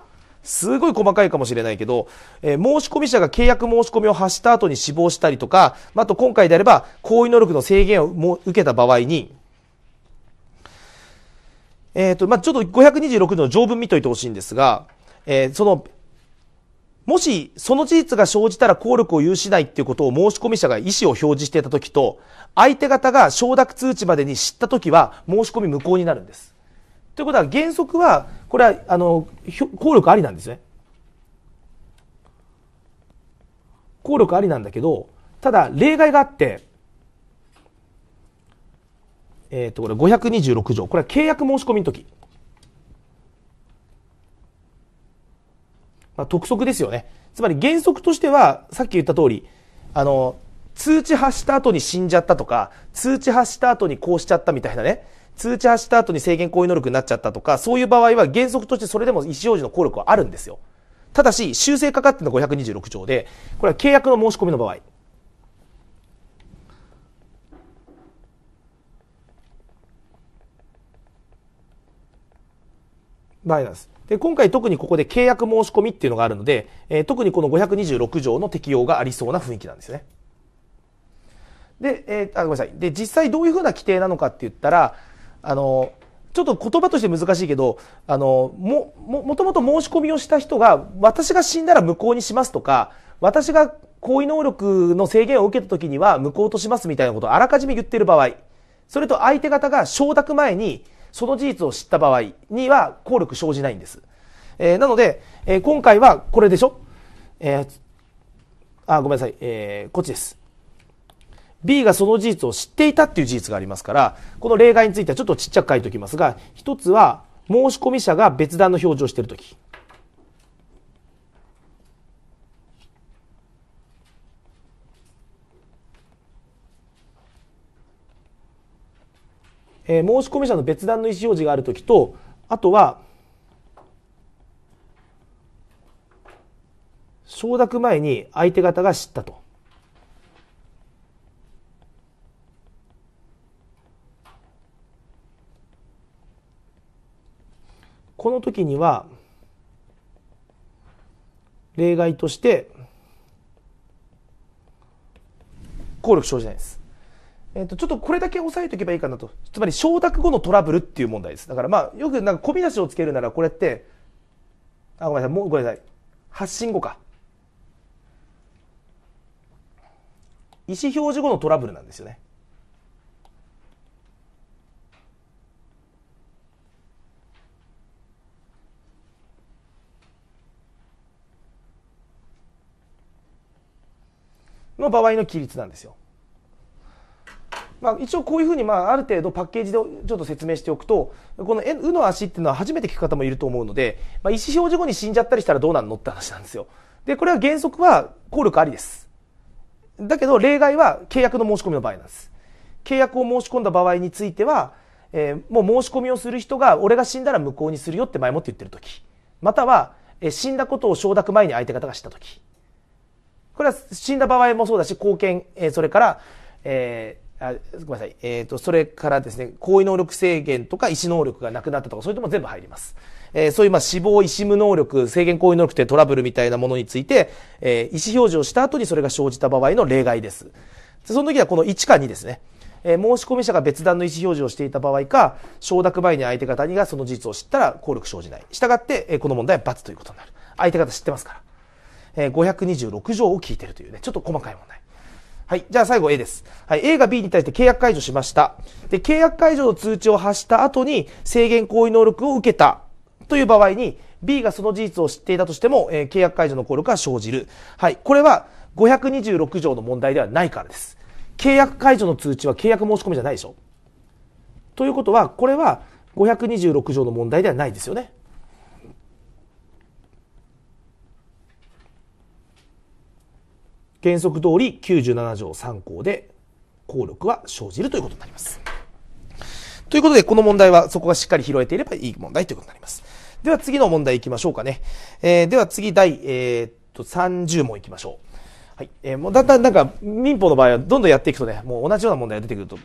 すごい細かいかもしれないけど、えー、申し込み者が契約申し込みを発した後に死亡したりとか、あ、と今回であれば、行為能力の制限をも受けた場合に、えっ、ー、と、まあ、ちょっと526の条文見といてほしいんですが、えー、その、もし、その事実が生じたら効力を有しないっていうことを申し込み者が意思を表示していたときと、相手方が承諾通知までに知ったときは、申し込み無効になるんです。ということは、原則は、これは、あの、効力ありなんですね。効力ありなんだけど、ただ、例外があって、えっ、ー、と、これ526条。これは契約申し込みの時。まあ、督促ですよね。つまり原則としては、さっき言った通り、あの、通知発した後に死んじゃったとか、通知発した後にこうしちゃったみたいなね、通知発した後に制限行為能力になっちゃったとか、そういう場合は原則としてそれでも意思表示の効力はあるんですよ。ただし、修正かかっての526条で、これは契約の申し込みの場合。場合なんです。で、今回特にここで契約申し込みっていうのがあるので、えー、特にこの526条の適用がありそうな雰囲気なんですね。で、えー、あ、ごめんなさい。で、実際どういうふうな規定なのかって言ったら、あの、ちょっと言葉として難しいけど、あの、も、も、もともと申し込みをした人が、私が死んだら無効にしますとか、私が行為能力の制限を受けた時には無効としますみたいなことをあらかじめ言ってる場合、それと相手方が承諾前に、その事実を知った場合には効力生じないんです。えー、なので、えー、今回はこれでしょえー、あ、ごめんなさい。えー、こっちです。B がその事実を知っていたっていう事実がありますから、この例外についてはちょっとちっちゃく書いておきますが、一つは申込者が別段の表示をしているとき。えー、申込者の別段の意思表示がある時とあとは承諾前に相手方が知ったと。この時には例外として効力生じないです。えっ、ー、と、ちょっとこれだけ押さえておけばいいかなと。つまり承諾後のトラブルっていう問題です。だからまあ、よくなんか込み出しをつけるならこれって、あ、ごめんなさい、もうごめんなさい。発信後か。意思表示後のトラブルなんですよね。の場合の規律なんですよ。まあ、一応こういうふうに、まあ、ある程度パッケージでちょっと説明しておくと、このうの足っていうのは初めて聞く方もいると思うので、まあ、意思表示後に死んじゃったりしたらどうなるのって話なんですよ。で、これは原則は効力ありです。だけど、例外は契約の申し込みの場合なんです。契約を申し込んだ場合については、えー、もう申し込みをする人が、俺が死んだら無効にするよって前もって言ってる時。または、えー、死んだことを承諾前に相手方が知った時。これは死んだ場合もそうだし、貢献、えー、それから、えー、あごめんなさい、えーと、それからですね行為能力制限とか意思能力がなくなったとかそれとも全部入ります。えー、そういうまあ死亡、意思無能力、制限行為能力というトラブルみたいなものについて、えー、意思表示をした後にそれが生じた場合の例外です。でその時はこの1か2ですね。えー、申し込み者が別段の意思表示をしていた場合か、承諾前に相手方にがその事実を知ったら効力生じない。従って、えー、この問題は罰ということになる。相手方知ってますから。えー、526条を聞いてるというね、ちょっと細かい問題。はい。じゃあ最後 A です。はい。A が B に対して契約解除しました。で、契約解除の通知を発した後に制限行為能力を受けたという場合に、B がその事実を知っていたとしても、えー、契約解除の効力が生じる。はい。これは526条の問題ではないからです。契約解除の通知は契約申し込みじゃないでしょ。ということは、これは526条の問題ではないですよね。原則通り97条3項で効力は生じるということになります。ということで、この問題はそこがしっかり拾えていればいい問題ということになります。では次の問題行きましょうかね。えー、では次第、えー、っと30問行きましょう。はい。えー、もうだんだんなんか民法の場合はどんどんやっていくとね、もう同じような問題が出てくると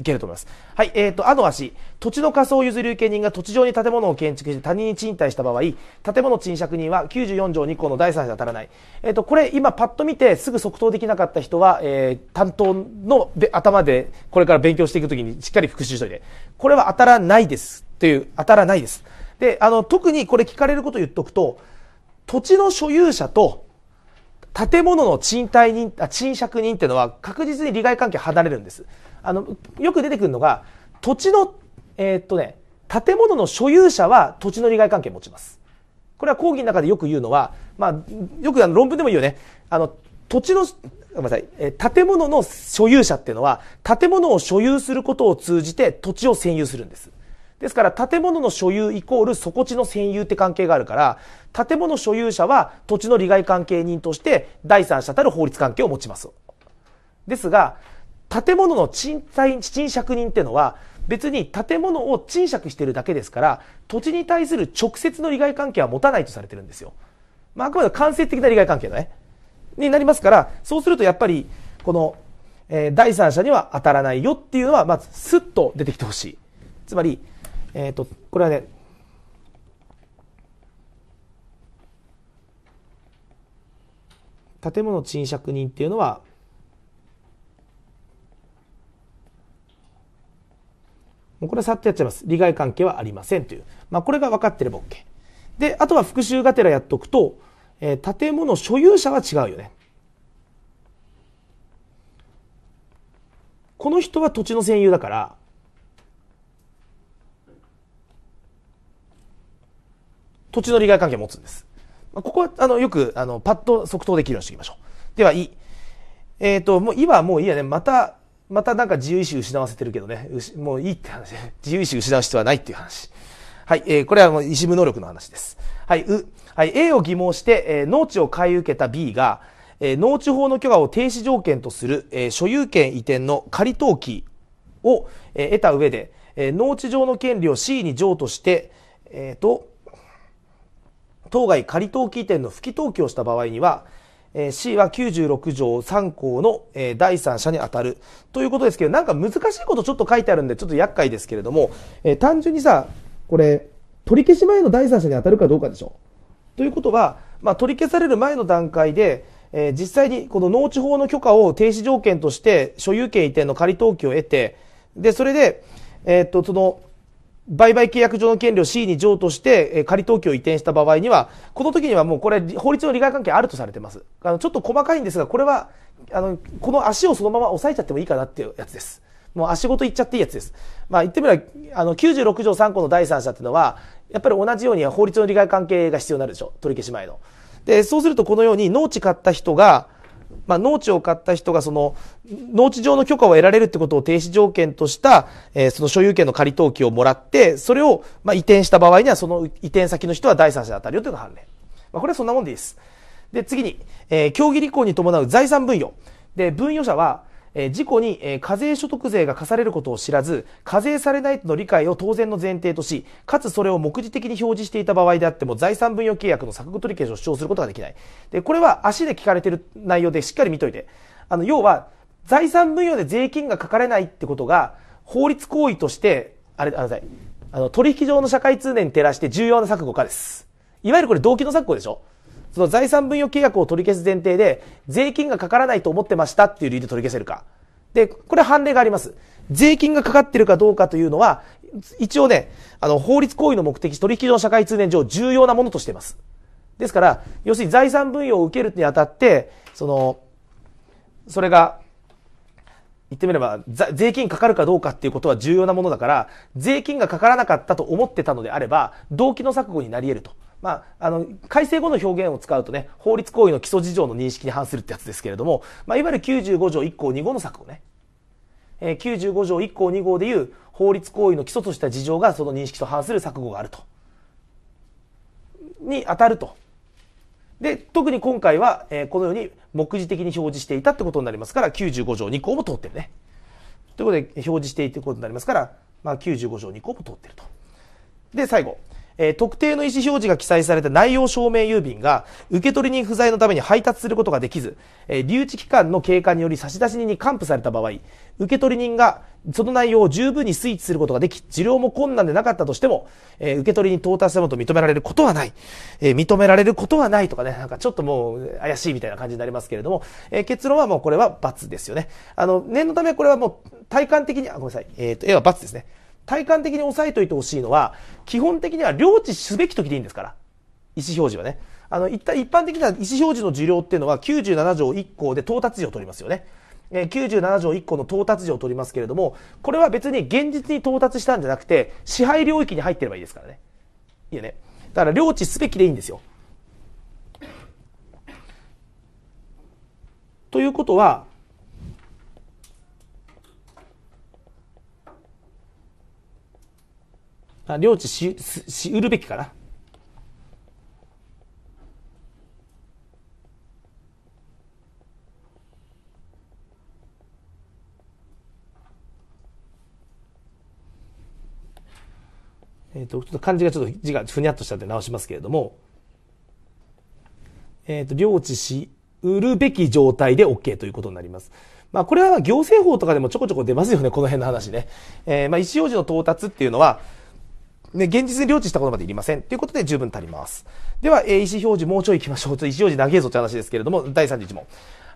いけると思います。はい、えっ、ー、と、あの足、土地の仮想譲り受け人が土地上に建物を建築して他人に賃貸した場合、建物賃借人は94条2項の第3者に当たらない。えっ、ー、と、これ今パッと見てすぐ即答できなかった人は、えー、担当の頭でこれから勉強していくときにしっかり復習しといて。これは当たらないです。という、当たらないです。で、あの、特にこれ聞かれること言っとくと、土地の所有者と建物の賃貸人、あ賃借人っていうのは確実に利害関係離れるんです。あの、よく出てくるのが、土地の、えー、っとね、建物の所有者は土地の利害関係を持ちます。これは講義の中でよく言うのは、まあ、よくあの論文でも言うよね。あの、土地の、ごめんなさい、え建物の所有者っていうのは、建物を所有することを通じて土地を占有するんです。ですから、建物の所有イコール底地の占有って関係があるから、建物所有者は土地の利害関係人として、第三者たる法律関係を持ちます。ですが、建物の賃貸、賃借人っていうのは、別に建物を賃借してるだけですから、土地に対する直接の利害関係は持たないとされてるんですよ。まあ、あくまで間接的な利害関係だね。になりますから、そうするとやっぱり、この、えー、第三者には当たらないよっていうのは、まず、スッと出てきてほしい。つまり、えっ、ー、と、これはね、建物賃借人っていうのはもうこれさっとやっちゃいます。利害関係はありませんという。まあ、これが分かってれば OK。で、あとは復習がてらやっとくと、えー、建物所有者は違うよね。この人は土地の占有だから、土地の利害関係を持つんです。ここは、あの、よく、あの、パッと即答できるようにしていきましょう。では、い。えっ、ー、と、もう、いはもういいやね。また、またなんか自由意志失わせてるけどね、もういいって話 自由意志失う必要はないっていう話。はい、えー、これはもう意志無能力の話です。はい、う。はい、A を疑問して、えー、農地を買い受けた B が、えー、農地法の許可を停止条件とする、えー、所有権移転の仮登記を、えー、得た上で、えー、農地上の権利を C に譲渡して、えっ、ー、と、当該仮登記移転の不起登記をした場合には、え C は96条3項の、え第三者に当たるということですけど、なんか難しいことちょっと書いてあるんで、ちょっと厄介ですけれども、え単純にさ、これ、取り消し前の第三者に当たるかどうかでしょ。ということは、まあ、取り消される前の段階で、え実際にこの農地法の許可を停止条件として所有権移転の仮登記を得て、で、それで、えっと、その、売買契約上の権利を C に譲渡して、え仮登記を移転した場合には、この時にはもうこれ、法律の利害関係あるとされてます。あの、ちょっと細かいんですが、これは、あの、この足をそのまま押さえちゃってもいいかなっていうやつです。もう足ごと行っちゃっていいやつです。まあ言ってみれば、あの、96条3項の第三者っていうのは、やっぱり同じように法律の利害関係が必要になるでしょ。取り消し前の。で、そうするとこのように農地買った人が、まあ、農地を買った人がその農地上の許可を得られるってことを停止条件とした、えー、その所有権の仮登記をもらってそれをまあ移転した場合にはその移転先の人は第三者で当たるよというのが判例、まあ、これはそんなもんでいいですで次に、えー、協議履行に伴う財産分与で分与者はえ事故に、え課税所得税が課されることを知らず、課税されないとの理解を当然の前提とし、かつそれを目次的に表示していた場合であっても、財産分与契約の錯誤取り消しを主張することができない。で、これは足で聞かれてる内容でしっかり見といて。あの、要は、財産分与で税金がかかれないってことが、法律行為として、あれ、あの、あの取引上の社会通念に照らして重要な錯誤化です。いわゆるこれ動機の錯誤でしょその財産分与契約を取り消す前提で、税金がかからないと思ってましたっていう理由で取り消せるか。で、これ判例があります。税金がかかってるかどうかというのは、一応ね、あの、法律行為の目的、取引上社会通念上重要なものとしています。ですから、要するに財産分与を受けるにあたって、その、それが、言ってみれば、税金かかるかどうかっていうことは重要なものだから、税金がかからなかったと思ってたのであれば、動機の錯誤になり得ると。まあ、あの、改正後の表現を使うとね、法律行為の基礎事情の認識に反するってやつですけれども、まあ、いわゆる95条1項2号の策をね、えー、95条1項2号でいう法律行為の基礎とした事情がその認識と反する錯誤があると。に当たると。で、特に今回は、えー、このように目次的に表示していたってことになりますから、95条2項も通ってるね。ということで、表示していたことになりますから、まあ、95条2項も通ってると。で、最後。えー、特定の意思表示が記載された内容証明郵便が、受取人不在のために配達することができず、えー、留置期間の経過により差出人に還付された場合、受取人がその内容を十分に推知することができ、治療も困難でなかったとしても、えー、受取に到達したものと認められることはない。えー、認められることはないとかね、なんかちょっともう怪しいみたいな感じになりますけれども、えー、結論はもうこれは罰ですよね。あの、念のためこれはもう体感的に、あ、ごめんなさい。えっ、と、A は罰ですね。体感的に押さえといてほしいのは、基本的には領地すべき時でいいんですから。意思表示はね。あの、一一般的な意思表示の受領っていうのは97条1項で到達時を取りますよね。え97条1項の到達時を取りますけれども、これは別に現実に到達したんじゃなくて、支配領域に入ってればいいですからね。いいよね。だから領地すべきでいいんですよ。ということは、領地し、し、売るべきかな。えっ、ー、と、ちょっと漢字がちょっと字がふにゃっとしたんで直しますけれども、えっ、ー、と、領地し、売るべき状態で OK ということになります。まあ、これは行政法とかでもちょこちょこ出ますよね、この辺の話ね。えー、まあ、一応時の到達っていうのは、ね、現実に領知したことまでいりません。ということで十分足ります。では、えー、意思表示もうちょい行きましょう。ちょっと意思表示長えぞって話ですけれども、第31問。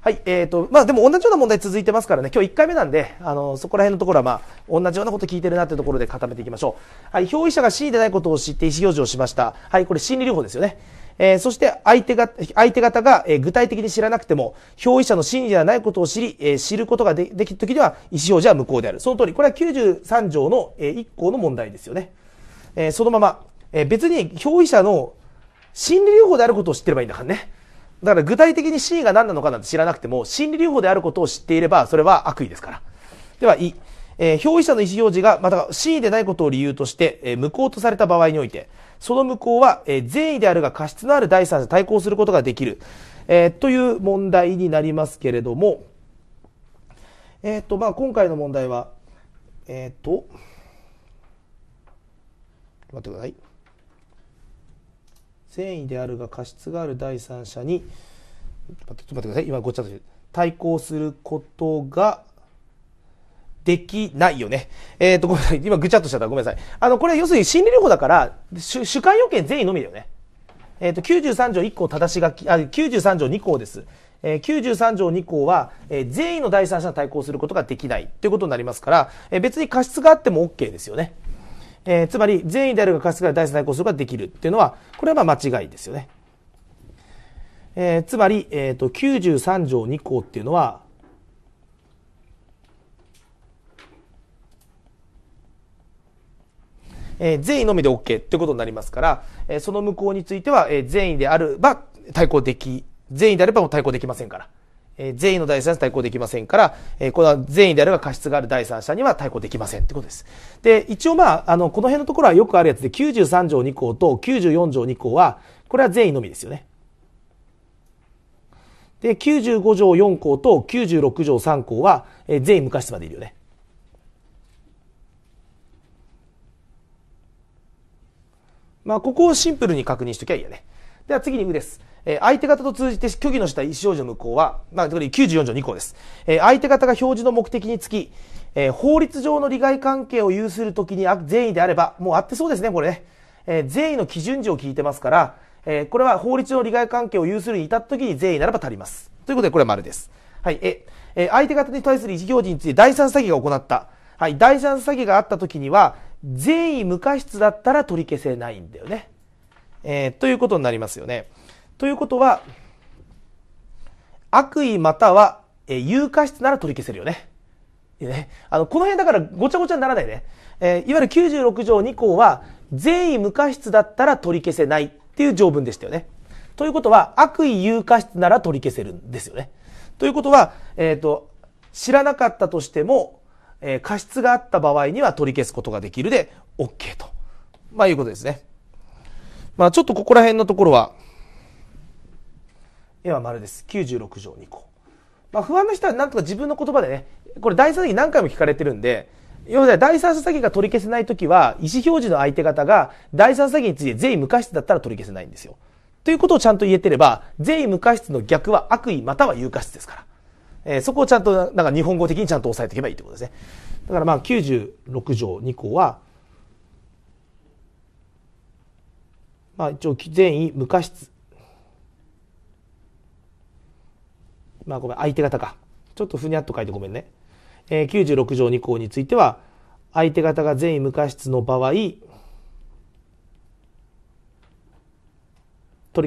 はい、えっ、ー、と、まあでも同じような問題続いてますからね、今日1回目なんで、あの、そこら辺のところはまあ、同じようなこと聞いてるなってところで固めていきましょう。はい、表意者が真意でないことを知って意思表示をしました。はい、これ心理療法ですよね。えー、そして相手が、相手方が、えー、具体的に知らなくても、表意者の真意ではないことを知り、えー、知ることができるときには、意思表示は無効である。その通り、これは93条の、えー、1項の問題ですよね。えー、そのまま、えー、別に表費者の心理療法であることを知ってればいいんだからね。だから具体的に C が何なのかなんて知らなくても、心理療法であることを知っていれば、それは悪意ですから。では、E。えー、表示者の意思表示が、また C でないことを理由として、えー、無効とされた場合において、その無効は、えー、善意であるが過失のある第三者対抗することができる、えー、という問題になりますけれども、えっ、と、まあ、今回の問題は、えっ、と、待ってください善意であるが過失がある第三者に待って待ってください今ごちゃっとして対抗することができないよね。えっ、ー、と、ごめんなさい。今ぐちゃっとしちゃったごめんなさい。あの、これ要するに心理療法だから、主主観要件善意のみだよね。えっ、ー、と、93条1項正し書き、あ、93条2項です。えー、93条2項は、えー、善意の第三者に対抗することができないということになりますから、えー、別に過失があっても OK ですよね。えー、つまり善意であるが過失から第三代行するができるっていうのは、これはまあ間違いですよね。えー、つまり、えっ、ー、と、93条2項っていうのは、えー、善意のみで OK ってことになりますから、えー、その無効については、えー、善意であれば対抗でき、善意であればも対抗できませんから。え善意の第三者対抗できませんから、えこれは善意であれば過失がある第三者には対抗できませんってことです。で、一応まあ、あの、この辺のところはよくあるやつで、93条2項と94条2項は、これは善意のみですよね。で、95条4項と96条3項は、え善意無過失までいるよね。まあ、ここをシンプルに確認しときゃいいよね。では次に「う」です。えー、相手方と通じて虚偽のした意思表示の無効は、まあ、特に94条2項です。えー、相手方が表示の目的につき、えー、法律上の利害関係を有するときに善意であれば、もうあってそうですね、これね。えー、善意の基準値を聞いてますから、えー、これは法律上の利害関係を有するに至ったときに善意ならば足ります。ということで、これは丸です。はい、え、えー、相手方に対する意思表示について第三詐欺が行った。はい、第三詐欺があったときには、善意無過失だったら取り消せないんだよね。えー、ということになりますよね。ということは、悪意または、えー、有価質なら取り消せるよね。いいね。あの、この辺だからごちゃごちゃにならないね。えー、いわゆる96条2項は、善意無価質だったら取り消せないっていう条文でしたよね。ということは、悪意有価質なら取り消せるんですよね。ということは、えっ、ー、と、知らなかったとしても、えー、過失があった場合には取り消すことができるで、OK と。まあいうことですね。まあちょっとここら辺のところは、円は丸です。96条2項。まあ、不安の人はなんとか自分の言葉でね、これ第三者何回も聞かれてるんで、要は第三者詐欺が取り消せないときは、意思表示の相手方が第三者詐欺について善意無過失だったら取り消せないんですよ。ということをちゃんと言えてれば、善意無過失の逆は悪意または有過失ですから。えー、そこをちゃんと、なんか日本語的にちゃんと押さえていけばいいってことですね。だからまあ96条2項は、まあ一応善意無過失まあごめん、相手方か。ちょっとふにゃっと書いてごめんね。えー、96条2項については、相手方が善意無過失の場合、取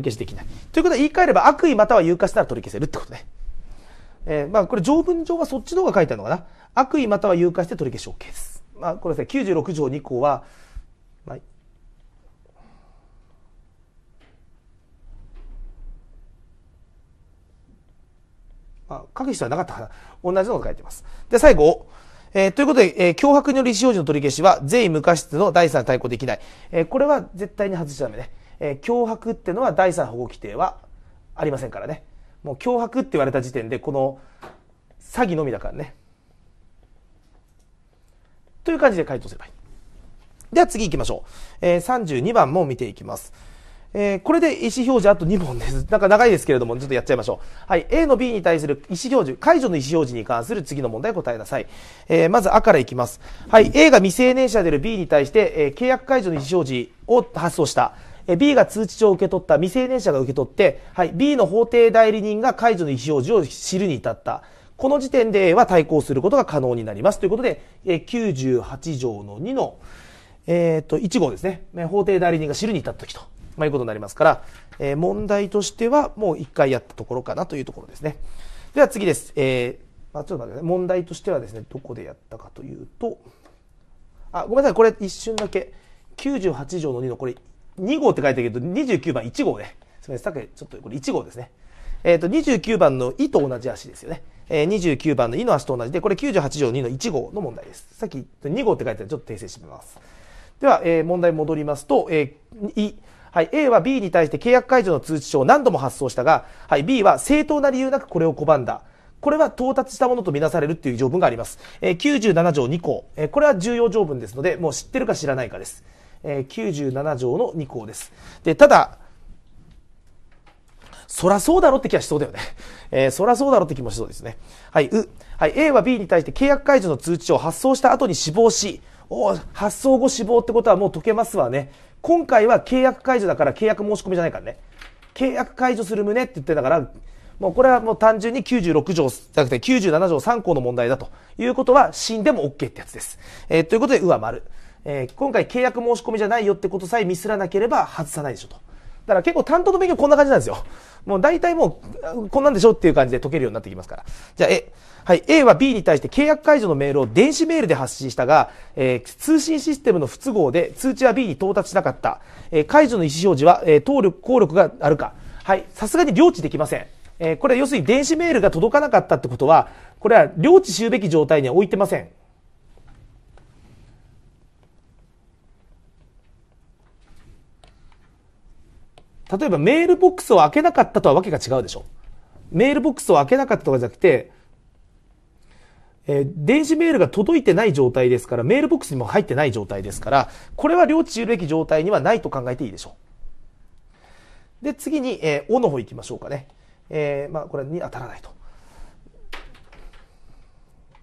り消しできない。ということは言い換えれば悪意または有過したら取り消せるってことね。えー、まあこれ条文上はそっちの方が書いてあるのかな。悪意または有過して取り消し OK です。まあこれですね、96条2項は、まあ、まあ、書く必要はなかったか同じのを書いてます。で、最後、えー、ということで、えー、脅迫により使用時の取り消しは、税無過失の第三対抗できない。えー、これは絶対に外しちゃダメね。えー、脅迫ってのは第三保護規定はありませんからね。もう脅迫って言われた時点で、この詐欺のみだからね。という感じで回答すればいい。では次行きましょう。えー、32番も見ていきます。えー、これで意思表示あと2問です。なんか長いですけれども、ちょっとやっちゃいましょう。はい。A の B に対する意思表示、解除の意思表示に関する次の問題を答えなさい。えー、まず、A からいきます。はい。A が未成年者である B に対して、えー、契約解除の意思表示を発送した。え B が通知書を受け取った未成年者が受け取って、はい。B の法定代理人が解除の意思表示を知るに至った。この時点で A は対抗することが可能になります。ということで、え98条の2の、えっと、1号ですね。法定代理人が知るに至った時とまあ、いうことになりますから、えー、問題としてはもう一回やったところかなというところですね。では次です。えー、まあ、ちょっと待ってください。問題としてはですね、どこでやったかというと、あ、ごめんなさい。これ一瞬だけ。98条の2のこれ2号って書いてるけど、29番1号ね。すみません。さっきちょっとこれ1号ですね。えっ、ー、と、29番の「い」と同じ足ですよね。えー、29番の「い」の足と同じで、これ98条2の1号の問題です。さっき2号って書いてあるちょっと訂正してみます。では、えー、問題戻りますと、えー、い、はい、A は B に対して契約解除の通知書を何度も発送したが、はい、B は正当な理由なくこれを拒んだ。これは到達したものとみなされるっていう条文があります。えー、97条2項、えー、これは重要条文ですので、もう知ってるか知らないかです。えー、97条の2項です。で、ただ、そらそうだろって気はしそうだよね。えー、そらそうだろって気もしそうですね。はい、う。はい、A は B に対して契約解除の通知書を発送した後に死亡し、お発送後死亡ってことはもう解けますわね。今回は契約解除だから契約申し込みじゃないからね。契約解除する旨って言ってたから、もうこれはもう単純に96条じゃなくて97条3項の問題だということは死んでも OK ってやつです。えー、ということで、うわ、丸。えー、今回契約申し込みじゃないよってことさえミスらなければ外さないでしょと。だから結構担当の勉強こんな感じなんですよ。もう大体もう、こんなんでしょっていう感じで解けるようになってきますから。じゃあ、え、はい、A は B に対して契約解除のメールを電子メールで発信したが、えー、通信システムの不都合で通知は B に到達しなかった。えー、解除の意思表示は、えー、当効力があるか。はい、さすがに領知できません。えー、これ要するに電子メールが届かなかったってことは、これは領知しうべき状態には置いてません。例えばメールボックスを開けなかったとはわけが違うでしょ。メールボックスを開けなかったとかじゃなくて、えー、電子メールが届いてない状態ですから、メールボックスにも入ってない状態ですから、これは領地するべき状態にはないと考えていいでしょう。で、次に、えー、おの方行きましょうかね。えー、まあ、これに当たらないと。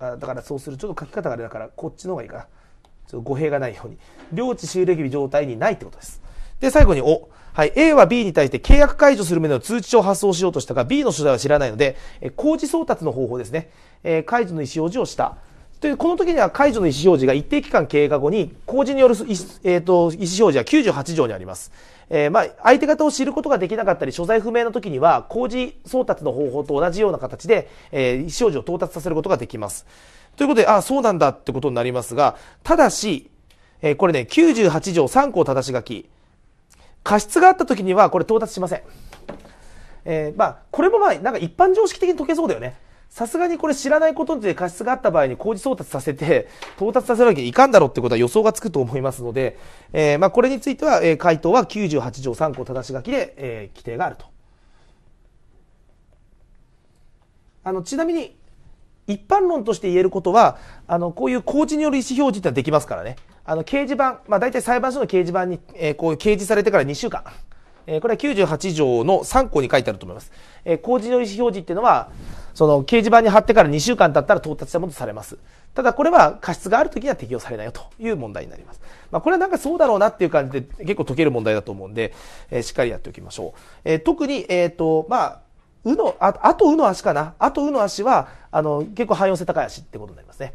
あだからそうする、ちょっと書き方があれだから、こっちの方がいいかな。ちょっと語弊がないように。領地収益べ状態にないってことです。で、最後に、お。はい、A は B に対して契約解除する旨の通知書を発送しようとしたが、B の所在は知らないので、え工事送達の方法ですね、えー、解除の意思表示をした。という、この時には解除の意思表示が一定期間経過後に、工事による、えーと、と意思表示は98条にあります。えー、まあ、相手方を知ることができなかったり、所在不明の時には、工事送達の方法と同じような形で、えー、意思表示を到達させることができます。ということで、ああ、そうなんだってことになりますが、ただし、えー、これね、98条3項正し書き、過失があった時にはこれ到達しません。えー、まあ、これもまあ、なんか一般常識的に解けそうだよね。さすがにこれ知らないことで過失があった場合に工事送達させて、到達させなきゃいかんだろうってことは予想がつくと思いますので、えー、まあこれについては、えー、回答は98条3項正し書きで、えー、規定があると。あの、ちなみに、一般論として言えることは、あの、こういう工事による意思表示ってのはできますからね。あの、掲示板、まあ、大体裁判所の掲示板に、えー、こう掲示されてから2週間。えー、これは98条の3項に書いてあると思います。えー、工事の意思表示っていうのは、その掲示板に貼ってから2週間経ったら到達したものとされます。ただこれは過失がある時には適用されないよという問題になります。まあこれはなんかそうだろうなっていう感じで結構解ける問題だと思うんで、えー、しっかりやっておきましょう。えー、特に、えっ、ー、と、まあ、うの、ああとうの足かな。あとうの足は、あの、結構汎用性高い足ってことになりますね。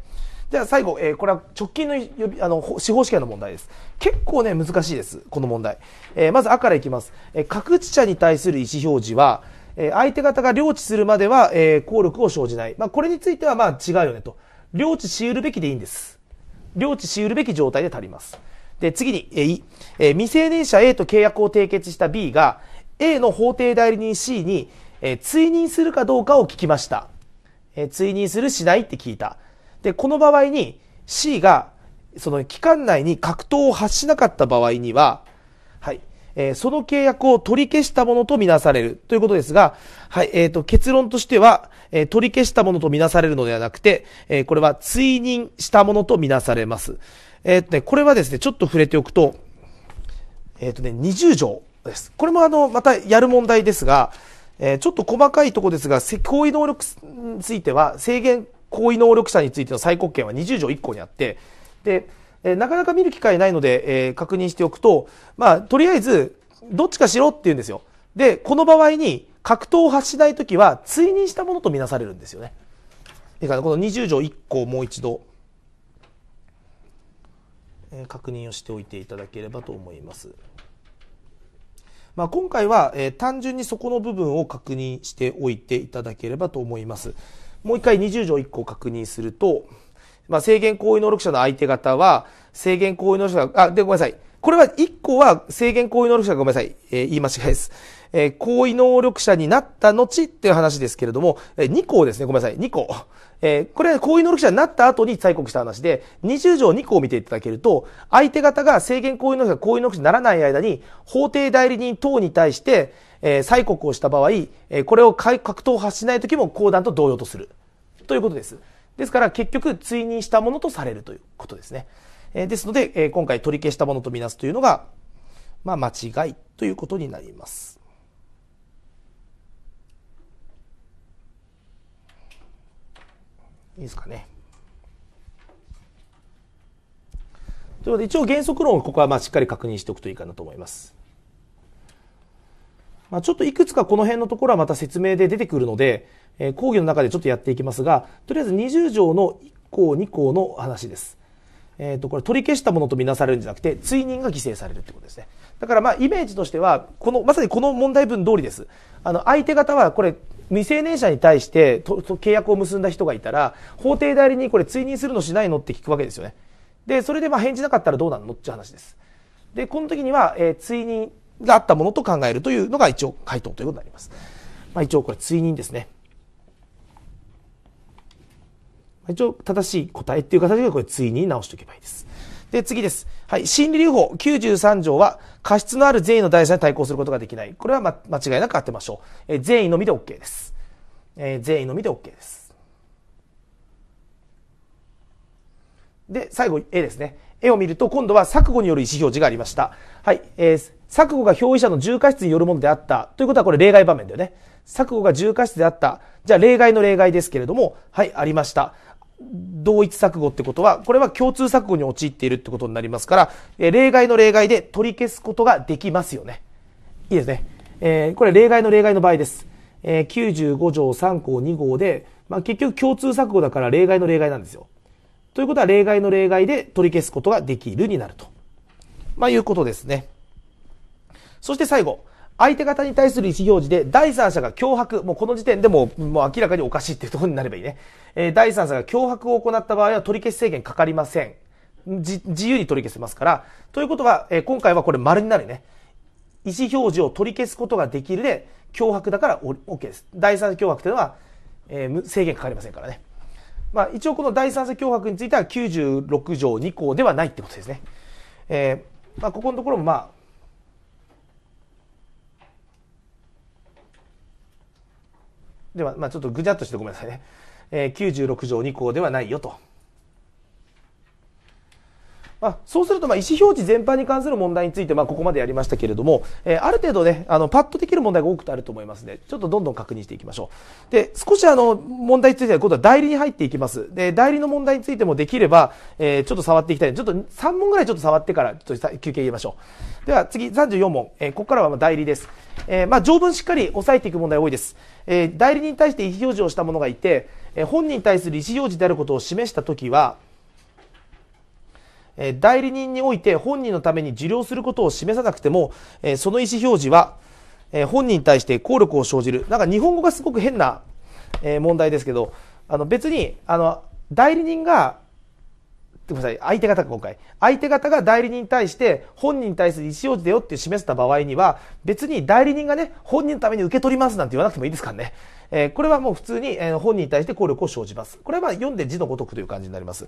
じゃあ最後、えー、これは直近の予備あの司法試験の問題です。結構ね、難しいです、この問題。えー、まず、あからいきます。えー、各地者に対する意思表示は、えー、相手方が領知するまでは、えー、効力を生じない。まあ、これについては、まあ、違うよねと。領知し得るべきでいいんです。領知し得るべき状態で足ります。で、次に、えー、えー、未成年者 A と契約を締結した B が、A の法定代理人 C に、えー、追認するかどうかを聞きました。えー、追認するしないって聞いた。で、この場合に C が、その期間内に格闘を発しなかった場合には、はい、えー、その契約を取り消したものとみなされるということですが、はい、えっ、ー、と、結論としては、えー、取り消したものとみなされるのではなくて、えこれは追認したものとみなされます。えっ、とね、これはですね、ちょっと触れておくと、えっ、とね、20条です。これもあの、またやる問題ですが、えちょっと細かいとこですが、行為能力については制限行為能力者についての最高権は20条1項にあって、で、えなかなか見る機会ないので、えー、確認しておくと、まあ、とりあえず、どっちかしろって言うんですよ。で、この場合に、格闘を発しないときは、追認したものとみなされるんですよね。だかこの20条1項もう一度、えー、確認をしておいていただければと思います。まあ、今回は、えー、単純にそこの部分を確認しておいていただければと思います。もう一回20条1項を確認すると、まあ、制限行為能力者の相手方は、制限行為能力者、あ、で、ごめんなさい。これは1個は制限行為能力者、ごめんなさい。えー、言い間違いです。えー、行為能力者になった後っていう話ですけれども、えー、2項ですね。ごめんなさい。2項。えー、これは行為能力者になった後に催告した話で、20条2項を見ていただけると、相手方が制限行為能力者、行為能力者にならない間に、法定代理人等に対して、えー、催告をした場合、えー、これを格闘を発しない時も公団と同様とする。ということです。ですから結局追認したものとされるということですね。えー、ですので、えー、今回取り消したものとみなすというのが、まあ、間違いということになります。いいですかね。ということで、一応原則論をここはまあしっかり確認しておくといいかなと思います。まあ、ちょっといくつかこの辺のところはまた説明で出てくるので、えー、講義の中でちょっとやっていきますが、とりあえず20条の1項2項の話です。えっ、ー、と、これ取り消したものとみなされるんじゃなくて、追認が犠牲されるってことですね。だからまあ、イメージとしては、この、まさにこの問題文通りです。あの、相手方はこれ、未成年者に対してと契約を結んだ人がいたら、法定代理にこれ追認するのしないのって聞くわけですよね。で、それでまあ返事なかったらどうなのって話です。で、この時には、えー、追認があったものと考えるというのが一応回答ということになります。まあ、一応これ追認ですね。一応正しい答えっていう形でこれ追認直しておけばいいです。で、次です。はい。心理留保93条は、過失のある善意の第三に対抗することができない。これは、ま、間違いなく当てましょう。え善意のみで OK です。えー、善意のみで OK です。で、最後、A ですね。絵を見ると今度は錯誤による意思表示がありました。はい。えー、錯誤が表意者の重過失によるものであった。ということはこれ例外場面だよね。錯誤が重過失であった。じゃあ例外の例外ですけれども、はい、ありました。同一錯誤ってことは、これは共通錯誤に陥っているってことになりますから、えー、例外の例外で取り消すことができますよね。いいですね。えー、これ例外の例外の場合です。えー、95条3項2号で、まあ、結局共通錯誤だから例外の例外なんですよ。ということは例外の例外で取り消すことができるになると。まあ、いうことですね。そして最後。相手方に対する意思表示で、第三者が脅迫、もうこの時点でもう、もう明らかにおかしいっていうところになればいいね。えー、第三者が脅迫を行った場合は取り消し制限かかりません。じ、自由に取り消せますから。ということは、えー、今回はこれ丸になるね。意思表示を取り消すことができるで、脅迫だから OK です。第三者脅迫というのは、えー、制限かかりませんからね。まあ、一応この第三者脅迫については96条2項ではないってことですね。えー、まあ、ここのところもまあ、では、まあ、ちょっとぐちゃっとしてごめんなさいね。えー、96条2項ではないよと。まあ、そうすると、まあ、意思表示全般に関する問題について、まあ、ここまでやりましたけれども、えー、ある程度ね、あの、パッとできる問題が多くてあると思いますので、ちょっとどんどん確認していきましょう。で、少しあの、問題については、今度は代理に入っていきます。で、代理の問題についてもできれば、えー、ちょっと触っていきたい。ちょっと3問ぐらいちょっと触ってから、ちょっと休憩入れましょう。では、次、34問。えー、ここからは代理です。えー、まあ、条文しっかり押さえていく問題多いです。えー、代理人に対して意思表示をした者がいて、えー、本人に対する意思表示であることを示したときは、え代理人において本人のために受領することを示さなくても、えその意思表示は、え本人に対して効力を生じる。なんか日本語がすごく変な、え問題ですけど、あの別に、あの、代理人が、ごめんなさい、相手方が今回。相手方が代理人に対して、本人に対する意思表示だよって示せた場合には、別に代理人がね、本人のために受け取りますなんて言わなくてもいいですからね。えー、これはもう普通に、え本人に対して効力を生じます。これは読んで字のごとくという感じになります。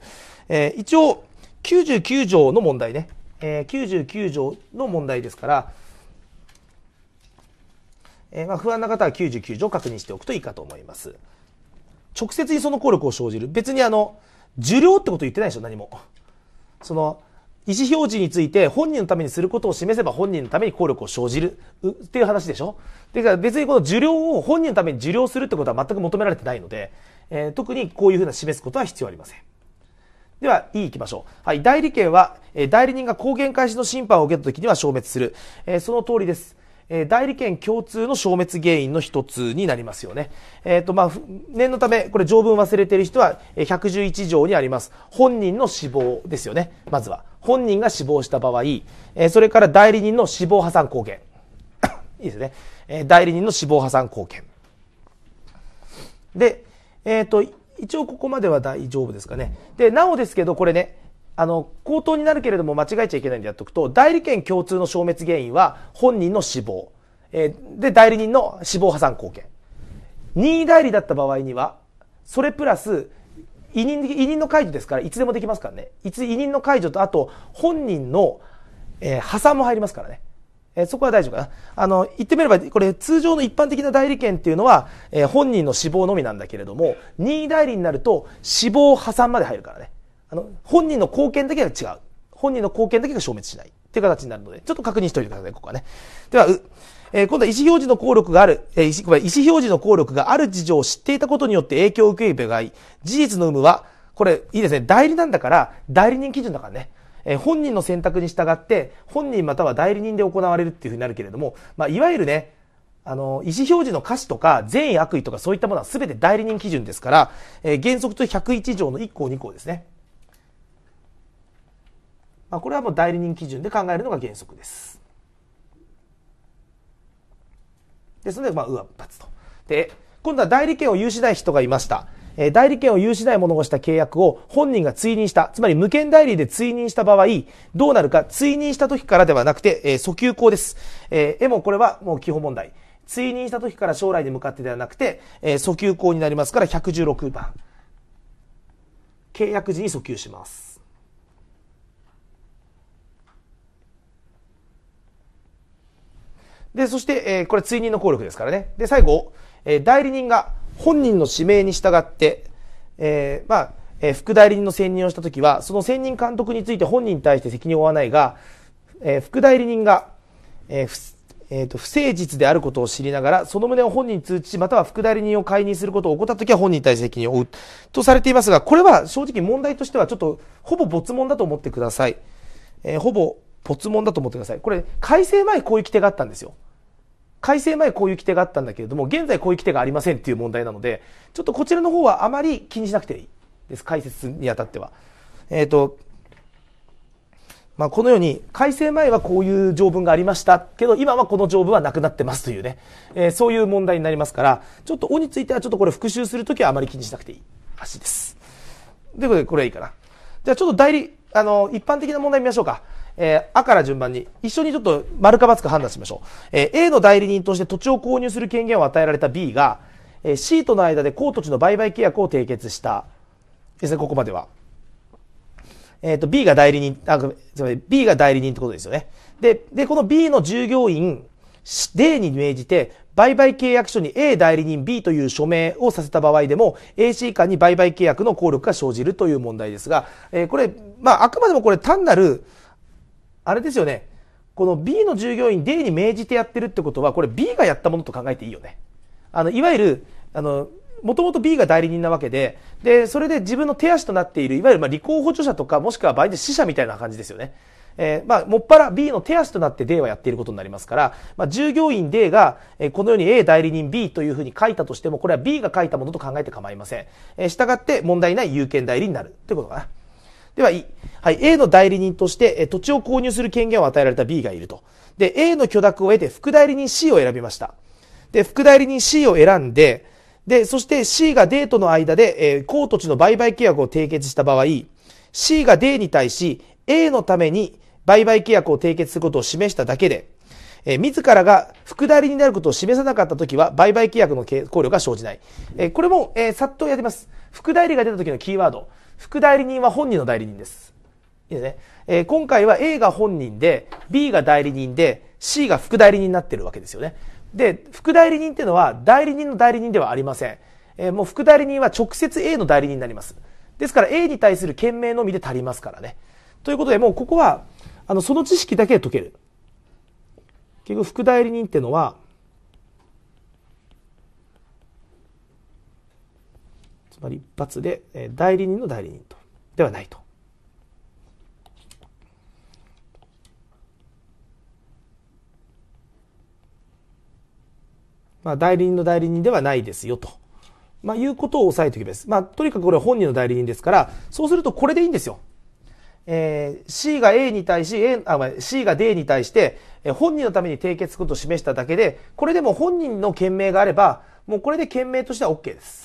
えー、一応、99条の問題ね、えー、99条の問題ですから、えー、まあ不安な方は99条を確認しておくといいかと思います。直接にその効力を生じる。別にあの、受領ってこと言ってないでしょ、何も。その、意思表示について本人のためにすることを示せば本人のために効力を生じるっていう話でしょだから別にこの受領を本人のために受領するってことは全く求められてないので、えー、特にこういうふうな示すことは必要ありません。では、E 行きましょう。はい、代理権は、え代理人が抗原開始の審判を受けた時には消滅する。えその通りです。え代理権共通の消滅原因の一つになりますよね。えっ、ー、と、まあ、念のため、これ条文忘れてる人は、111条にあります。本人の死亡ですよね。まずは。本人が死亡した場合、えそれから代理人の死亡破産貢献。いいですね。え代理人の死亡破産貢献。で、えっ、ー、と、一応ここまでは大丈夫ですかね。で、なおですけど、これね、あの、口頭になるけれども間違えちゃいけないんでやっとくと、代理権共通の消滅原因は本人の死亡。えー、で、代理人の死亡破産貢献。任意代理だった場合には、それプラス、委任、委任の解除ですから、いつでもできますからね。いつ、委任の解除と、あと、本人の、えー、破産も入りますからね。えー、そこは大丈夫かな。あの、言ってみれば、これ通常の一般的な代理権っていうのは、えー、本人の死亡のみなんだけれども、任意代理になると死亡破産まで入るからね。あの、本人の貢献だけが違う。本人の貢献だけが消滅しない。っていう形になるので、ちょっと確認しておいてください、ここはね。では、う、えー、今度は意思表示の効力がある、えー、意思表示の効力がある事情を知っていたことによって影響を受ける場合、事実の有無は、これ、いいですね。代理なんだから、代理人基準だからね。え本人の選択に従って、本人または代理人で行われるっていうふうになるけれども、まあ、いわゆるね、あの、意思表示の可視とか、善意悪意とかそういったものは全て代理人基準ですから、えー、原則と101条の1項2項ですね。まあ、これはもう代理人基準で考えるのが原則です。ですので、まあ、上発と。で、今度は代理権を有しない人がいました。え代理権を有しない者がした契約を本人が追認した、つまり無権代理で追認した場合、どうなるか、追認した時からではなくて、え訴求項です。えー、えもこれはもう基本問題。追認した時から将来に向かってではなくて、え訴求項になりますから116番。契約時に訴求します。で、そして、えこれ追認の効力ですからね。で、最後、え代理人が、本人の指名に従って、えー、まあ、えー、副代理人の選任をしたときは、その選任監督について本人に対して責任を負わないが、えー、副代理人が、えーえっと、と不誠実であることを知りながら、その旨を本人に通知し、または副代理人を解任することを怠ったときは本人に対して責任を負うとされていますが、これは正直問題としてはちょっとほぼ没問だと思ってください。えー、ほぼ没問だと思ってください。これ、改正前こういう規定があったんですよ。改正前こういう規定があったんだけれども、現在こういう規定がありませんっていう問題なので、ちょっとこちらの方はあまり気にしなくていいです。解説にあたっては。えっ、ー、と、まあ、このように、改正前はこういう条文がありましたけど、今はこの条文はなくなってますというね、えー、そういう問題になりますから、ちょっと「お」についてはちょっとこれ復習するときはあまり気にしなくていい話です。ということで、これはいいかな。じゃあちょっと代理、あの、一般的な問題見ましょうか。えー、あから順番に一緒にちょっと丸かつか判断しましょう。えー、A の代理人として土地を購入する権限を与えられた B が、えー、C との間で高土地の売買契約を締結したですね、ここまでは。えっ、ー、と、B が代理人、あ、つまり B が代理人ってことですよね。で、で、この B の従業員、D に命じて、売買契約書に A 代理人 B という署名をさせた場合でも、AC 間に売買契約の効力が生じるという問題ですが、えー、これ、まあ、あくまでもこれ単なる、あれですよね。この B の従業員 D に命じてやってるってことは、これ B がやったものと考えていいよね。あの、いわゆる、あの、もともと B が代理人なわけで、で、それで自分の手足となっている、いわゆるまあ履行補助者とか、もしくは場合で死者みたいな感じですよね。えー、まあ、もっぱら B の手足となって D はやっていることになりますから、まあ、従業員 D が、えー、このように A 代理人 B というふうに書いたとしても、これは B が書いたものと考えて構いません。えー、従って問題ない有権代理になるってことかな。では、e、はい、A の代理人として、土地を購入する権限を与えられた B がいると。で、A の許諾を得て、副代理人 C を選びました。で、副代理人 C を選んで、で、そして C が D との間で、えー、高土地の売買契約を締結した場合、C が D に対し、A のために売買契約を締結することを示しただけで、えー、自らが副代理になることを示さなかったときは、売買契約の考慮が生じない。えー、これも、えー、さっとやります。副代理が出た時のキーワード。副代理人は本人の代理人です。いいね。えー、今回は A が本人で、B が代理人で、C が副代理人になってるわけですよね。で、副代理人っていうのは代理人の代理人ではありません。えー、もう副代理人は直接 A の代理人になります。ですから A に対する件名のみで足りますからね。ということで、もうここは、あの、その知識だけで解ける。結局副代理人っていうのは、まり一発で、え代理人の代理人とではないと。まあ、代理人の代理人ではないですよと。まあ、いうことを押さえておきます。まあ、とにかくこれは本人の代理人ですから、そうするとこれでいいんですよ。えー、C が A に対し、A、あ、C が D に対して、えー、本人のために締結ことを示しただけで、これでも本人の件名があれば、もうこれで件名としては OK です。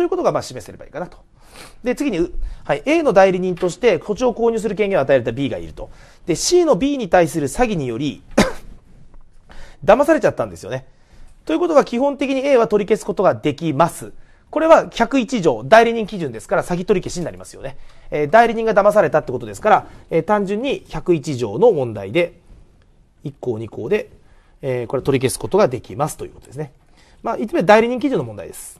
ということがまあ示せればいいかなと。で、次に、はい、A の代理人として土地を購入する権限を与えられた B がいると。で、C の B に対する詐欺により 騙されちゃったんですよね。ということは基本的に A は取り消すことができます。これは101条、代理人基準ですから、詐欺取り消しになりますよね。えー、代理人が騙されたってことですから、えー、単純に101条の問題で、1項2項で、えー、これ取り消すことができますということですね。まあ、いつも代理人基準の問題です。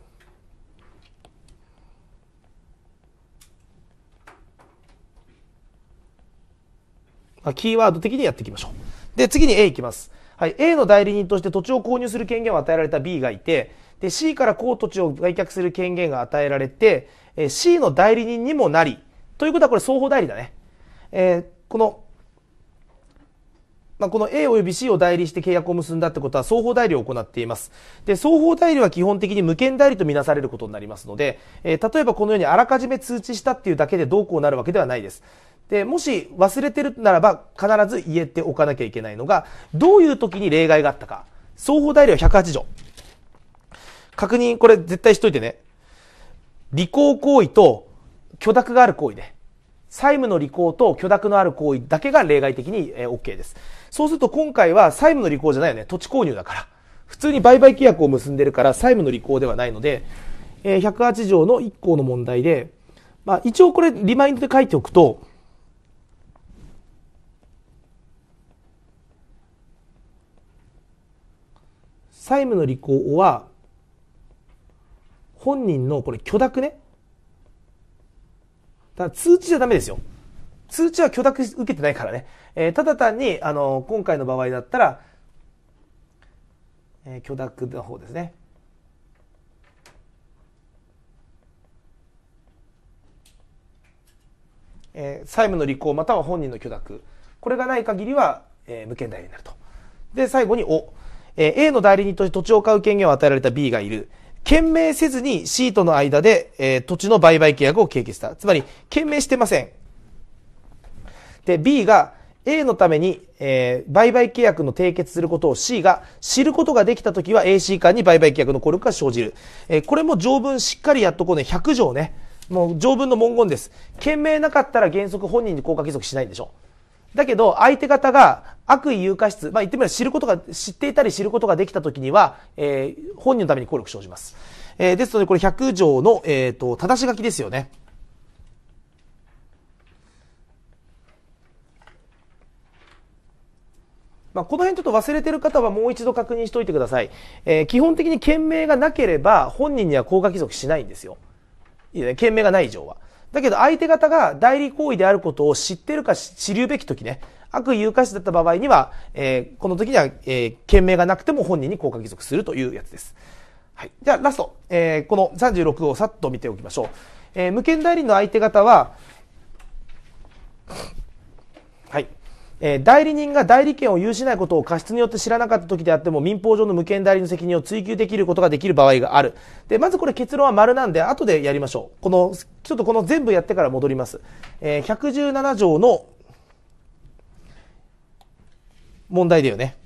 まあ、キーワード的にやっていきましょう。で、次に A いきます。はい、A の代理人として土地を購入する権限を与えられた B がいて、で、C から高土地を売却する権限が与えられて、えー、C の代理人にもなり、ということはこれ双方代理だね。えー、この、まあ、この A 及び C を代理して契約を結んだってことは双方代理を行っています。で、双方代理は基本的に無権代理とみなされることになりますので、えー、例えばこのようにあらかじめ通知したっていうだけでどうこうなるわけではないです。で、もし忘れてるならば必ず言えておかなきゃいけないのが、どういう時に例外があったか。双方代理は108条。確認、これ絶対しといてね。履行行為と許諾がある行為で、債務の履行と許諾のある行為だけが例外的に、え OK です。そうすると今回は債務の履行じゃないよね。土地購入だから。普通に売買契約を結んでるから債務の履行ではないので、え108条の1項の問題で、まあ一応これリマインドで書いておくと、債務の履行は本人のこれ許諾ねただ通知じゃダメですよ通知は許諾受けてないからね、えー、ただ単にあの今回の場合だったら、えー、許諾の方ですねえー、債務の履行または本人の許諾これがない限りは、えー、無権代理になるとで最後に「お」え A の代理人として土地を買う権限を与えられた B がいる。懸命せずに C との間で、え土地の売買契約を締結した。つまり、懸命してません。で、B が A のために、えー、売買契約の締結することを C が知ることができたときは AC 間に売買契約の効力が生じる。えー、これも条文しっかりやっとこうね、100条ね。もう条文の文言です。懸命なかったら原則本人に効果継続しないんでしょ。だけど、相手方が悪意、有価質、まあ言ってみれば知ることが、知っていたり知ることができたときには、えー、本人のために効力生じます。えー、ですので、これ100条の、えっ、ー、と、正し書きですよね。まあ、この辺ちょっと忘れてる方はもう一度確認しておいてください。えー、基本的に件名がなければ本人には効果帰属しないんですよ。いや、ね、件名がない以上は。だけど相手方が代理行為であることを知ってるか知るべき時ね、悪意有価値だった場合には、えー、この時には、えー、件名がなくても本人に効果義足するというやつです。はい。じゃあラスト、えー、この36をさっと見ておきましょう。えー、無権代理の相手方は、え代理人が代理権を有しないことを過失によって知らなかった時であっても民法上の無権代理の責任を追及できることができる場合がある。で、まずこれ結論は丸なんで後でやりましょう。この、ちょっとこの全部やってから戻ります。えー、117条の問題だよね。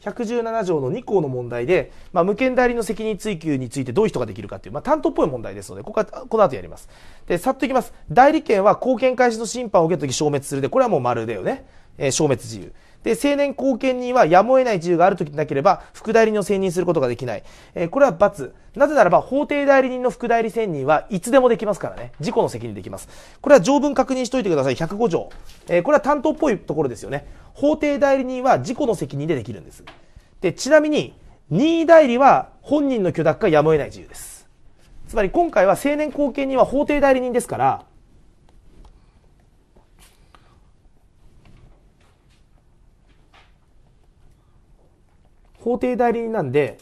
117条の2項の問題で、まあ、無権代理の責任追及についてどういう人ができるかという、まあ、担当っぽい問題ですので、ここは、この後やります。で、さっといきます。代理権は貢献開始の審判を受けた時消滅するで、これはもう丸だよね。えー、消滅自由。で、成年後見人はやむを得ない自由があるときなければ、副代理人を選任することができない。えー、これは罰。なぜならば、法定代理人の副代理選任はいつでもできますからね。事故の責任できます。これは条文確認しておいてください。105条。えー、これは担当っぽいところですよね。法定代理人は事故の責任でできるんです。で、ちなみに、任意代理は本人の許諾かやむを得ない自由です。つまり今回は成年後見人は法定代理人ですから、法定代理人なんで、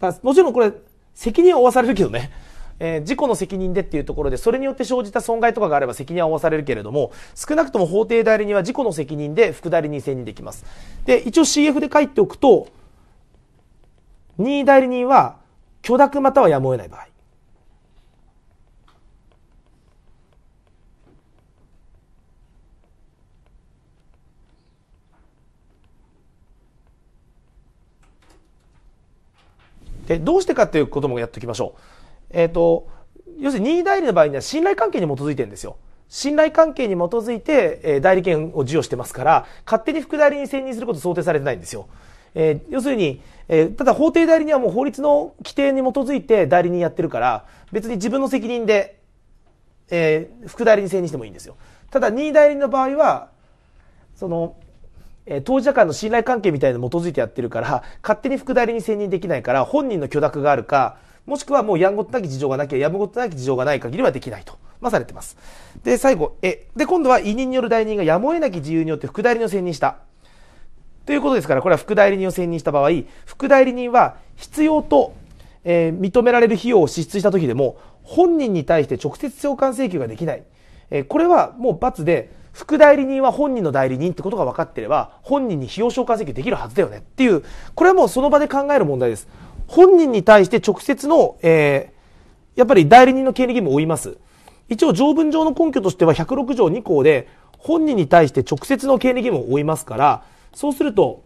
だもちろんこれ、責任は負わされるけどね。えー、事故の責任でっていうところで、それによって生じた損害とかがあれば責任は負わされるけれども、少なくとも法定代理人は事故の責任で副代理人選任できます。で、一応 CF で書いておくと、任意代理人は許諾またはやむを得ない場合。で、どうしてかっていうこともやっておきましょう。えっ、ー、と、要するに任意代理の場合には信頼関係に基づいてるんですよ。信頼関係に基づいて、えー、代理権を授与してますから、勝手に副代理に選任すること想定されてないんですよ。えー、要するに、えー、ただ法定代理にはもう法律の規定に基づいて代理人やってるから、別に自分の責任で、えー、副代理に選任してもいいんですよ。ただ、任意代理の場合は、その、え当事者間の信頼関係みたいに基づいてやってるから、勝手に副代理に選任できないから、本人の許諾があるか、もしくはもうやんごとなき事情がなきゃ、やむごとなき事情がない限りはできないと。まあ、されてます。で、最後、え、で、今度は委任による代理人がやむを得なき自由によって副代理人を選任した。ということですから、これは副代理人を選任した場合、副代理人は必要と、えー、認められる費用を支出した時でも、本人に対して直接償還請求ができない。えー、これはもう罰で、副代理人は本人の代理人ってことが分かってれば、本人に費用償還請求できるはずだよねっていう、これはもうその場で考える問題です。本人に対して直接の、えー、やっぱり代理人の権利義務を負います。一応条文上の根拠としては106条2項で、本人に対して直接の権利義務を負いますから、そうすると、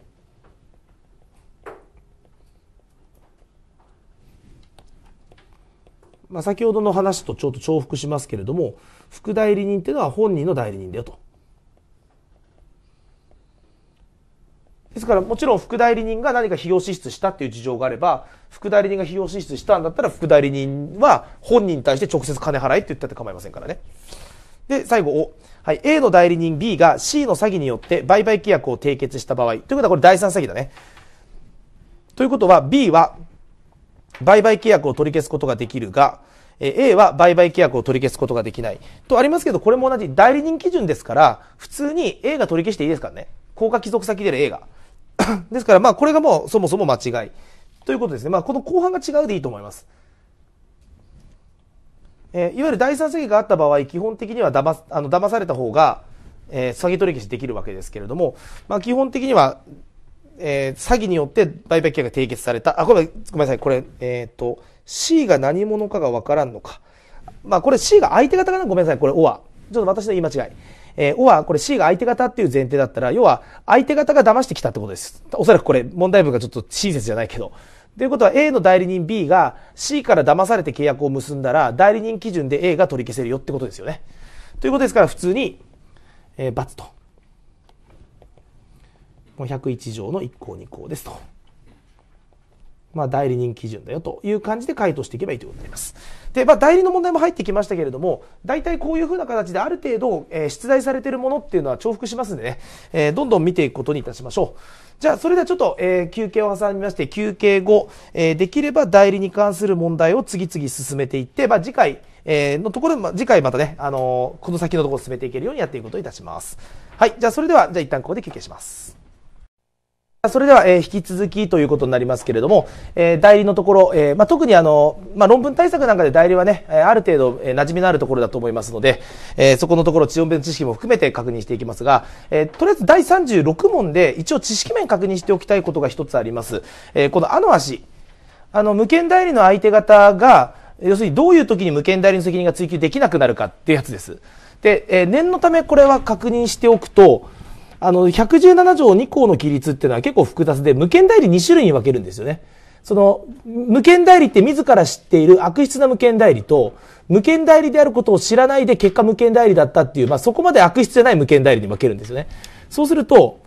まあ、先ほどの話とちょっと重複しますけれども、副代理人っていうのは本人の代理人だよと。ですからもちろん副代理人が何か費用支出したっていう事情があれば、副代理人が費用支出したんだったら副代理人は本人に対して直接金払いって言ったって構いませんからね。で、最後、お。はい。A の代理人 B が C の詐欺によって売買契約を締結した場合。ということはこれ第三詐欺だね。ということは B は売買契約を取り消すことができるが、A は売買契約を取り消すことができない。とありますけど、これも同じ代理人基準ですから、普通に A が取り消していいですからね。効果帰属先でる A が。ですから、まあ、これがもうそもそも間違いということですね。まあ、この後半が違うでいいと思います。えー、いわゆる第三世があった場合、基本的にはだま、あの、騙された方が、えー、詐欺取引できるわけですけれども、まあ、基本的には、えー、詐欺によって売買契約が締結された。あ、ごめんなさい。これ、えっ、ー、と、C が何者かがわからんのか。まあ、これ C が相手方かなごめんなさい。これ、オア。ちょっと私の言い間違い。えー、おはこれ C が相手方っていう前提だったら、要は相手方が騙してきたってことです。おそらくこれ問題文がちょっと親切じゃないけど。ということは A の代理人 B が C から騙されて契約を結んだら、代理人基準で A が取り消せるよってことですよね。ということですから普通に、えー、×と。1 0 1条の1項2項ですと。まあ、代理人基準だよという感じで回答していけばいいということになります。で、まあ、代理の問題も入ってきましたけれども、大体こういうふうな形である程度、えー、出題されているものっていうのは重複しますんでね、えー、どんどん見ていくことにいたしましょう。じゃあ、それではちょっと、えー、休憩を挟みまして、休憩後、えできれば代理に関する問題を次々進めていって、まあ、次回、えのところ、ま次回またね、あのこの先のところ進めていけるようにやっていくことにいたします。はい。じゃあ、それでは、じゃあ一旦ここで休憩します。それでは、えー、引き続きということになりますけれども、えー、代理のところ、えーまあ、特にあの、まあ、論文対策なんかで代理はね、ある程度、えー、馴染みのあるところだと思いますので、えー、そこのところ、温弁面知識も含めて確認していきますが、えー、とりあえず第36問で一応知識面確認しておきたいことが一つあります。えー、このあの足、あの、無権代理の相手方が、要するにどういう時に無権代理の責任が追及できなくなるかっていうやつです。で、えー、念のためこれは確認しておくと、あの、117条2項の規律っていうのは結構複雑で、無権代理2種類に分けるんですよね。その、無権代理って自ら知っている悪質な無権代理と、無権代理であることを知らないで結果無権代理だったっていう、まあ、そこまで悪質じゃない無権代理に分けるんですよね。そうすると、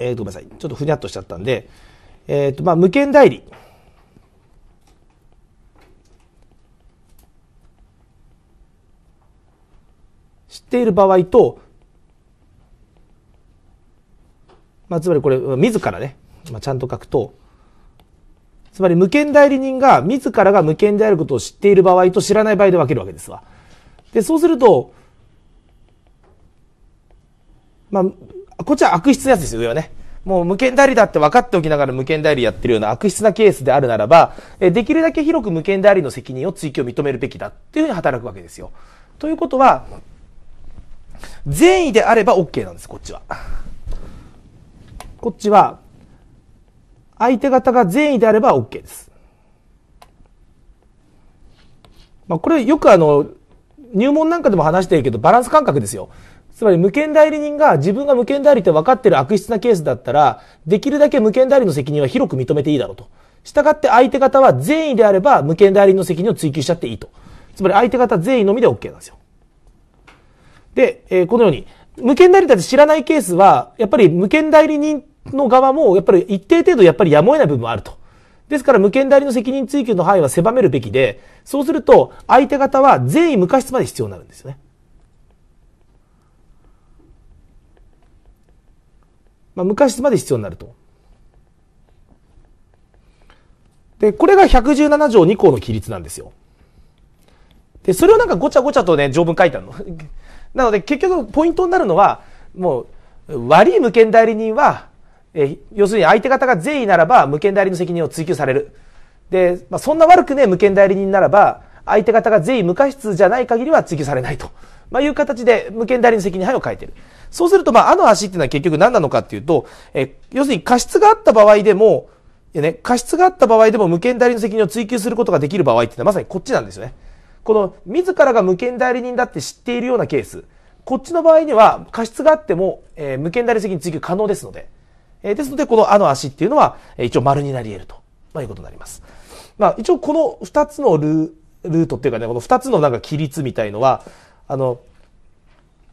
えー、ごめんなさい。ちょっとふにゃっとしちゃったんで、えっ、ー、と、まあ、無権代理。知っている場合と、まあ、つまりこれ、自らね、まあ、ちゃんと書くと、つまり無権代理人が自らが無権であることを知っている場合と知らない場合で分けるわけですわ。で、そうすると、まあ、こっちは悪質なやつですよ、上はね。もう無権代理だって分かっておきながら無権代理やってるような悪質なケースであるならば、えできるだけ広く無権代理の責任を追及を認めるべきだっていうふうに働くわけですよ。ということは、善意であれば OK なんです、こっちは。こっちは、相手方が善意であれば OK です。まあ、これよくあの、入門なんかでも話してるけど、バランス感覚ですよ。つまり無権代理人が自分が無権代理って分かってる悪質なケースだったら、できるだけ無権代理の責任は広く認めていいだろうと。したがって相手方は善意であれば無権代理の責任を追求しちゃっていいと。つまり相手方善意のみで OK なんですよ。で、えー、このように、無権代理だって知らないケースは、やっぱり無権代理人の側も、やっぱり一定程度やっぱりやむを得ない部分もあると。ですから無権代理の責任追及の範囲は狭めるべきで、そうすると相手方は善意無過失まで必要になるんですよね。まあ、無過失まで必要になると。で、これが117条2項の規律なんですよ。で、それをなんかごちゃごちゃとね、条文書いてあるの。なので結局ポイントになるのは、もう、悪い無権代理人は、え要するに相手方が善意ならば無権代理の責任を追及される。で、まあ、そんな悪くね、無権代理人ならば、相手方が善意無過失じゃない限りは追及されないと。まあ、いう形で無権代理の責任範囲を変えてる。そうすると、まあ、あの足っていうのは結局何なのかっていうと、え、要するに過失があった場合でも、ね、過失があった場合でも無権代理の責任を追及することができる場合っていうのはまさにこっちなんですよね。この、自らが無権代理人だって知っているようなケース、こっちの場合には過失があっても、えー、無権代理責任追及可能ですので。えですので、このあの足っていうのは、え一応丸になり得ると、まあ、いうことになります。まあ、一応この2つのルートっていうかね、この2つのなんか規律みたいのは、あの、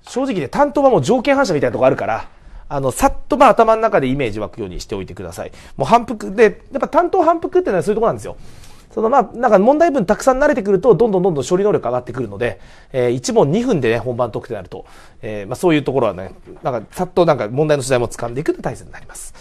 正直ね、担当はもう条件反射みたいなとこあるから、あの、さっとまあ頭の中でイメージ湧くようにしておいてください。もう反復で、やっぱ担当反復ってのはそういうとこなんですよ。そのまあ、なんか問題文たくさん慣れてくると、どんどんどんどん処理能力上がってくるので、えー、1問2分でね、本番解くとなると、えー、まあそういうところはね、なんか、さっとなんか問題の取材も掴んでいくと大切になります。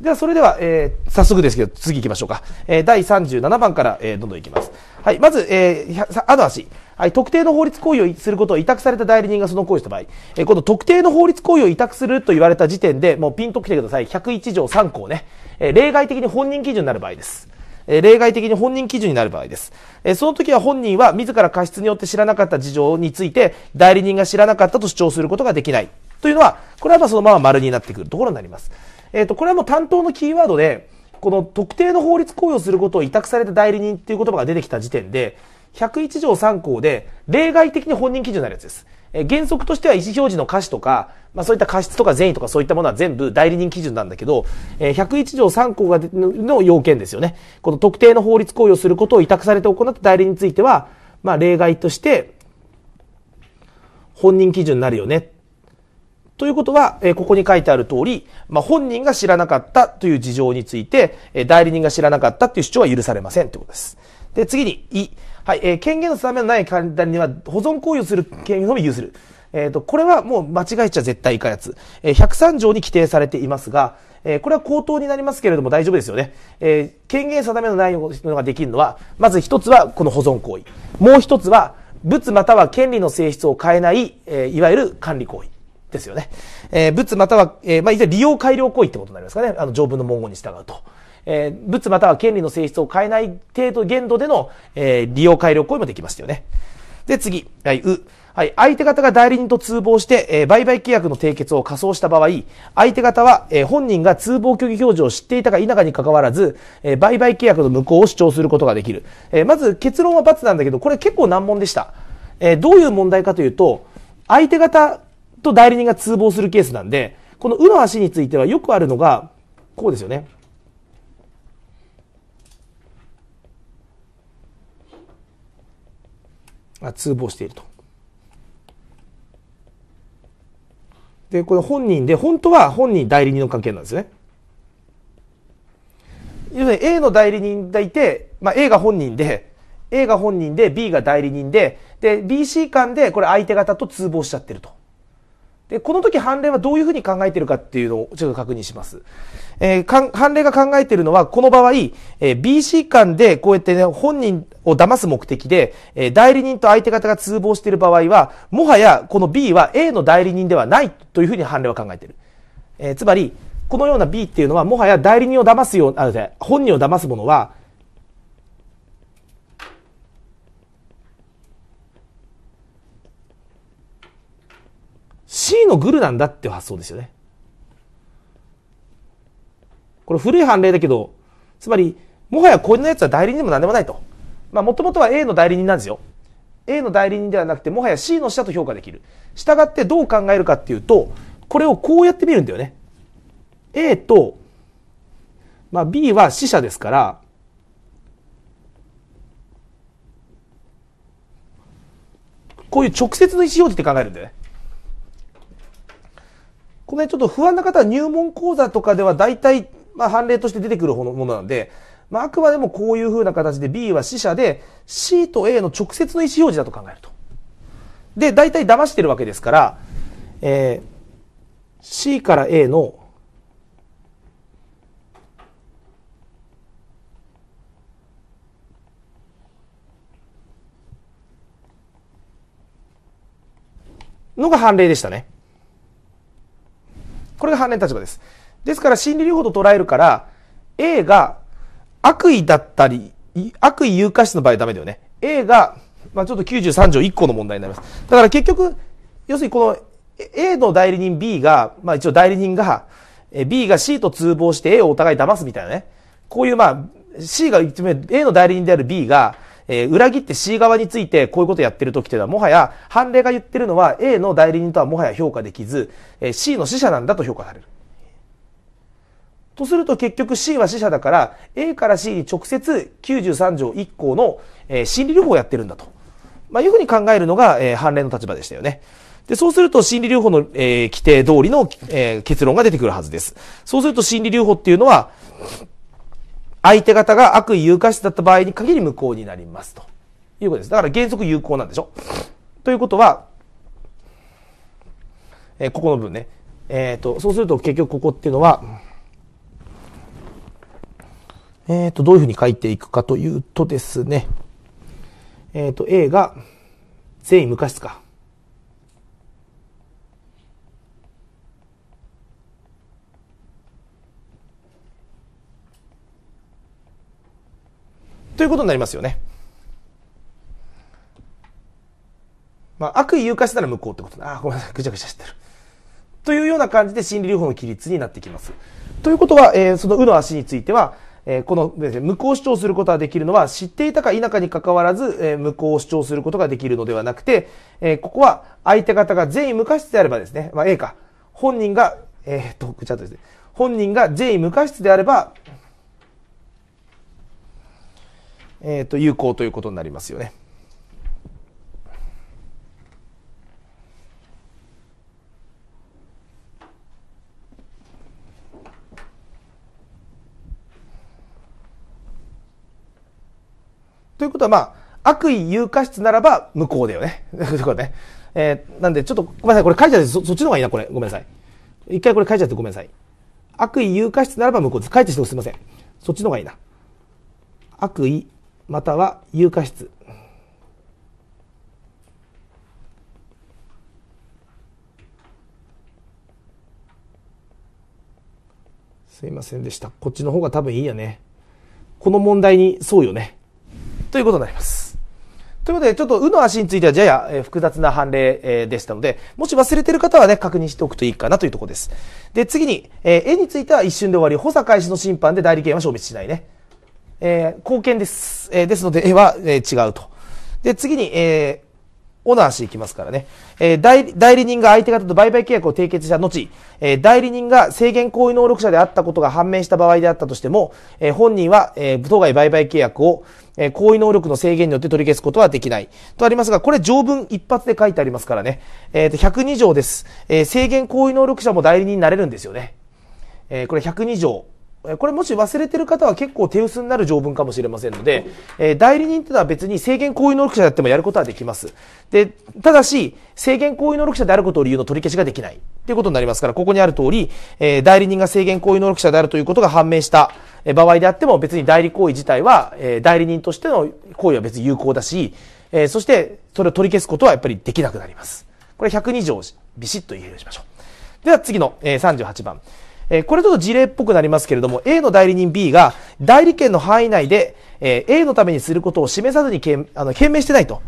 では、それでは、えー、早速ですけど、次行きましょうか。えー、第37番から、えー、どんどん行きます。はい、まず、えー、あの足。はい、特定の法律行為をすることを委託された代理人がその行為した場合、えー、この特定の法律行為を委託すると言われた時点で、もうピンと来てください。101条3項ね。えー、例外的に本人基準になる場合です。え例外的に本人基準になる場合です。えその時は本人は自ら過失によって知らなかった事情について、代理人が知らなかったと主張することができない。というのは、これはまそのまま丸になってくるところになります。えっ、ー、と、これはもう担当のキーワードで、この特定の法律行為をすることを委託された代理人っていう言葉が出てきた時点で、101条3項で例外的に本人基準になるやつです。え原則としては意思表示の瑕疵とか、まあ、そういった過失とか善意とかそういったものは全部代理人基準なんだけど、えー、101条3項がの要件ですよね。この特定の法律行為をすることを委託されて行った代理については、まあ、例外として、本人基準になるよね。ということは、えここに書いてある通り、まあ、本人が知らなかったという事情について、え代理人が知らなかったという主張は許されませんということです。で、次に、い。はい、えー、権限の定めのない管理団には保存行為をする権限のみ有する。えっ、ー、と、これはもう間違えちゃ絶対いかやつ。えー、103条に規定されていますが、えー、これは口頭になりますけれども大丈夫ですよね。えー、権限定めのないこのができるのは、まず一つはこの保存行為。もう一つは、物または権利の性質を変えない、えー、いわゆる管理行為。ですよね。えー、物または、えー、まあ、いずれ利用改良行為ってことになりますかね。あの、条文の文言に従うと。えー、物または権利の性質を変えない程度、限度での、えー、利用改良行為もできますよね。で、次。はい、う。はい。相手方が代理人と通報して、えー、売買契約の締結を仮想した場合、相手方は、えー、本人が通報虚偽表示を知っていたか否かに関わらず、えー、売買契約の無効を主張することができる。えまず結論は罰なんだけど、これ結構難問でした。えどういう問題かというと、相手方と代理人が通報するケースなんで、このうの足についてはよくあるのが、こうですよね。通報していると。で、この本人で、本当は本人代理人の関係なんですね。要するに A の代理人がいて、まあ、A が本人で、A が本人で B が代理人で、で、BC 間でこれ相手方と通報しちゃってると。で、この時判例はどういうふうに考えてるかっていうのをちょっと確認します。えー、判例が考えているのは、この場合、えー、BC 間でこうやってね、本人を騙す目的で、えー、代理人と相手方が通報している場合は、もはやこの B は A の代理人ではないというふうに判例は考えている。えー、つまり、このような B っていうのは、もはや代理人を騙すよう、あの、本人を騙すものは、C のグルなんだっていう発想ですよね。これ古い判例だけど、つまり、もはやこれのやつは代理人でも何でもないと。まあ、もともとは A の代理人なんですよ。A の代理人ではなくて、もはや C の下と評価できる。従ってどう考えるかっていうと、これをこうやってみるんだよね。A と、まあ、B は死者ですから、こういう直接の意思表示って考えるんだよね。この辺ちょっと不安な方は入門講座とかでは大体まあ、判例として出てくるものなんで、まあ、あくまでもこういう風な形で B は死者で、C と A の直接の意思表示だと考えると。で、大体騙してるわけですから、えー、C から A の、のが判例でしたね。これが判例の立場です。ですから心理療法と捉えるから、A が悪意だったり、悪意有価質の場合はダメだよね。A が、まあ、ちょっと93条1個の問題になります。だから結局、要するにこの A の代理人 B が、まあ一応代理人が、B が C と通報して A をお互い騙すみたいなね。こういうまあ、C が1名、A の代理人である B が、えー、裏切って C 側についてこういうことやってる時っていうのはもはや判例が言ってるのは A の代理人とはもはや評価できず、えー、C の死者なんだと評価される。とすると結局 C は死者だから、A から C に直接93条1項の、え心理療法をやってるんだと。まあ、いうふうに考えるのが、え例の立場でしたよね。で、そうすると心理療法の、え規定通りの、え結論が出てくるはずです。そうすると心理療法っていうのは、相手方が悪意有価質だった場合に限り無効になりますということです。だから原則有効なんでしょということは、えここの部分ね。えっ、ー、と、そうすると結局ここっていうのは、えっ、ー、と、どういうふうに書いていくかというとですね、えっ、ー、と、A が、善意無価失か。ということになりますよね。まあ、悪意誘拐したら無効ってことだ。あ、ごめんなさい。ぐちゃぐちゃしてる。というような感じで心理療法の規律になってきます。ということは、えー、その、うの足については、えー、このですね、無効主張することができるのは、知っていたか否かに関わらず、えー、無効主張することができるのではなくて、えー、ここは相手方が善意無過失であればですね、まあ、A か、本人が、えっと、ちゃっとですね、本人が善意無過失であれば、えっと、有効ということになりますよね。ということは、まあ、悪意有価質ならば無効だよね。ということね。えー、なんで、ちょっと、ごめんなさい。これ書いちゃって、そっちの方がいいな、これ。ごめんなさい。一回これ書いちゃってごめんなさい。悪意有価質ならば無効です。書いてしてすいません。そっちの方がいいな。悪意、または有価質。すいませんでした。こっちの方が多分いいよね。この問題にそうよね。ということになります。ということで、ちょっと、うの足については、やや、え複雑な判例、えでしたので、もし忘れてる方はね、確認しておくといいかなというところです。で、次に、え絵については一瞬で終わり、補佐開始の審判で代理権は消滅しないね。えー、貢献です。えー、ですので、絵は、えー、違うと。で、次に、えー、オナー氏いきますからね。えー代、代理人が相手方と売買契約を締結した後、えー、代理人が制限行為能力者であったことが判明した場合であったとしても、えー、本人は、えー、当該売買契約を、えー、行為能力の制限によって取り消すことはできない。とありますが、これ条文一発で書いてありますからね。えっ、ー、と、102条です。えー、制限行為能力者も代理人になれるんですよね。えー、これ102条。これもし忘れてる方は結構手薄になる条文かもしれませんので、えー、代理人っいうのは別に制限行為能力者であってもやることはできます。で、ただし、制限行為能力者であることを理由の取り消しができないっていうことになりますから、ここにある通り、えー、代理人が制限行為能力者であるということが判明した場合であっても、別に代理行為自体は、えー、代理人としての行為は別に有効だし、えそして、それを取り消すことはやっぱりできなくなります。これ102条、ビシッと言えるようにしましょう。では次の、え38番。えこれちょっと事例っぽくなりますけれども、A の代理人 B が代理権の範囲内で、え A のためにすることを示さずにけんあの懸命してないと。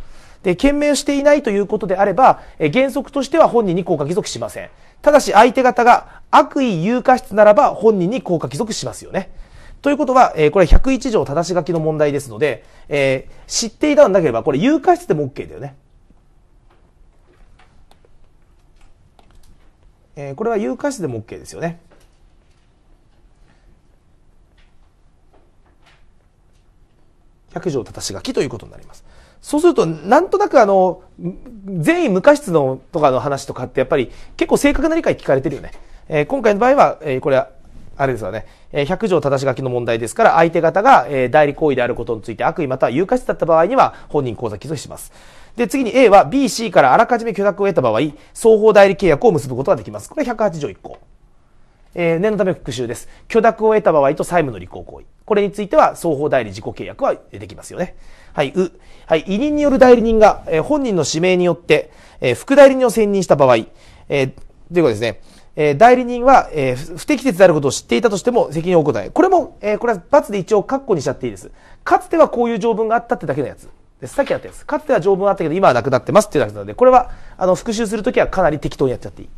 で、懸命していないということであれば、え原則としては本人に効果帰属しません。ただし相手方が悪意有過失ならば本人に効果帰属しますよね。ということは、えこれ101条正し書きの問題ですので、え知っていたんだければ、これ有過失でも OK だよね。えこれは有過失でも OK ですよね。百条正し書きということになります。そうすると、なんとなくあの、善意無過失のとかの話とかってやっぱり結構正確な理解聞かれてるよね。えー、今回の場合は、えー、これは、あれですよね。え百条正し書きの問題ですから、相手方が、え代理行為であることについて悪意または有過失だった場合には、本人口座起訴します。で、次に A は B、C からあらかじめ許諾を得た場合、双方代理契約を結ぶことができます。これ108条1項。えー、念のため復習です。許諾を得た場合と債務の履行行為。これについては、双方代理自己契約はできますよね。はい、う。はい、委任による代理人が、えー、本人の指名によって、えー、副代理人を選任した場合、えー、ということですね。えー、代理人は、えー、不適切であることを知っていたとしても責任を負うここれも、えー、これは罰で一応括弧にしちゃっていいです。かつてはこういう条文があったってだけのやつでさっきやったやつ。かつては条文あったけど今はなくなってますっていうだけなので、これは、あの、復習するときはかなり適当にやっちゃっていい。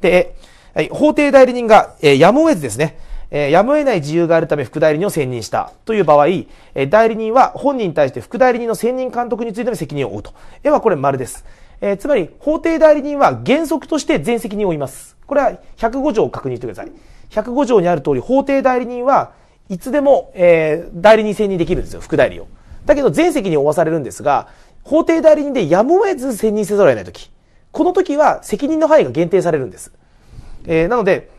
で、えはい、法定代理人が、えー、やむを得ずですね、えー、やむを得ない自由があるため副代理人を選任したという場合、えー、代理人は本人に対して副代理人の選任監督についての責任を負うと。絵はこれ丸です。えー、つまり、法定代理人は原則として全責任を負います。これは105条を確認してください。105条にある通り、法定代理人はいつでも、えー、代理人選任できるんですよ、副代理を。だけど全責任を負わされるんですが、法定代理人でやむを得ず選任せざるを得ないとき。この時は責任の範囲が限定されるんです。えー、なので、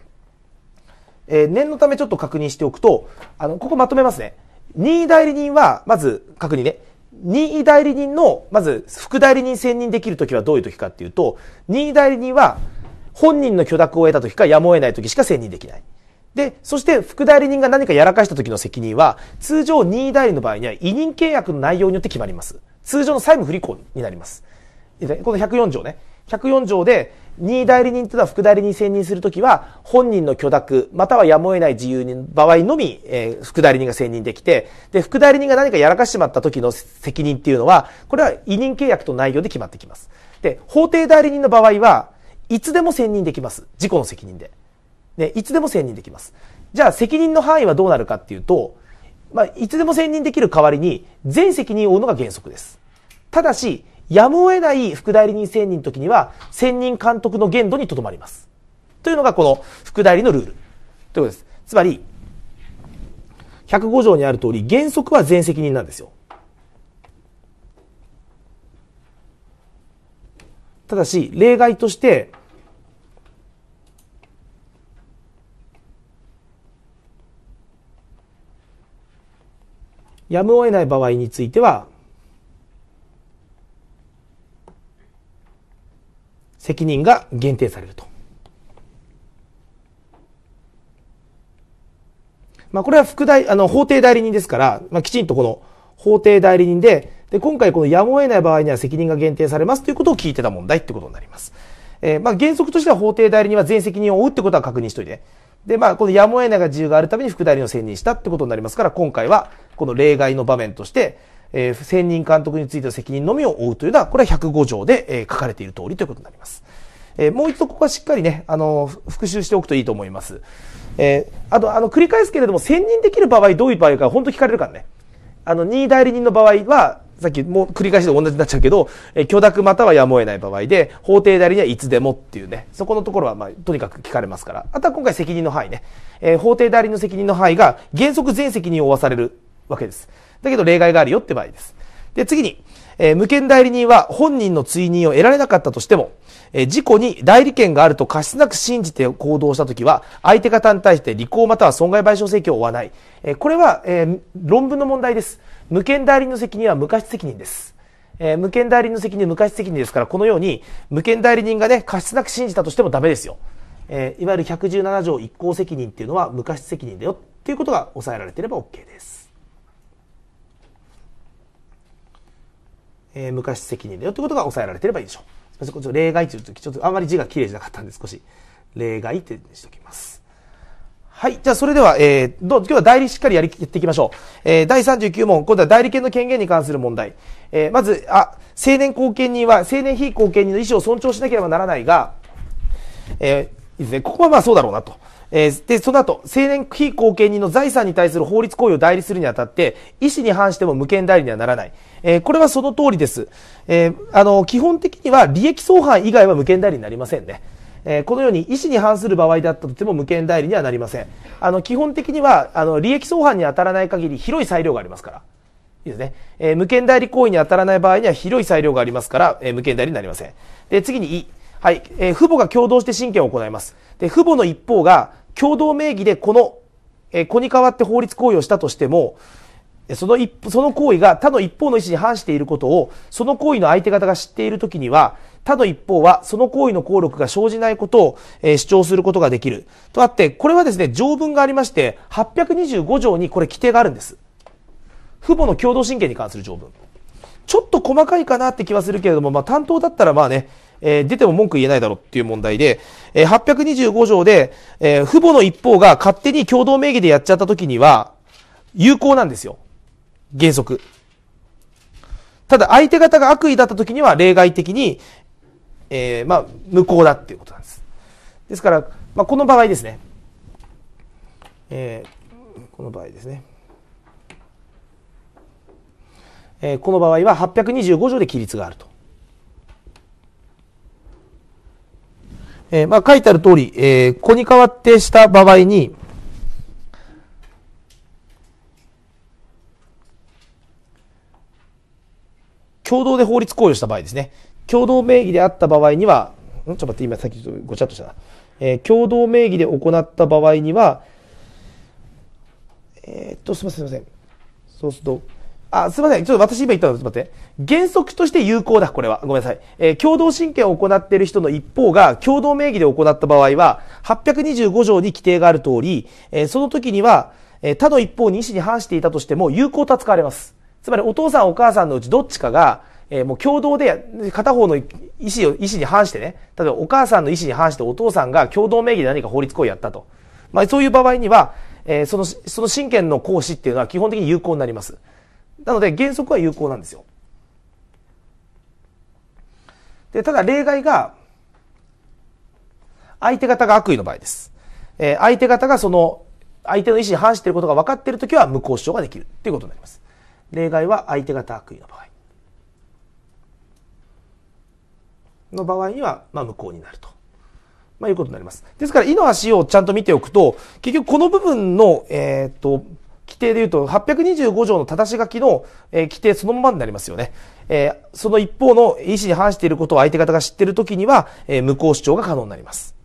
えー、念のためちょっと確認しておくと、あの、ここまとめますね。任意代理人は、まず確認ね。任意代理人の、まず、副代理人選任できるときはどういうときかっていうと、任意代理人は、本人の許諾を得たときか、やむを得ないときしか選任できない。で、そして副代理人が何かやらかした時の責任は、通常任意代理の場合には委任契約の内容によって決まります。通常の債務不履行になります。この104条ね。104条で、任意代理人というのは副代理人選任するときは、本人の許諾、またはやむを得ない自由の場合のみ、えー、副代理人が選任できて、で、副代理人が何かやらかしてしまった時の責任っていうのは、これは委任契約と内容で決まってきます。で、法定代理人の場合は、いつでも選任できます。事故の責任で。ね、いつでも選任できます。じゃあ、責任の範囲はどうなるかっていうと、まあ、いつでも選任できる代わりに、全責任を負うのが原則です。ただし、やむを得ない副代理人選任の時には、選任監督の限度にとどまります。というのがこの副代理のルール。ということです。つまり、105条にある通り、原則は全責任なんですよ。ただし、例外として、やむを得ない場合については、責任が限定されると。まあ、これは副代、あの、法定代理人ですから、まあ、きちんとこの法定代理人で、で、今回このやむを得ない場合には責任が限定されますということを聞いてた問題ってことになります。えー、まあ、原則としては法定代理人は全責任を負うってことは確認しといて。で、まあ、このやむを得ないが自由があるために副代理人を選任したってことになりますから、今回はこの例外の場面として、えー、専任監督についての責任のみを負うというのは、これは105条で、えー、書かれている通りということになります。えー、もう一度ここはしっかりね、あの、復習しておくといいと思います。えー、あと、あの、繰り返すけれども、専任できる場合、どういう場合か、本当聞かれるからね。あの、任意代理人の場合は、さっきもう繰り返しで同じになっちゃうけど、えー、許諾またはやむを得ない場合で、法定代理にはいつでもっていうね、そこのところは、まあ、とにかく聞かれますから。あとは今回責任の範囲ね。えー、法定代理の責任の範囲が、原則全責任を負わされるわけです。だけど例外があるよって場合です。で、次に、えー、無権代理人は本人の追認を得られなかったとしても、えー、事故に代理権があると過失なく信じて行動したときは、相手方に対して履行または損害賠償請求を負わない。えー、これは、えー、論文の問題です。無権代理人の責任は無過失責任です。えー、無権代理人の責任、無過失責任ですから、このように、無権代理人がね、過失なく信じたとしてもダメですよ。えー、いわゆる117条一項責任っていうのは無過失責任だよっていうことが抑えられていれば OK です。えー、昔責任だよってことが抑えられてればいいでしょう。すみません、例外というとき、ちょっとあんまり字が綺麗じゃなかったんで、少し例外ってしておきます。はい。じゃあ、それでは、えー、どう、今日は代理しっかりやり、やっていきましょう。えー、第39問、今度は代理権の権限に関する問題。えー、まず、あ、青年後見人は、青年非後見人の意思を尊重しなければならないが、えー、いいですね。ここはまあそうだろうなと。えー、で、その後、青年非後見人の財産に対する法律行為を代理するにあたって、意思に反しても無権代理にはならない。えー、これはその通りです。えー、あの、基本的には利益相反以外は無権代理になりませんね。えこのように意思に反する場合だったとても無権代理にはなりません。あの、基本的には、あの、利益相反に当たらない限り広い裁量がありますから。いいですね。え無権代理行為に当たらない場合には広い裁量がありますから、え無権代理になりません。で、次に、e、はい。え父母が共同して親権を行います。で、父母の一方が、共同名義でこの、えー、子に代わって法律行為をしたとしても、その一、その行為が他の一方の意思に反していることを、その行為の相手方が知っているときには、他の一方はその行為の効力が生じないことを、えー、主張することができる。とあって、これはですね、条文がありまして、825条にこれ規定があるんです。父母の共同親権に関する条文。ちょっと細かいかなって気はするけれども、まあ担当だったらまあね、えー、出ても文句言えないだろうっていう問題で、えー、825条で、えー、父母の一方が勝手に共同名義でやっちゃった時には、有効なんですよ。原則。ただ、相手方が悪意だった時には例外的に、えー、まあ、無効だっていうことなんです。ですから、まあ、この場合ですね。えー、この場合ですね。えー、この場合は825条で規律があると。えー、まあ、書いてある通り、えー、子に代わってした場合に、共同で法律行為をした場合ですね。共同名義であった場合には、んちょっと待って、今さっきごちゃっとしたな。えー、共同名義で行った場合には、えー、っと、すみません、すみません。そうすると、あ、すいません。ちょっと私今言ったの、ちょっと待って。原則として有効だ、これは。ごめんなさい。えー、共同親権を行っている人の一方が、共同名義で行った場合は、825条に規定がある通り、えー、その時には、えー、他の一方に意思に反していたとしても、有効と扱われます。つまり、お父さんお母さんのうちどっちかが、えもう共同で、片方の意思を、意思に反してね、例えばお母さんの意思に反してお父さんが共同名義で何か法律行為をやったと。まあ、そういう場合には、えその、その親権の行使っていうのは基本的に有効になります。なので原則は有効なんですよ。で、ただ例外が、相手方が悪意の場合です。えー、相手方がその、相手の意思に反していることが分かっているときは無効主張ができるということになります。例外は相手方悪意の場合。の場合には、まあ、無効になると。まあ、いうことになります。ですから、意の足をちゃんと見ておくと、結局この部分の、えっ、ー、と、規定で言うと、825条の正し書きの、えー、規定そのままになりますよね。えー、その一方の意思に反していることを相手方が知っているときには、えー、無効主張が可能になります。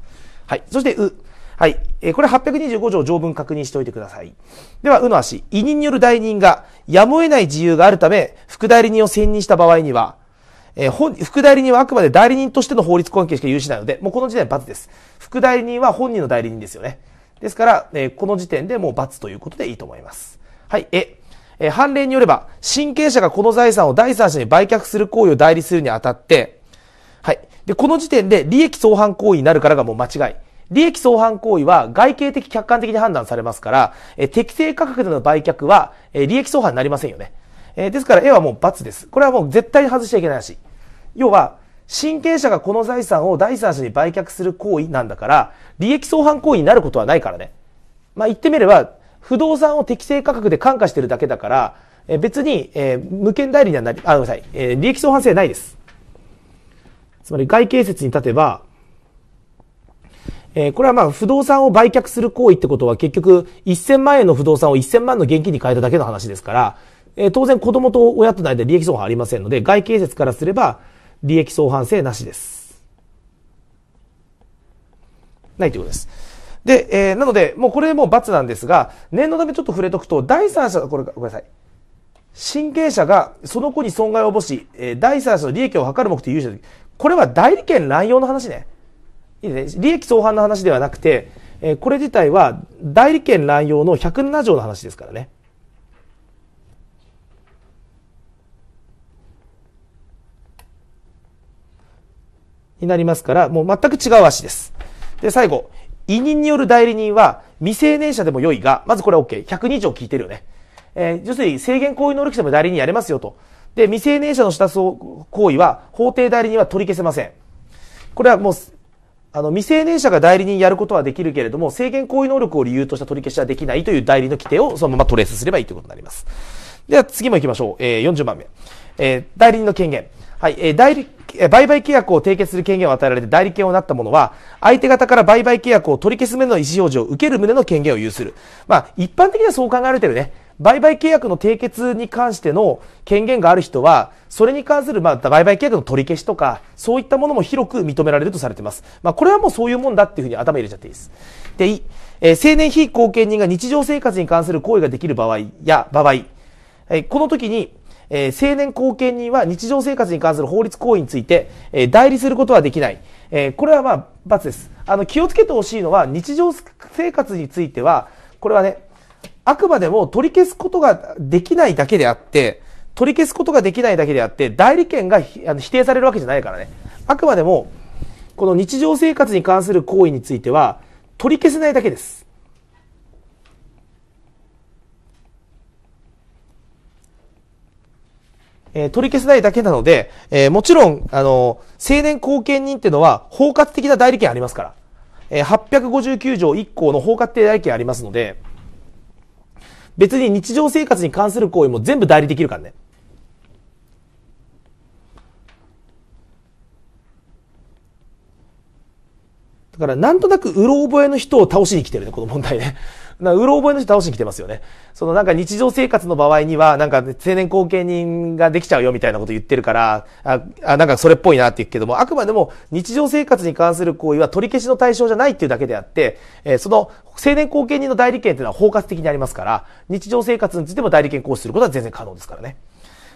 はい。そして、う。はい。えー、これ825条条文確認しておいてください。では、うの足。委任による代任が、やむを得ない自由があるため、副代理人を選任した場合には、えー、本、副代理人はあくまで代理人としての法律関係しか有しないので、もうこの時点は罰です。副代理人は本人の代理人ですよね。ですから、えー、この時点でもう罰ということでいいと思います。はい、え、えー、判例によれば、親権者がこの財産を第三者に売却する行為を代理するにあたって、はい。で、この時点で利益相反行為になるからがもう間違い。利益相反行為は外形的客観的に判断されますから、え適正価格での売却は、え利益相反になりませんよね。えですから、えはもう罰です。これはもう絶対に外しちゃいけないし。要は、親権者がこの財産を第三者に売却する行為なんだから、利益相反行為になることはないからね。まあ、言ってみれば、不動産を適正価格で感化してるだけだから、え別に、えー、無権代理にはなり、あ、ごめんなさい、えー、利益相反性ないです。つまり外形説に立てば、えー、これはまあ不動産を売却する行為ってことは結局1000万円の不動産を1000万の現金に変えただけの話ですから、えー、当然子供と親との間利益相反ありませんので、外形説からすれば、利益相反性なしです。ないということです。で、えー、なので、もうこれもう罰なんですが、念のためちょっと触れとくと、第三者、これ、ごめんなさい。親権者がその子に損害を及ぼし、えー、第三者の利益を図る目的を有したこれは代理権乱用の話ね。いいね。利益相反の話ではなくて、えー、これ自体は代理権乱用の107条の話ですからね。になりますから、もう全く違う足です。で、最後、委任による代理人は未成年者でも良いが、まずこれは OK。1 0以条聞いてるよね。えー、要するに制限行為能力者も代理人やれますよと。で、未成年者のした行為は法定代理人は取り消せません。これはもう、あの、未成年者が代理人やることはできるけれども、制限行為能力を理由とした取り消しはできないという代理の規定をそのままトレースすればいいということになります。では次も行きましょう。えー、40番目。えー、代理人の権限。はい、え代理え、売買契約を締結する権限を与えられて代理権をなった者は、相手方から売買契約を取り消す旨の意思表示を受ける旨の権限を有する。まあ、一般的にはそう考えられてるね。売買契約の締結に関しての権限がある人は、それに関する、まあ、売買契約の取り消しとか、そういったものも広く認められるとされています。まあ、これはもうそういうもんだっていうふうに頭入れちゃっていいです。で、い、えー、青年非貢献人が日常生活に関する行為ができる場合や、場合、えー、この時に、えー、青年後見人は日常生活に関する法律行為について、えー、代理することはできない。えー、これはまあ、罰です。あの、気をつけてほしいのは、日常生活については、これはね、あくまでも取り消すことができないだけであって、取り消すことができないだけであって、代理権が否定されるわけじゃないからね。あくまでも、この日常生活に関する行為については、取り消せないだけです。えー、取り消せないだけなので、えー、もちろん、あのー、青年後見人っていうのは包括的な代理権ありますから、えー、859条1項の包括的代理権ありますので、別に日常生活に関する行為も全部代理できるからね。だから、なんとなく、うろ覚えの人を倒しに来てるね、この問題ね。なうろ覚えの人倒しに来てますよね。そのなんか日常生活の場合には、なんか青年後見人ができちゃうよみたいなこと言ってるから、あ、あなんかそれっぽいなって言うけども、あくまでも日常生活に関する行為は取り消しの対象じゃないっていうだけであって、えー、その青年後見人の代理権っていうのは包括的にありますから、日常生活についても代理権行使することは全然可能ですからね。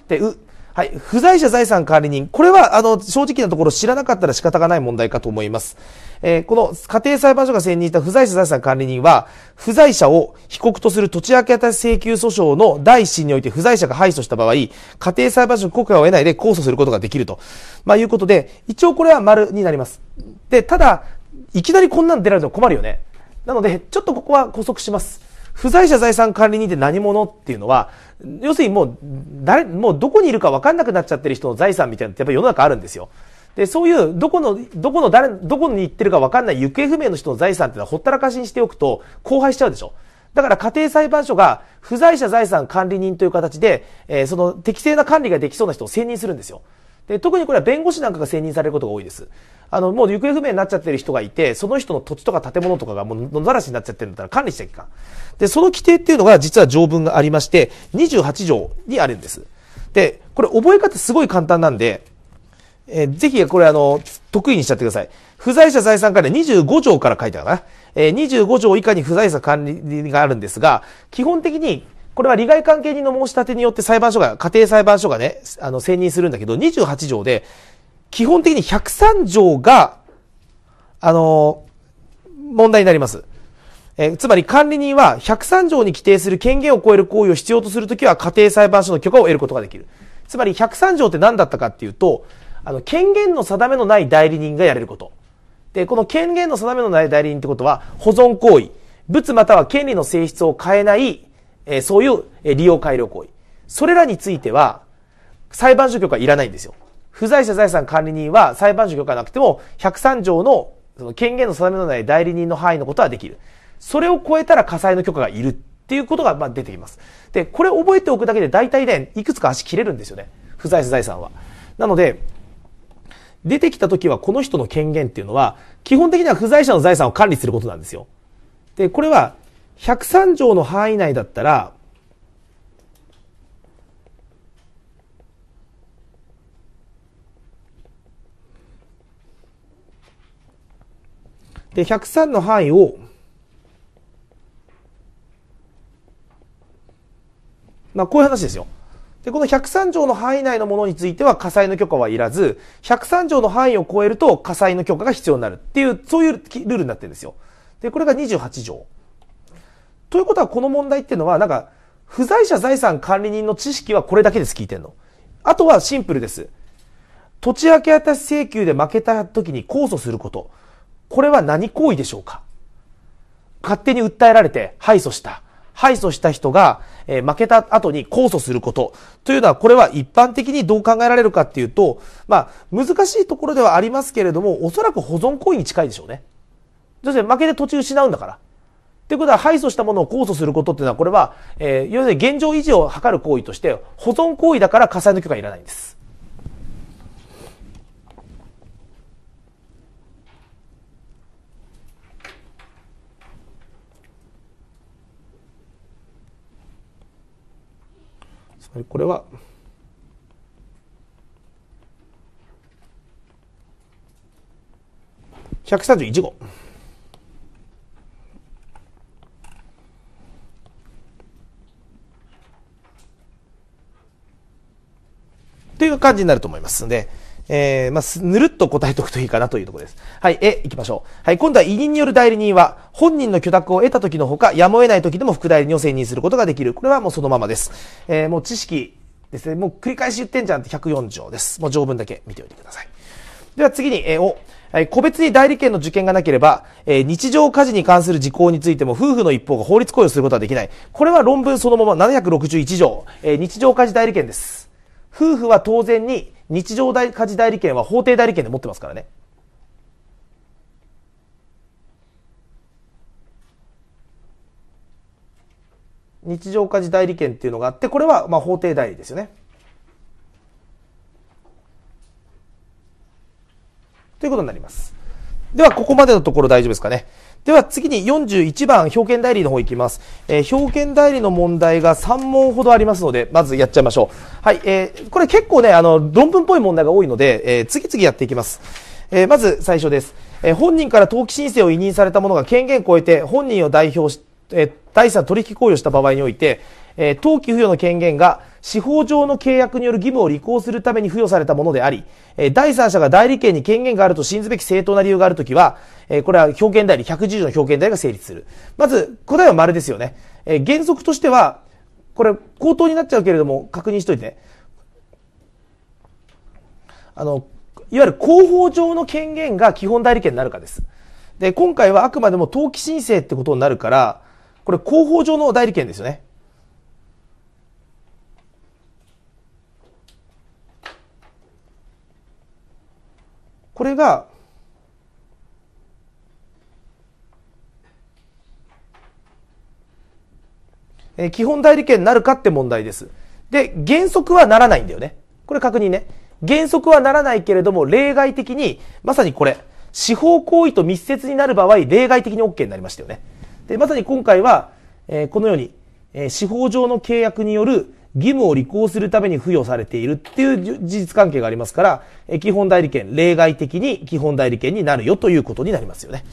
で、う、はい。不在者財産管理人。これは、あの、正直なところ知らなかったら仕方がない問題かと思います。えー、この家庭裁判所が選任した不在者財産管理人は、不在者を被告とする土地明けし請求訴訟の第一審において不在者が敗訴した場合、家庭裁判所に国家を得ないで控訴することができると。まあ、いうことで、一応これは丸になります。で、ただ、いきなりこんなん出られると困るよね。なので、ちょっとここは補足します。不在者財産管理人って何者っていうのは、要するにもう、誰、もうどこにいるか分かんなくなっちゃってる人の財産みたいなのってやっぱ世の中あるんですよ。で、そういう、どこの、どこの誰、どこに行ってるか分かんない行方不明の人の財産っていうのはほったらかしにしておくと、荒廃しちゃうでしょ。だから家庭裁判所が不在者財産管理人という形で、えー、その適正な管理ができそうな人を選任するんですよ。で、特にこれは弁護士なんかが選任されることが多いです。あの、もう行方不明になっちゃってる人がいて、その人の土地とか建物とかがもう野ざらしになっちゃってるんだったら管理しちゃいかん。で、その規定っていうのが実は条文がありまして、28条にあるんです。で、これ覚え方すごい簡単なんで、えー、ぜひこれあの、得意にしちゃってください。不在者財産管理25条から書いてあるかな。えー、25条以下に不在者管理があるんですが、基本的にこれは利害関係人の申し立てによって裁判所が、家庭裁判所がね、あの、選任するんだけど、28条で、基本的に103条が、あの、問題になります。えつまり管理人は103条に規定する権限を超える行為を必要とするときは家庭裁判所の許可を得ることができる。つまり103条って何だったかっていうと、あの、権限の定めのない代理人がやれること。で、この権限の定めのない代理人ってことは、保存行為、物または権利の性質を変えない、えそういう利用改良行為。それらについては、裁判所許可いらないんですよ。不在者財産管理人は裁判所許可なくても、103条のその権限の定めのない代理人の範囲のことはできる。それを超えたら火災の許可がいるっていうことがまあ出てきます。で、これ覚えておくだけで大体ね、いくつか足切れるんですよね。不在者財産は。なので、出てきた時はこの人の権限っていうのは、基本的には不在者の財産を管理することなんですよ。で、これは103条の範囲内だったら、で、103の範囲を、まあ、こういう話ですよ。で、この103条の範囲内のものについては火災の許可はいらず、103条の範囲を超えると火災の許可が必要になるっていう、そういうルールになってるんですよ。で、これが28条。ということはこの問題っていうのは、なんか、不在者財産管理人の知識はこれだけです聞いてんの。あとはシンプルです。土地明け渡し請求で負けた時に控訴すること。これは何行為でしょうか勝手に訴えられて敗訴した。敗訴した人が、え負けた後に控訴すること。というのは、これは一般的にどう考えられるかっていうと、まあ、難しいところではありますけれども、おそらく保存行為に近いでしょうね。るに負けて土地失うんだから。ということは、敗訴したものを控訴することっていうのは、これは、えー、要するに現状維持を図る行為として、保存行為だから火災の許可いらないんです。つまりこれは131号。という感じになると思いますので、えー、まあ、ぬるっと答えておくといいかなというところです。はい、え、行きましょう。はい、今度は委任による代理人は、本人の許諾を得た時のほか、やむを得ない時でも副代理人を選任することができる。これはもうそのままです。えー、もう知識ですね。もう繰り返し言ってんじゃんって104条です。もう条文だけ見ておいてください。では次に、えお、え、個別に代理権の受験がなければ、えー、日常家事に関する事項についても夫婦の一方が法律行為をすることはできない。これは論文そのまま761条、えー、日常家事代理権です。夫婦は当然に、日常家事代理権は法定代理権で持ってますからね。日常家事代理権っていうのがあって、これはまあ法定代理ですよね。ということになります。では、ここまでのところ大丈夫ですかね。では次に41番、表券代理の方いきます。えー、表券代理の問題が3問ほどありますので、まずやっちゃいましょう。はい、えー、これ結構ね、あの、論文っぽい問題が多いので、えー、次々やっていきます。えー、まず最初です。えー、本人から登記申請を委任された者が権限を超えて、本人を代表し、えー、第三取引行為をした場合において、えー、登記不要の権限が、司法上の契約による義務を履行するために付与されたものであり、え第三者が代理権に権限があると信ずべき正当な理由があるときは、えこれは表現代理、110条の表現代理が成立する。まず、答えは丸ですよね。え原則としては、これ、口頭になっちゃうけれども、確認しといて、ね。あの、いわゆる広報上の権限が基本代理権になるかです。で、今回はあくまでも登記申請ってことになるから、これ広報上の代理権ですよね。これがえ基本代理権になるかって問題です。で、原則はならないんだよね。これ確認ね。原則はならないけれども、例外的に、まさにこれ、司法行為と密接になる場合、例外的に OK になりましたよね。で、まさに今回は、えー、このように、えー、司法上の契約による義務を履行するために付与されているっていう事実関係がありますから、基本代理権、例外的に基本代理権になるよということになりますよね。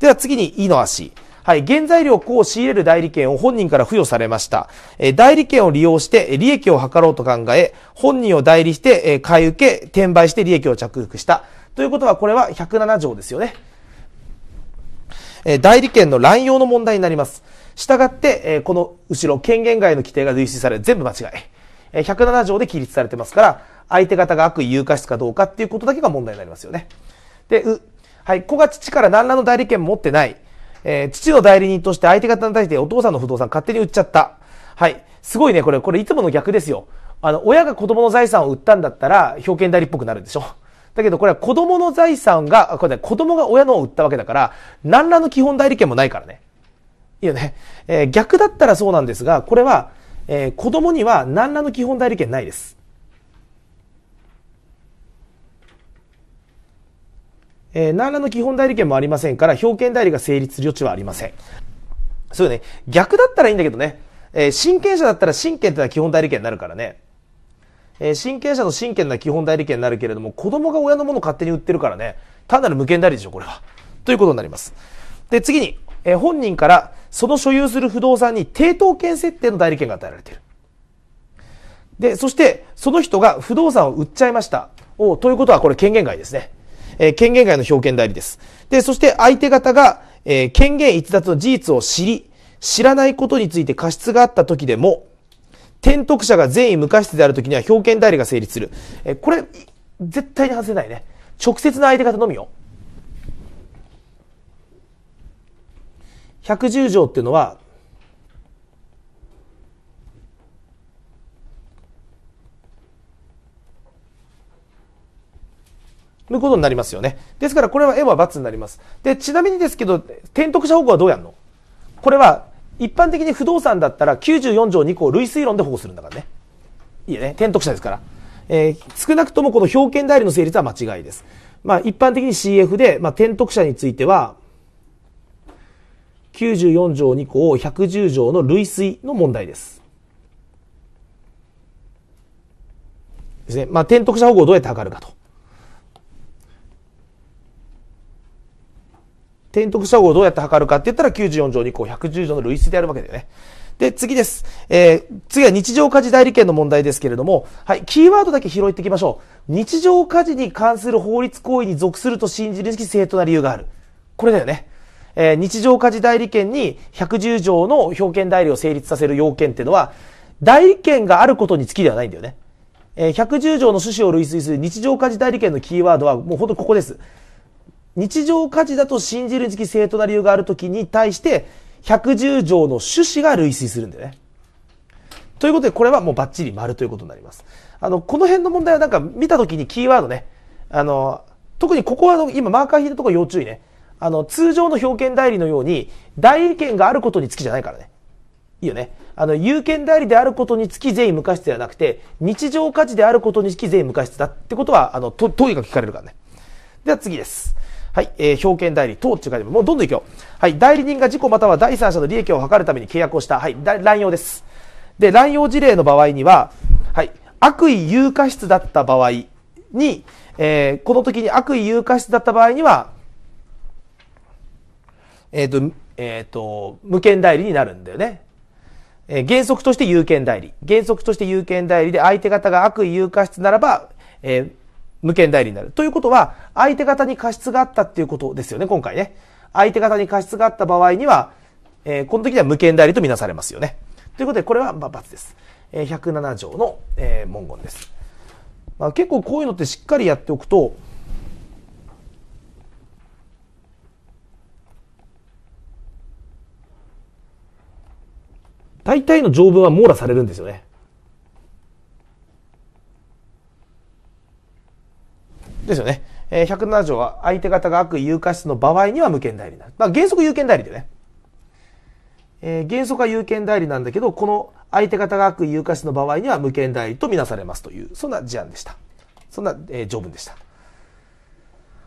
では次に、いの足。はい。原材料を仕入れる代理権を本人から付与されました。え代理権を利用して利益を図ろうと考え、本人を代理して、え買い受け、転売して利益を着服した。ということは、これは107条ですよね。え代理権の乱用の問題になります。したがって、えこの後ろ、権限外の規定が類似される。全部間違い。え107条で規律されてますから、相手方が悪意有価質かどうかっていうことだけが問題になりますよね。で、う、はい、子が父から何らの代理権持ってない。えー、父の代理人として相手方に対してお父さんの不動産勝手に売っちゃった。はい。すごいね、これ、これいつもの逆ですよ。あの、親が子供の財産を売ったんだったら、表見代理っぽくなるでしょ。だけどこれは子供の財産が、これ、ね、子供が親のを売ったわけだから、何らの基本代理権もないからね。いいよね。えー、逆だったらそうなんですが、これは、えー、子供には何らの基本代理権ないです。えー、何らの基本代理権もありませんから、表権代理が成立する余地はありません。そうよね。逆だったらいいんだけどね。えー、親権者だったら親権ってのは基本代理権になるからね。えー、親権者の親権な基本代理権になるけれども、子供が親のものを勝手に売ってるからね。単なる無権代理でしょ、これは。ということになります。で、次に、えー、本人からその所有する不動産に抵当権設定の代理権が与えられている。で、そして、その人が不動産を売っちゃいました。おということは、これ権限外ですね。えー、権限外の表権代理です。で、そして相手方が、えー、権限逸脱の事実を知り、知らないことについて過失があった時でも、転得者が善意無過失である時には表権代理が成立する。えー、これ、絶対に外せないね。直接の相手方のみよ。110条っていうのは、ということになりますよね。ですからこれは円は×になります。で、ちなみにですけど、転得者保護はどうやんのこれは一般的に不動産だったら94条2項類推論で保護するんだからね。いいね、転得者ですから。えー、少なくともこの表見代理の成立は間違いです。まあ一般的に CF で、まあ転得者については、94条2項110条の類推の問題です。ですね。まあ、転得者保護をどうやって測るかと。転得者保護をどうやって測るかって言ったら94条2項110条の類推であるわけだよね。で、次です。えー、次は日常家事代理権の問題ですけれども、はい、キーワードだけ拾いっていきましょう。日常家事に関する法律行為に属すると信じるべき正当な理由がある。これだよね。えー、日常家事代理権に110条の表権代理を成立させる要件っていうのは、代理権があることにつきではないんだよね。えー、110条の趣旨を類推する日常家事代理権のキーワードは、もうほんとここです。日常家事だと信じるにつき正当な理由があるときに対して、110条の趣旨が類推するんだよね。ということで、これはもうバッチリ丸ということになります。あの、この辺の問題はなんか見たときにキーワードね、あの、特にここは今マーカー引いたところ要注意ね。あの、通常の表権代理のように、代理権があることにつきじゃないからね。いいよね。あの、有権代理であることにつき税無過失ではなくて、日常価値であることにつき税無過失だってことは、あの、と、問いが聞かれるからね。では次です。はい、えー、表権代理等っていう概もうどんどん行くよ。はい、代理人が事故または第三者の利益を図るために契約をした。はい、乱用です。で、乱用事例の場合には、はい、悪意有過失だった場合に、えー、この時に悪意有過失だった場合には、えっ、ー、と、えっ、ー、と、無権代理になるんだよね。えー、原則として有権代理。原則として有権代理で相手方が悪意有過失ならば、えー、無権代理になる。ということは、相手方に過失があったっていうことですよね、今回ね。相手方に過失があった場合には、えー、この時には無権代理とみなされますよね。ということで、これは、まあ、罰です。えー、107条の、えー、文言です。まあ、結構こういうのってしっかりやっておくと、大体の条文は網羅されるんですよね。ですよね。えー、107条は相手方が悪意有価質の場合には無権代理になる。まあ原則有権代理でね。えー、原則は有権代理なんだけど、この相手方が悪意有価質の場合には無権代理とみなされますという、そんな事案でした。そんな、えー、条文でした。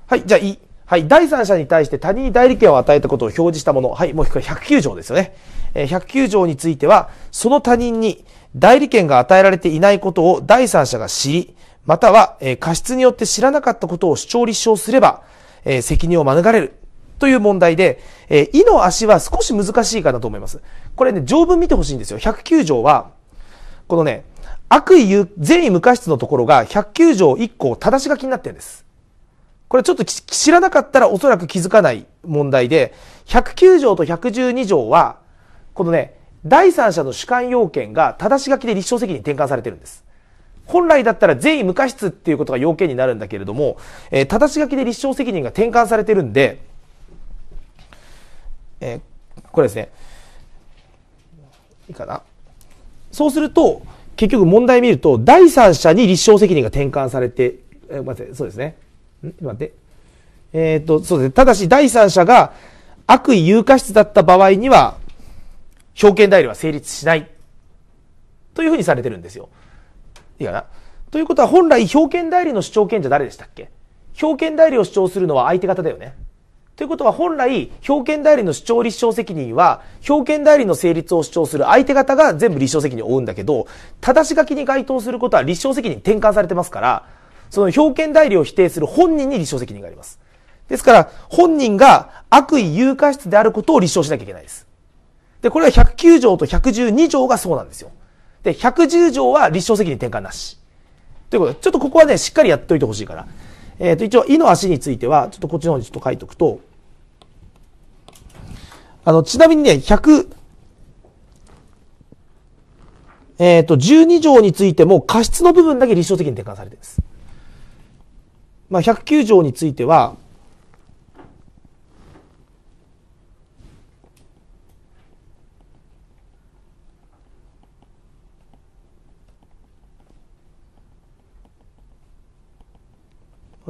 はい、じゃあ、い。はい、第三者に対して他人に代理権を与えたことを表示したもの。はい、もう109条ですよね。えー、109条については、その他人に代理権が与えられていないことを第三者が知り、または、えー、過失によって知らなかったことを主張立証すれば、えー、責任を免れる。という問題で、えー、意の足は少し難しいかなと思います。これね、条文見てほしいんですよ。109条は、このね、悪意、善意無過失のところが109条1個正し書きになってるんです。これちょっと知らなかったらおそらく気づかない問題で、109条と112条は、このね、第三者の主観要件が正し書きで立証責任転換されてるんです。本来だったら善意無過失っていうことが要件になるんだけれども、えー、正し書きで立証責任が転換されてるんで、えー、これですね。いいかな。そうすると、結局問題見ると、第三者に立証責任が転換されて、えー、ごそうですね。ん待って。えっ、ー、と、そうですね。ただし、第三者が悪意有価質だった場合には、証券代理は成立しない。というふうにされてるんですよ。いいかな。ということは、本来、表券代理の主張権者誰でしたっけ表券代理を主張するのは相手方だよね。ということは本来、表券代理の主張立証責任は、表券代理の成立を主張する相手方が全部立証責任を負うんだけど、正し書きに該当することは立証責任転換されてますから、その表見代理を否定する本人に立証責任があります。ですから、本人が悪意有価質であることを立証しなきゃいけないです。で、これは109条と112条がそうなんですよ。で、110条は立証責任転換なし。ということで、ちょっとここはね、しっかりやっておいてほしいから。えっ、ー、と、一応、いの足については、ちょっとこっちの方にちょっと書いておくと、あの、ちなみにね、100、えっ、ー、と、12条についても過失の部分だけ立証責任転換されてるんです。まあ、109条については、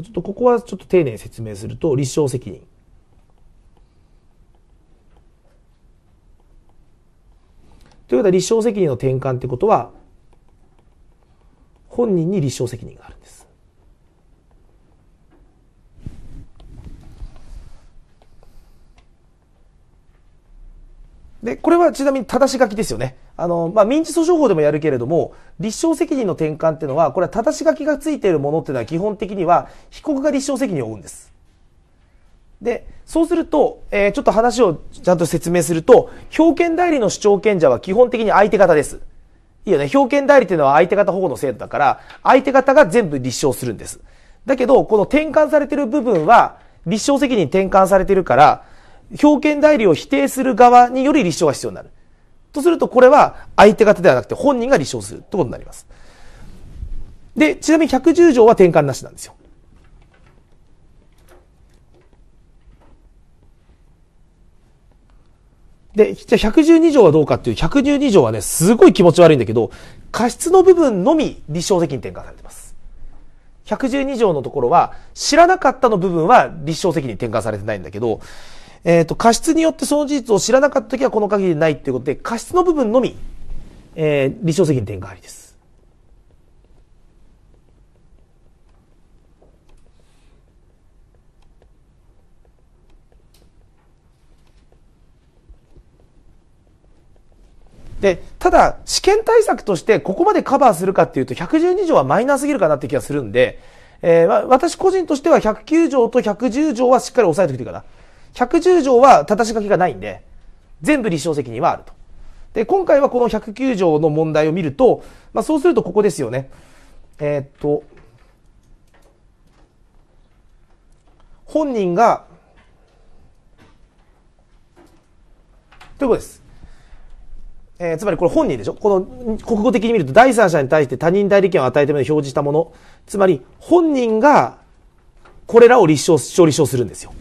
ちょっとここはちょっと丁寧に説明すると立証責任。ということは立証責任の転換ってことは本人に立証責任があるんです。で、これはちなみに正し書きですよね。あの、まあ、民事訴訟法でもやるけれども、立証責任の転換っていうのは、これは正し書きがついているものっていうのは基本的には、被告が立証責任を負うんです。で、そうすると、えー、ちょっと話をちゃんと説明すると、表権代理の主張権者は基本的に相手方です。いいよね。表権代理っていうのは相手方保護の制度だから、相手方が全部立証するんです。だけど、この転換されてる部分は、立証責任転換されてるから、表見代理を否定する側により立証が必要になる。とすると、これは相手方ではなくて本人が立証するってことになります。で、ちなみに110条は転換なしなんですよ。で、じゃあ112条はどうかっていう、112条はね、すごい気持ち悪いんだけど、過失の部分のみ立証責任転換されてます。112条のところは、知らなかったの部分は立証責任転換されてないんだけど、えっ、ー、と、過失によってその事実を知らなかった時はこの限りないということで、過失の部分のみ、えー、立証責任転換ありです。で、ただ、試験対策としてここまでカバーするかっていうと、112条はマイナーすぎるかなって気がするんで、えー、私個人としては109条と110条はしっかり押さえておていいかな。110条はたし書きがないんで、全部立証責任はあると。で、今回はこの109条の問題を見ると、まあ、そうするとここですよね。えー、っと、本人が、ということです。えー、つまりこれ本人でしょこの国語的に見ると第三者に対して他人代理権を与えてるの表示したもの。つまり本人がこれらを立証、立証するんですよ。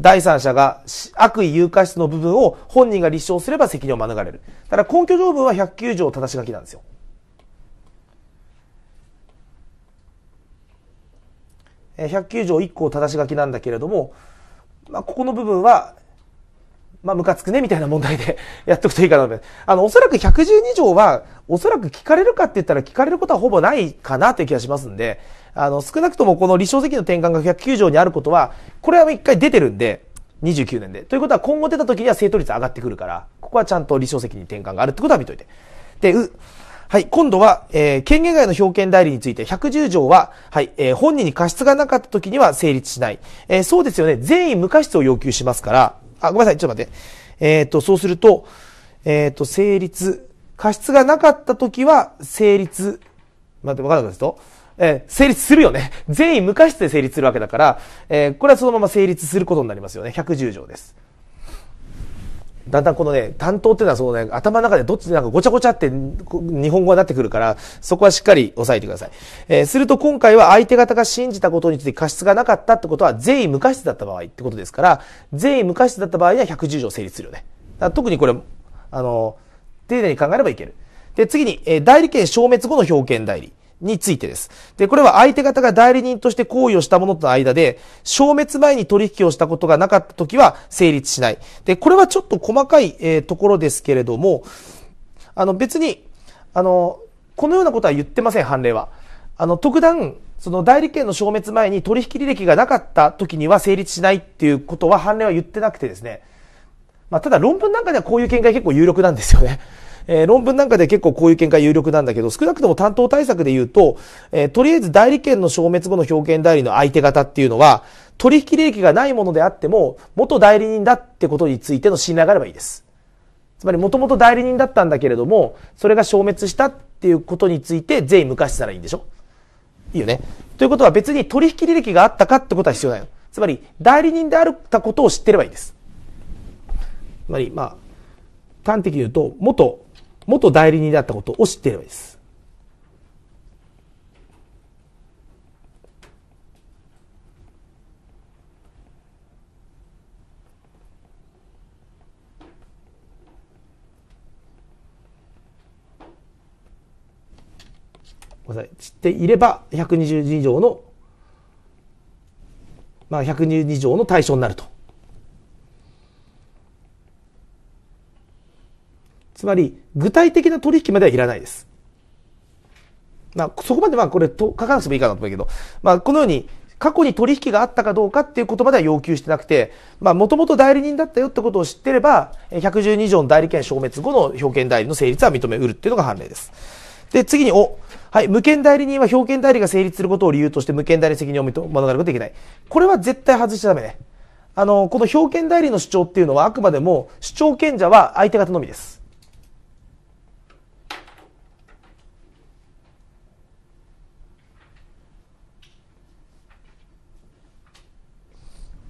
第三者が悪意誘拐室の部分を本人が立証すれば責任を免れる。ただ根拠条文は109条正し書きなんですよ。109条1項正し書きなんだけれども、まあ、ここの部分は、まあ、ムカつくねみたいな問題で やっとくといいかなと。あの、おそらく112条は、おそらく聞かれるかって言ったら聞かれることはほぼないかなという気がしますんで、あの、少なくともこの立証責任の転換が109条にあることは、これは一回出てるんで、29年で。ということは今後出た時には正答率上がってくるから、ここはちゃんと立証責任転換があるってことは見といて。で、う、はい、今度は、えー、権限外の表見代理について、110条は、はい、えー、本人に過失がなかった時には成立しない。えー、そうですよね。全員無過失を要求しますから、あ、ごめんなさい、ちょっと待って。えっ、ー、と、そうすると、えっ、ー、と、成立、過失がなかった時は成立、待って、わかんなかったですと、えー、成立するよね。全員無過失で成立するわけだから、えー、これはそのまま成立することになりますよね。110条です。だんだんこのね、担当っていうのはそのね、頭の中でどっちでなんかごちゃごちゃって日本語になってくるから、そこはしっかり押さえてください。えー、すると今回は相手方が信じたことについて過失がなかったってことは、全員無過失だった場合ってことですから、全員無過失だった場合には110条成立するよね。特にこれ、あの、丁寧に考えればいける。で、次に、え代理権消滅後の表権代理。についてです。で、これは相手方が代理人として行為をしたものとの間で、消滅前に取引をしたことがなかった時は成立しない。で、これはちょっと細かい、えー、ところですけれども、あの別に、あの、このようなことは言ってません、判例は。あの、特段、その代理権の消滅前に取引履歴がなかった時には成立しないっていうことは判例は言ってなくてですね。まあ、ただ論文なんかではこういう見解結構有力なんですよね。えー、論文なんかで結構こういう見解有力なんだけど、少なくとも担当対策で言うと、えー、とりあえず代理権の消滅後の表現代理の相手方っていうのは、取引利益がないものであっても、元代理人だってことについての信頼があればいいです。つまり、もともと代理人だったんだけれども、それが消滅したっていうことについて、税員昔したらいいんでしょいいよね。ということは別に取引履歴があったかってことは必要ないの。つまり、代理人であったことを知ってればいいです。つまり、まあ、端的に言うと、元、元代理人だったことを知っていればいいです。知っていれば、120以上の、まあ、120上の対象になると。つまり具体的な取引まではいらないです。まあ、そこまではこれと書かなくてもいいかなと思うけど、まあ、このように過去に取引があったかどうかっていうことまでは要求してなくて、まあ、もともと代理人だったよってことを知ってれば、112条の代理権消滅後の表見代理の成立は認めうるっていうのが判例です。で、次に、お、はい、無権代理人は表見代理が成立することを理由として無権代理責任を免めることができない。これは絶対外しちゃダメね。あの、この表見代理の主張っていうのはあくまでも主張権者は相手方のみです。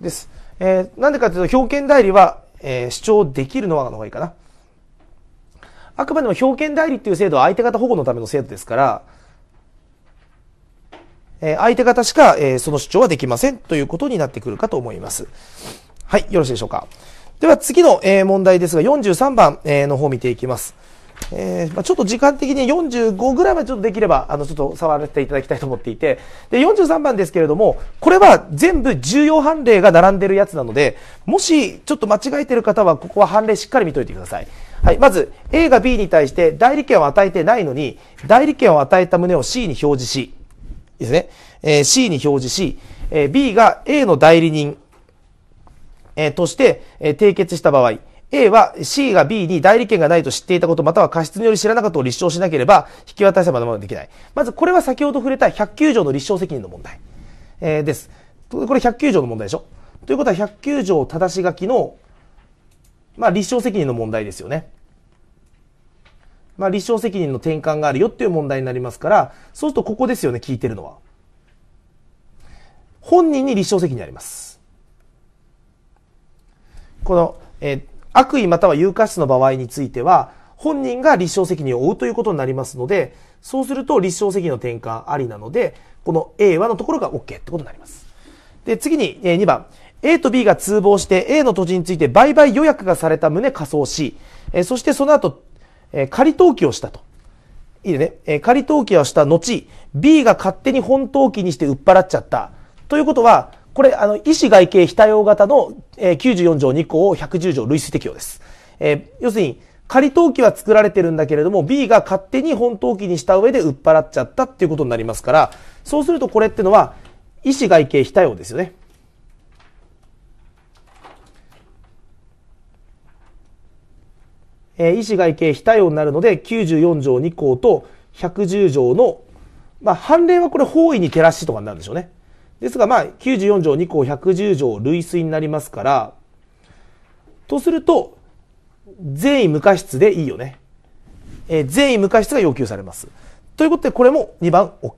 です。えー、なんでかというと、表券代理は、えー、主張できるのはのがいいかな。あくまでも表券代理っていう制度は相手方保護のための制度ですから、えー、相手方しか、えー、その主張はできませんということになってくるかと思います。はい、よろしいでしょうか。では次の、えー、問題ですが、43番、えー、の方を見ていきます。えーまあ、ちょっと時間的に45ぐらいまでちょっとできれば、あの、ちょっと触らせていただきたいと思っていて、で、43番ですけれども、これは全部重要判例が並んでるやつなので、もしちょっと間違えてる方は、ここは判例しっかり見といてください。はい、まず、A が B に対して代理権を与えてないのに、代理権を与えた旨を C に表示し、ですね、えー、C に表示し、えー、B が A の代理人、えー、として、えー、締結した場合、A は C が B に代理権がないと知っていたことまたは過失により知らなかったを立証しなければ引き渡せばまだできない。まずこれは先ほど触れた109条の立証責任の問題、えー、です。これ109条の問題でしょということは109条正し書きの、まあ、立証責任の問題ですよね。まあ、立証責任の転換があるよっていう問題になりますから、そうするとここですよね、聞いてるのは。本人に立証責任あります。この、えー悪意または有価質の場合については、本人が立証責任を負うということになりますので、そうすると立証責任の転換ありなので、この A はのところが OK ってことになります。で、次に2番。A と B が通報して A の土地について売買予約がされた旨仮装し、えそしてその後、え仮登記をしたと。いいね。え仮登記をした後、B が勝手に本登記にして売っ払っちゃった。ということは、これ、あの、医師外形非対応型の、えー、94条2項を110条類推適用です。えー、要するに、仮登記は作られてるんだけれども、B が勝手に本登記にした上で売っ払っちゃったっていうことになりますから、そうするとこれってのは、医師外形非対応ですよね。え医師外形非対応になるので、94条2項と110条の、まあ、判例はこれ方位に照らしとかになるんでしょうね。ですが、まあ、94条2項110条類推になりますから、とすると、善意無過失でいいよね。えー、善意無過失が要求されます。ということで、これも2番 OK。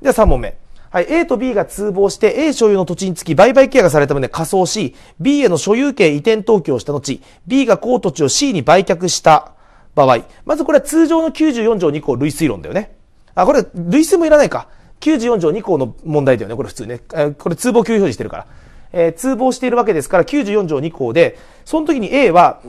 では3問目。はい、A と B が通報して A 所有の土地につき売買契約がされた旨仮想し、B への所有権移転登記をした後、B が高土地を C に売却した場合、まずこれは通常の94条2項類推論だよね。あ、これ、類推もいらないか。94条2項の問題だよね、これ普通ね。これ通報給与表示してるから。えー、通報しているわけですから、94条2項で、その時に A は、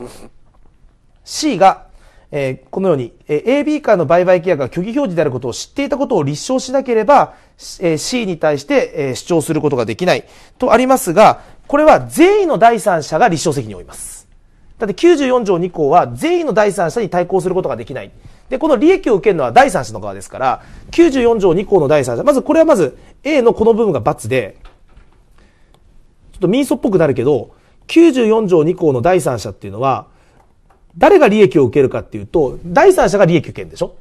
C が、えー、このように、えー、AB からの売買契約が虚偽表示であることを知っていたことを立証しなければ、えー、C に対して、えー、主張することができないとありますが、これは善意の第三者が立証責任を負います。だって94条2項は善意の第三者に対抗することができない。で、この利益を受けるのは第三者の側ですから、94条2項の第三者。まずこれはまず A のこの部分が罰で、ちょっと民訴っぽくなるけど、94条2項の第三者っていうのは、誰が利益を受けるかっていうと、第三者が利益を受けるんでしょ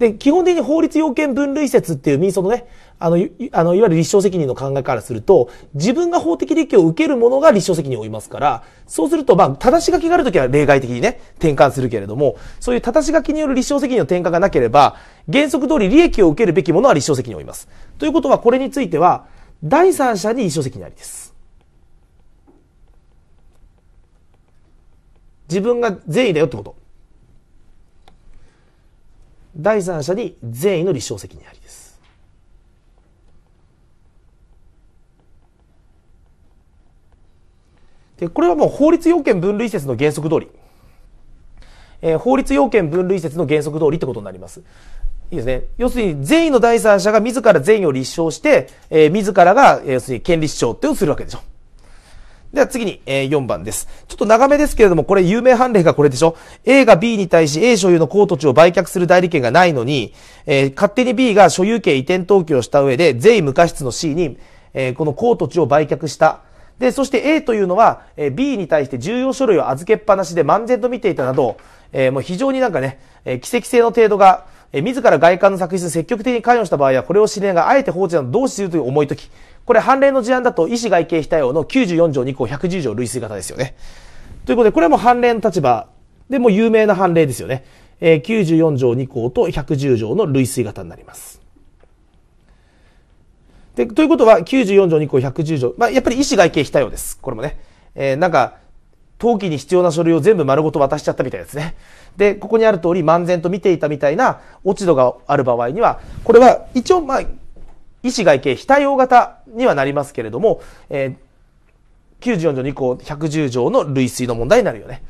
で、基本的に法律要件分類説っていう民訴のね、あの、いあのいわゆる立証責任の考えからすると、自分が法的利益を受けるものが立証責任を負いますから、そうすると、まあ、正し書きがあるときは例外的にね、転換するけれども、そういう正し書きによる立証責任の転換がなければ、原則通り利益を受けるべきものは立証責任を負います。ということは、これについては、第三者に立証責任ありです。自分が善意だよってこと。第三者に善意の立証責任ありです。でこれはもう法律要件分類説の原則通り、えー、法律要件分類説の原則通りってことになります。いいですね。要するに善意の第三者が自ら善意を立証して、えー、自らが、え要するに権利主張ってをするわけでしょ。では次に、えー、4番です。ちょっと長めですけれども、これ有名判例がこれでしょ ?A が B に対し A 所有の高土地を売却する代理権がないのに、えー、勝手に B が所有権移転登記をした上で、税無過失の C に、えー、この高土地を売却した。で、そして A というのは、えー、B に対して重要書類を預けっぱなしで漫然と見ていたなど、えー、もう非常になんかね、えー、奇跡性の程度が、え自ら外観の作出に積極的に関与した場合は、これを知りながら、あえて放置など同うするという重いとき。これ、判例の事案だと、医師外形非対応の94条2項110条類推型ですよね。ということで、これも判例の立場でも有名な判例ですよね。えー、94条2項と110条の類推型になります。で、ということは、94条2項110条。まあ、やっぱり医師外形非対応です。これもね。えー、なんか、登記に必要な書類を全部丸ごと渡しちゃったみたいですね。でここにある通り漫然と見ていたみたいな落ち度がある場合にはこれは一応まあ医師外形非対応型にはなりますけれども、えー、94条2項110条の類推の問題になるよね。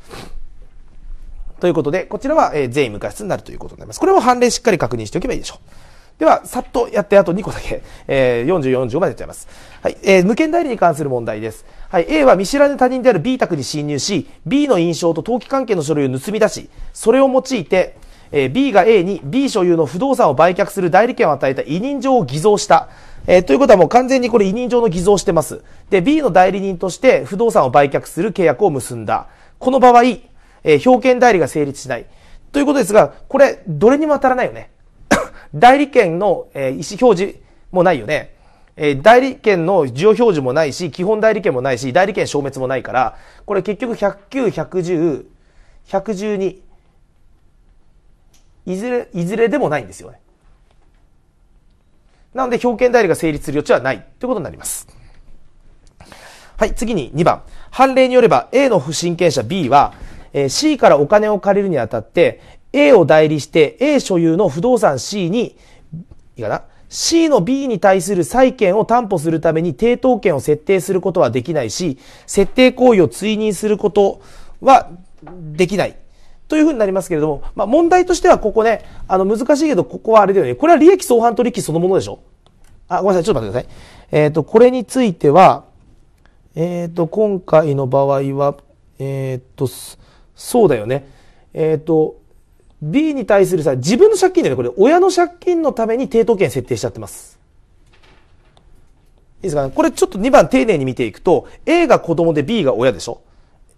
ということで、こちらは、えー、全員無過失になるということになります。これも判例しっかり確認しておけばいいでしょう。では、さっとやって、あと2個だけ、えー、44条までやっちゃいます。はい、えー、無権代理に関する問題です。はい、A は見知らぬ他人である B 宅に侵入し、B の印象と登記関係の書類を盗み出し、それを用いて、え B が A に B 所有の不動産を売却する代理権を与えた委任状を偽造した。えー、ということはもう完全にこれ委任状の偽造してます。で、B の代理人として不動産を売却する契約を結んだ。この場合、えー、表権代理が成立しない。ということですが、これ、どれにも当たらないよね。代理権の、えー、意思表示もないよね。えー、代理権の需要表示もないし、基本代理権もないし、代理権消滅もないから、これ結局109、110、112、いずれ、いずれでもないんですよね。なので、表権代理が成立する余地はないということになります。はい、次に2番。判例によれば、A の不審権者 B は、えー、C からお金を借りるにあたって、A を代理して、A 所有の不動産 C に、いいかな C の B に対する債権を担保するために抵当権を設定することはできないし、設定行為を追認することはできない。というふうになりますけれども、まあ、問題としてはここね、あの、難しいけど、ここはあれだよね。これは利益相反取引そのものでしょあ、ごめんなさい。ちょっと待ってください。えっ、ー、と、これについては、えっ、ー、と、今回の場合は、えっ、ー、と、そうだよね。えっ、と、B に対するさ、自分の借金でね、これ、親の借金のために抵当権設定しちゃってます。いいですかねこれちょっと2番丁寧に見ていくと、A が子供で B が親でしょ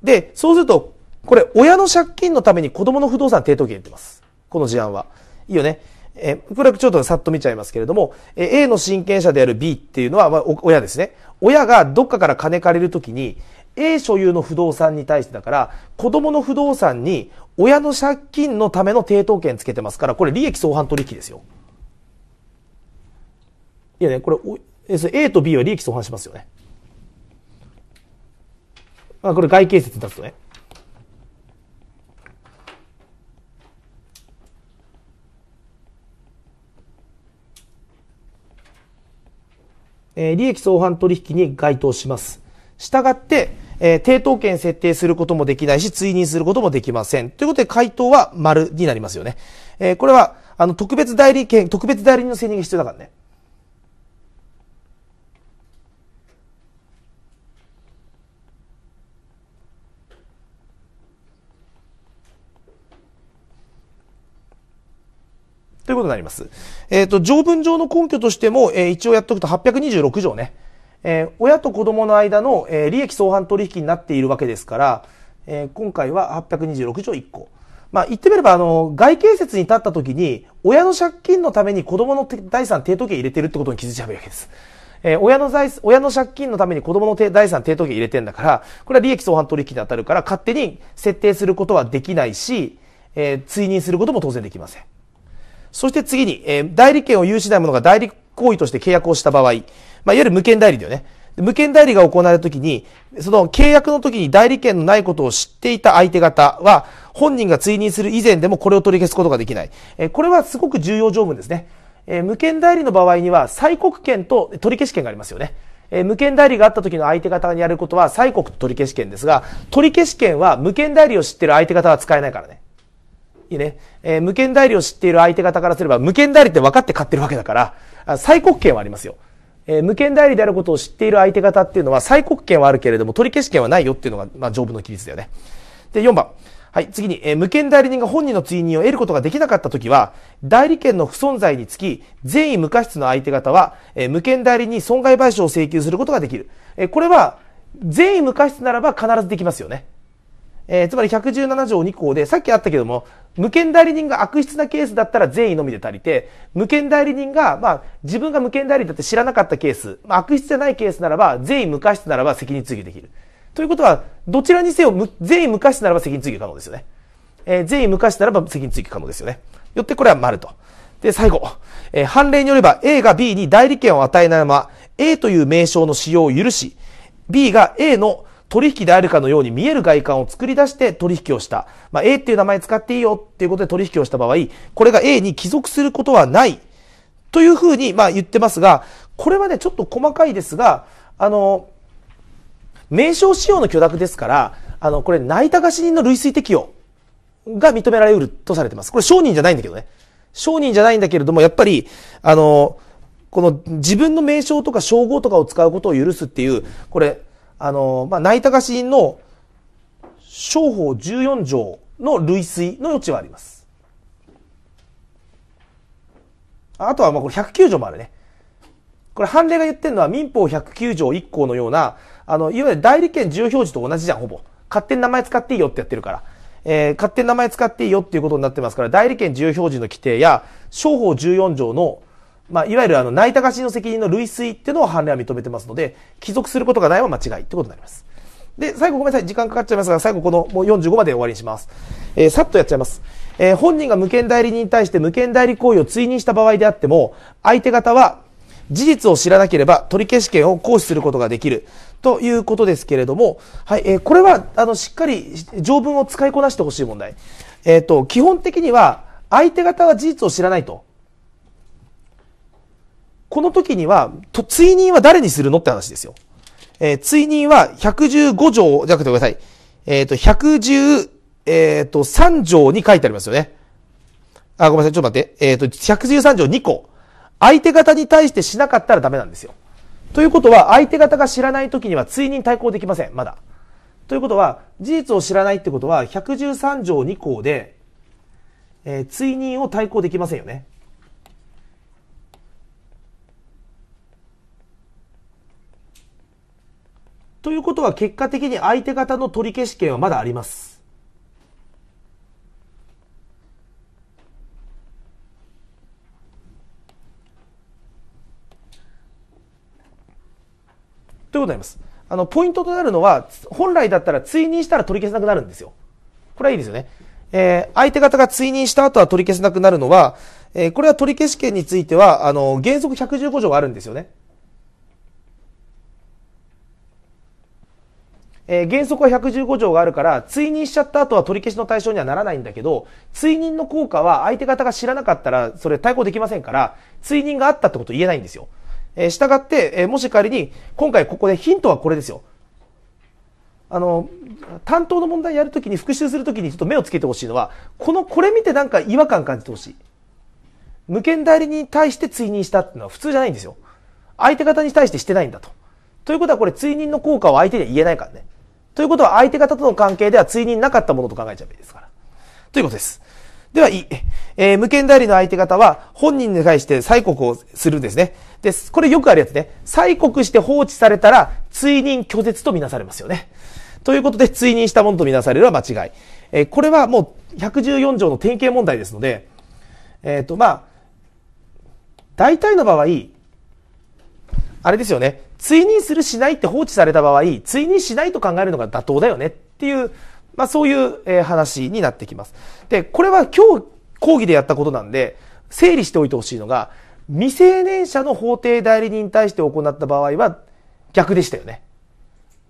で、そうすると、これ、親の借金のために子供の不動産抵当権言ってます。この事案は。いいよね。えこれちょっとさっと見ちゃいますけれども、え A の親権者である B っていうのは、まあ、親ですね。親がどっかから金借りるときに、A 所有の不動産に対してだから、子供の不動産に親の借金のための抵当権つけてますから、これ利益相反取引ですよ。いやね、これ、A と B は利益相反しますよね。あこれ外形説に立とね。えー、利益相反取引に該当します。したがって、えー、抵当権設定することもできないし、追認することもできません。ということで、回答は丸になりますよね。えー、これは、あの、特別代理権、特別代理人の選任が必要だからね。ということになります。えっ、ー、と、条文上の根拠としても、えー、一応やっておくと826条ね。えー、親と子供の間の、えー、利益相反取引になっているわけですから、えー、今回は826条1項。まあ、言ってみれば、あの、外形説に立った時に、親の借金のために子供の第三抵当権入れてるってことに気づいちゃうわけです。えー、親の財、親の借金のために子供の第三抵当権入れてんだから、これは利益相反取引に当たるから、勝手に設定することはできないし、えー、追認することも当然できません。そして次に、えー、代理権を有しない者が代理行為として契約をした場合、まあ、いわゆる無権代理だよね。無権代理が行われたきに、その契約の時に代理権のないことを知っていた相手方は、本人が追認する以前でもこれを取り消すことができない。えこれはすごく重要条文ですね。え無権代理の場合には、催告権と取り消し権がありますよね。え無権代理があった時の相手方にやることは、催告と取り消し権ですが、取り消し権は無権代理を知ってる相手方は使えないからね。いね、えー、無権代理を知っている相手方からすれば、無権代理って分かって買ってるわけだから、最国権はありますよ。えー、無権代理であることを知っている相手方っていうのは、最国権はあるけれども、取り消し権はないよっていうのが、まあ、条文の規律だよね。で、4番。はい、次に、えー、無権代理人が本人の追認を得ることができなかったときは、代理権の不存在につき、善意無過失の相手方は、えー、無権代理に損害賠償を請求することができる。えー、これは、善意無過失ならば必ずできますよね。えつまり117条2項で、さっきあったけども、無権代理人が悪質なケースだったら善意のみで足りて、無権代理人が、まあ、自分が無権代理だって知らなかったケース、まあ、悪質じゃないケースならば、善意無過失ならば責任追及できる。ということは、どちらにせよ、善意無過失ならば責任追及可能ですよね。えー、善意無過失ならば責任追及可能ですよね。よってこれは丸と。で、最後。えー、判例によれば A が B に代理権を与えないまま、A という名称の使用を許し、B が A の取引であるかのように見える外観を作り出して取引をした。まあ、A っていう名前使っていいよっていうことで取引をした場合、これが A に帰属することはないというふうに、まあ、言ってますが、これはね、ちょっと細かいですが、あの、名称使用の許諾ですから、あの、これ、泣いた貸し人の類推適用が認められるとされてます。これ、商人じゃないんだけどね。商人じゃないんだけれども、やっぱり、あの、この自分の名称とか称号とかを使うことを許すっていう、これ、あの、まあ、内高しの商法14条の類推の余地はあります。あとは、ま、これ109条もあるね。これ判例が言ってるのは民法109条1項のような、あの、いわゆる代理権重表示と同じじゃん、ほぼ。勝手に名前使っていいよってやってるから。えー、勝手に名前使っていいよっていうことになってますから、代理権自由表示の規定や、商法14条のまあ、いわゆるあの、ないた貸しの責任の類推っていうのを判例は認めてますので、帰属することがないは間違いってことになります。で、最後ごめんなさい。時間かかっちゃいますが、最後このもう45まで終わりにします。えー、さっとやっちゃいます。えー、本人が無権代理人に対して無権代理行為を追認した場合であっても、相手方は事実を知らなければ取り消し権を行使することができるということですけれども、はい、えー、これは、あの、しっかり条文を使いこなしてほしい問題。えっ、と、基本的には、相手方は事実を知らないと。この時には、と、追認は誰にするのって話ですよ。えー、追認は115条、じゃなくてごめんなさい。えっ、ー、と、110、えっ、ー、と、3条に書いてありますよね。あ、ごめんなさい、ちょっと待って。えっ、ー、と、113条2個。相手方に対してしなかったらダメなんですよ。ということは、相手方が知らない時には追認対抗できません、まだ。ということは、事実を知らないってことは、113条2項で、えー、追認を対抗できませんよね。ということは結果的に相手方の取り消し権はまだあります。ということになります。あの、ポイントとなるのは、本来だったら追認したら取り消せなくなるんですよ。これはいいですよね。えー、相手方が追認した後は取り消せなくなるのは、えー、これは取り消し権については、あの、原則115条があるんですよね。えー、原則は115条があるから、追認しちゃった後は取り消しの対象にはならないんだけど、追認の効果は相手方が知らなかったら、それ対抗できませんから、追認があったってこと言えないんですよ。えー、従って、えー、もし仮に、今回ここでヒントはこれですよ。あの、担当の問題やるときに復習するときにちょっと目をつけてほしいのは、この、これ見てなんか違和感感じてほしい。無権代理に対して追認したっていうのは普通じゃないんですよ。相手方に対してしてないんだと。ということはこれ追認の効果を相手には言えないからね。ということは相手方との関係では追認なかったものと考えちゃえばいいですから。ということです。では、い、えー、無権代理の相手方は、本人に対して催告をするんですね。です。これよくあるやつね。催告して放置されたら、追認拒絶とみなされますよね。ということで、追認したものとみなされるは間違い。えー、これはもう、114条の典型問題ですので、えっ、ー、と、まあ、大体の場合、あれですよね。追認するしないって放置された場合、追認しないと考えるのが妥当だよねっていう、まあそういう、え話になってきます。で、これは今日講義でやったことなんで、整理しておいてほしいのが、未成年者の法定代理人に対して行った場合は逆でしたよね。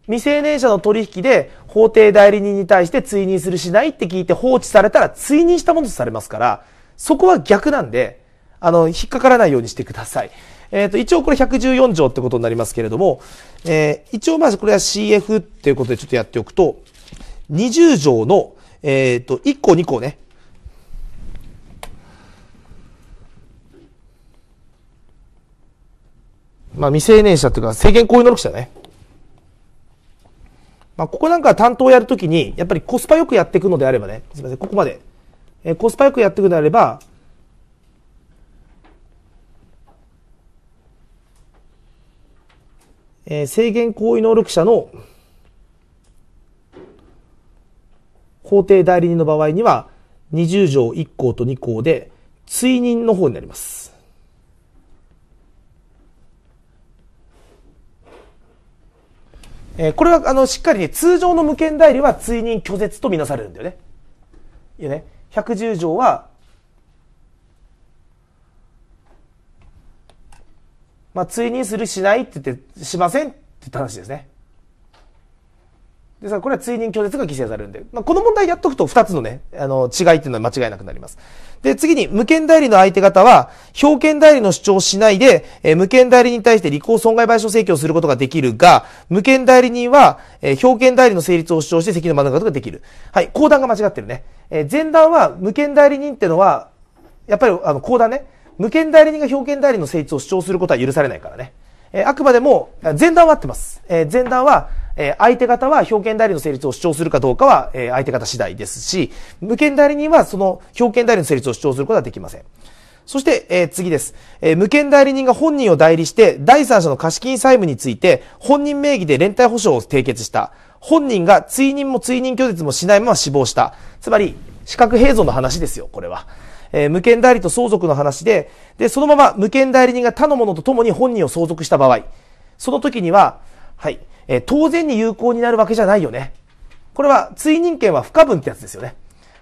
未成年者の取引で法定代理人に対して追認するしないって聞いて放置されたら追認したものとされますから、そこは逆なんで、あの、引っかからないようにしてください。えっ、ー、と、一応これ114条ってことになりますけれども、えー、一応まずこれは CF っていうことでちょっとやっておくと、20条の、えっ、ー、と、1個2個ね。まあ、未成年者っていうか、制限行為能力者ね。まあ、ここなんか担当をやるときに、やっぱりコスパよくやっていくのであればね、すみません、ここまで。えー、コスパよくやっていくのであれば、えー、制限行為能力者の法定代理人の場合には、20条1項と2項で、追認の方になります。えー、これは、あの、しっかりね、通常の無権代理は追認拒絶とみなされるんだよね。いやね、110条はまあ、追認するしないって言って、しませんって言った話ですね。ですから、これは追認拒絶が規制されるんで、まあ、この問題やっとくと二つのね、あの、違いっていうのは間違いなくなります。で、次に、無権代理の相手方は、表権代理の主張をしないで、えー、無権代理に対して履行損害賠償請求をすることができるが、無権代理人は、えー、表権代理の成立を主張して責任を免れことができる。はい、後段が間違ってるね。えー、前段は、無権代理人ってのは、やっぱり、あの、後段ね。無権代理人が表権代理の成立を主張することは許されないからね。えあくまでも、前段は合ってます。え前段は、え相手方は表権代理の成立を主張するかどうかは、え相手方次第ですし、無権代理人はその表権代理の成立を主張することはできません。そして、え次です、え無権代理人が本人を代理して、第三者の貸金債務について、本人名義で連帯保証を締結した。本人が追認も追認拒絶もしないまま死亡した。つまり、資格併存の話ですよ、これは。えー、無権代理と相続の話で、で、そのまま無権代理人が他の者と共に本人を相続した場合、その時には、はい、えー、当然に有効になるわけじゃないよね。これは追認権は不可分ってやつですよね。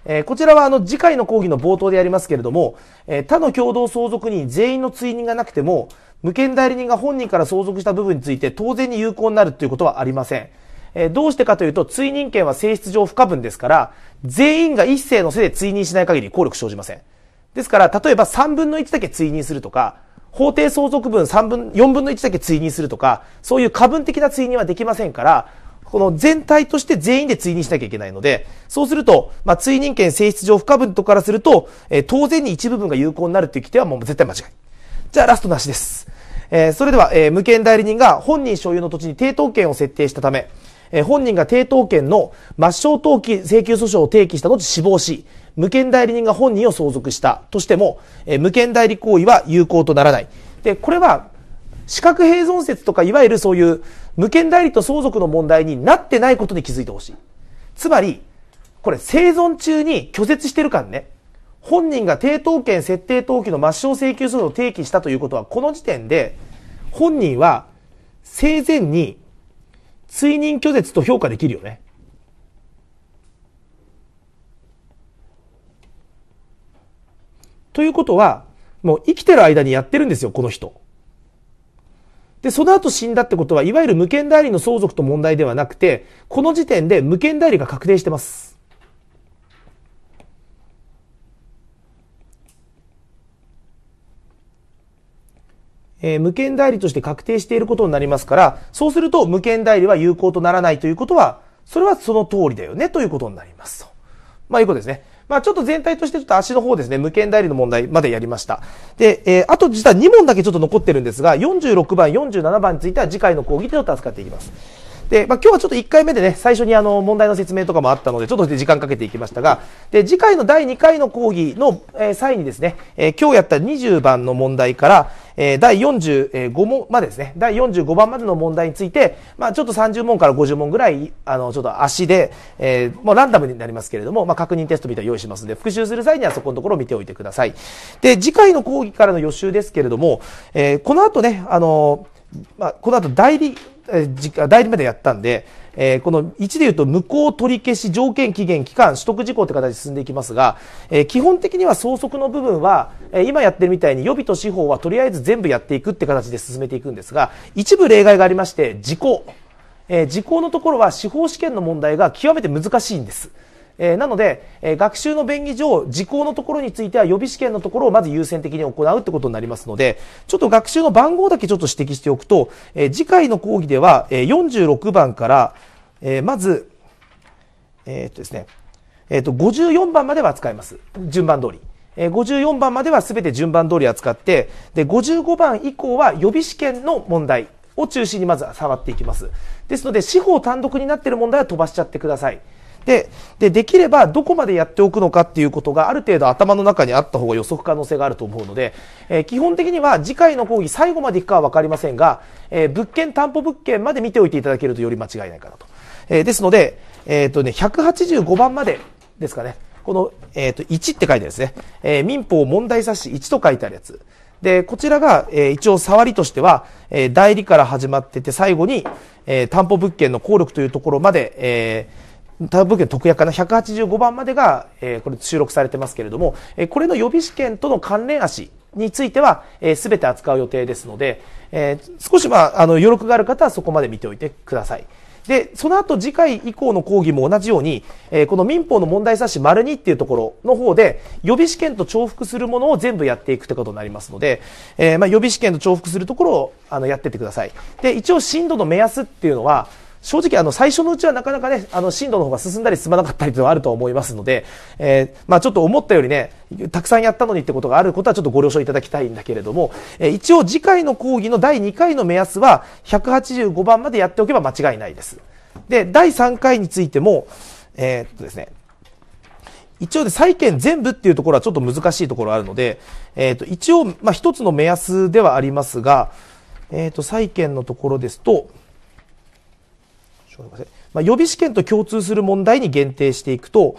えー、こちらはあの次回の講義の冒頭でやりますけれども、えー、他の共同相続人全員の追認がなくても、無権代理人が本人から相続した部分について当然に有効になるということはありません。えー、どうしてかというと、追認権は性質上不可分ですから、全員が一斉のせいで追認しない限り効力生じません。ですから、例えば3分の1だけ追認するとか、法定相続分3分、4分の1だけ追認するとか、そういう過分的な追認はできませんから、この全体として全員で追認しなきゃいけないので、そうすると、まあ、追認権性質上不可分とからすると、えー、当然に一部分が有効になるという規定はもう絶対間違い。じゃあラストなしです。えー、それでは、えー、無権代理人が本人所有の土地に抵当権を設定したため、え本人が抵当権の抹消登記請求訴訟を提起した後死亡し、無権代理人が本人を相続したとしても、えー、無権代理行為は有効とならない。で、これは、資格併存説とか、いわゆるそういう無権代理と相続の問題になってないことに気づいてほしい。つまり、これ生存中に拒絶してるからね。本人が抵当権設定登記の抹消請求書を提起したということは、この時点で、本人は生前に追認拒絶と評価できるよね。ということは、もう生きてる間にやってるんですよ、この人。で、その後死んだってことは、いわゆる無権代理の相続と問題ではなくて、この時点で無権代理が確定してます。えー、無権代理として確定していることになりますから、そうすると無権代理は有効とならないということは、それはその通りだよねということになりますまあいうことですね。まあちょっと全体としてちょっと足の方ですね、無限代理の問題までやりました。で、えー、あと実は2問だけちょっと残ってるんですが、46番、47番については次回の講義でを扱っていきます。で、まあ、今日はちょっと1回目でね、最初にあの問題の説明とかもあったので、ちょっと時間かけていきましたが、で、次回の第2回の講義の、え際にですね、え今日やった20番の問題から、え第45問までですね、第45番までの問題について、まあ、ちょっと30問から50問ぐらい、あの、ちょっと足で、えー、もうランダムになりますけれども、まあ、確認テストみたい用意しますので、復習する際にはそこのところを見ておいてください。で、次回の講義からの予習ですけれども、えー、この後ね、あのーまあ、この後代理、え代理までやったんで、えー、この1でいうと無効取り消し条件期限期間取得事項という形で進んでいきますが、えー、基本的には相続の部分は、えー、今やってるみたいに予備と司法はとりあえず全部やっていくって形で進めていくんですが一部例外がありまして時効、え時効のところは司法試験の問題が極めて難しいんです。えー、なので、えー、学習の便宜上、時効のところについては予備試験のところをまず優先的に行うってことになりますので、ちょっと学習の番号だけちょっと指摘しておくと、えー、次回の講義では、えー、46番から、えー、まず、えー、っとですね、えー、っと、54番までは使います。順番通り。え54番までは全て順番通り扱って、で、55番以降は予備試験の問題を中心にまず触っていきます。ですので、司法単独になっている問題は飛ばしちゃってください。ででできればどこまでやっておくのかっていうことがある程度頭の中にあった方が予測可能性があると思うので、えー、基本的には次回の講義最後までいくかは分かりませんが、えー、物件担保物件まで見ておいていただけるとより間違いないかなと、えー、ですので、えーとね、185番までですかねこの、えーと、1って書いてあるんですね、え民法問題冊子1と書いてあるやつで、こちらが、えー、一応触りとしては、えー、代理から始まってて、最後に、えー、担保物件の効力というところまで、えー、タブ特約かな185番までが、えー、これ収録されてますけれども、えー、これの予備試験との関連足については、えー、全て扱う予定ですので、えー、少し、まあ、あの余力がある方はそこまで見ておいてください。で、その後次回以降の講義も同じように、えー、この民法の問題冊子丸2っていうところの方で、予備試験と重複するものを全部やっていくってことになりますので、えー、まあ予備試験と重複するところをあのやってってください。で、一応震度の目安っていうのは、正直あの最初のうちはなかなかね、あの進路の方が進んだり進まなかったりというのはあると思いますので、えー、まあちょっと思ったよりね、たくさんやったのにってことがあることはちょっとご了承いただきたいんだけれども、えー、一応次回の講義の第2回の目安は185番までやっておけば間違いないです。で、第3回についても、えー、っとですね、一応で債券全部っていうところはちょっと難しいところあるので、えっ、と、一応、まあ、一つの目安ではありますが、えっ、と、債券のところですと、ごめんなさい、まあ、予備試験と共通する問題に限定していくと、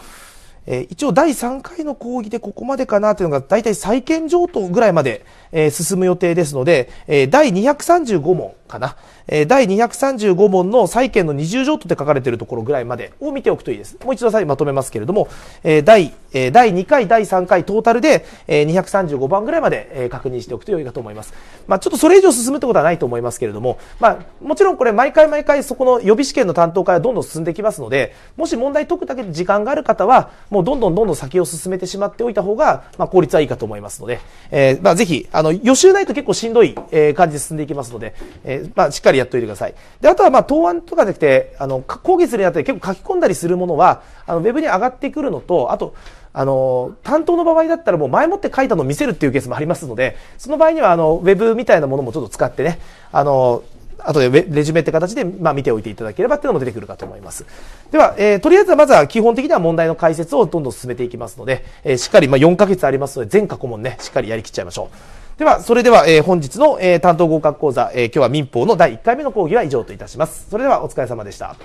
えー、一応第3回の講義でここまでかなというのが大体債権譲渡ぐらいまで、えー、進む予定ですので、えー、第235問かな、え第235問の債権の二0条とって書かれているところぐらいまでを見ておくといいです。もう一度再まとめますけれども、え第、え第2回、第3回トータルで、え235番ぐらいまで、え確認しておくと良いかと思います。まあ、ちょっとそれ以上進むってことはないと思いますけれども、まあ、もちろんこれ毎回毎回そこの予備試験の担当からどんどん進んできますので、もし問題解くだけで時間がある方は、もうどんどんどんどん先を進めてしまっておいた方が、まあ、効率はいいかと思いますので、えまあ、ぜひ、あの、予習ないと結構しんどい、え感じで進んでいきますので、えまあ、しっかりりやっといてください。で、あとは、まあ、答案とかできて、あの、講義するにあたって結構書き込んだりするものは、あの、ウェブに上がってくるのと、あと、あの、担当の場合だったらもう前もって書いたのを見せるっていうケースもありますので、その場合には、あの、ウェブみたいなものもちょっと使ってね、あの、あとでレジュメって形で、まあ、見ておいていただければっていうのも出てくるかと思います。では、えー、とりあえずはまずは基本的には問題の解説をどんどん進めていきますので、えー、しっかり、まあ、4ヶ月ありますので、全過去問ね、しっかりやりきっちゃいましょう。では、それでは、えー、本日の、えー、担当合格講座、えー、今日は民法の第1回目の講義は以上といたします。それではお疲れ様でした。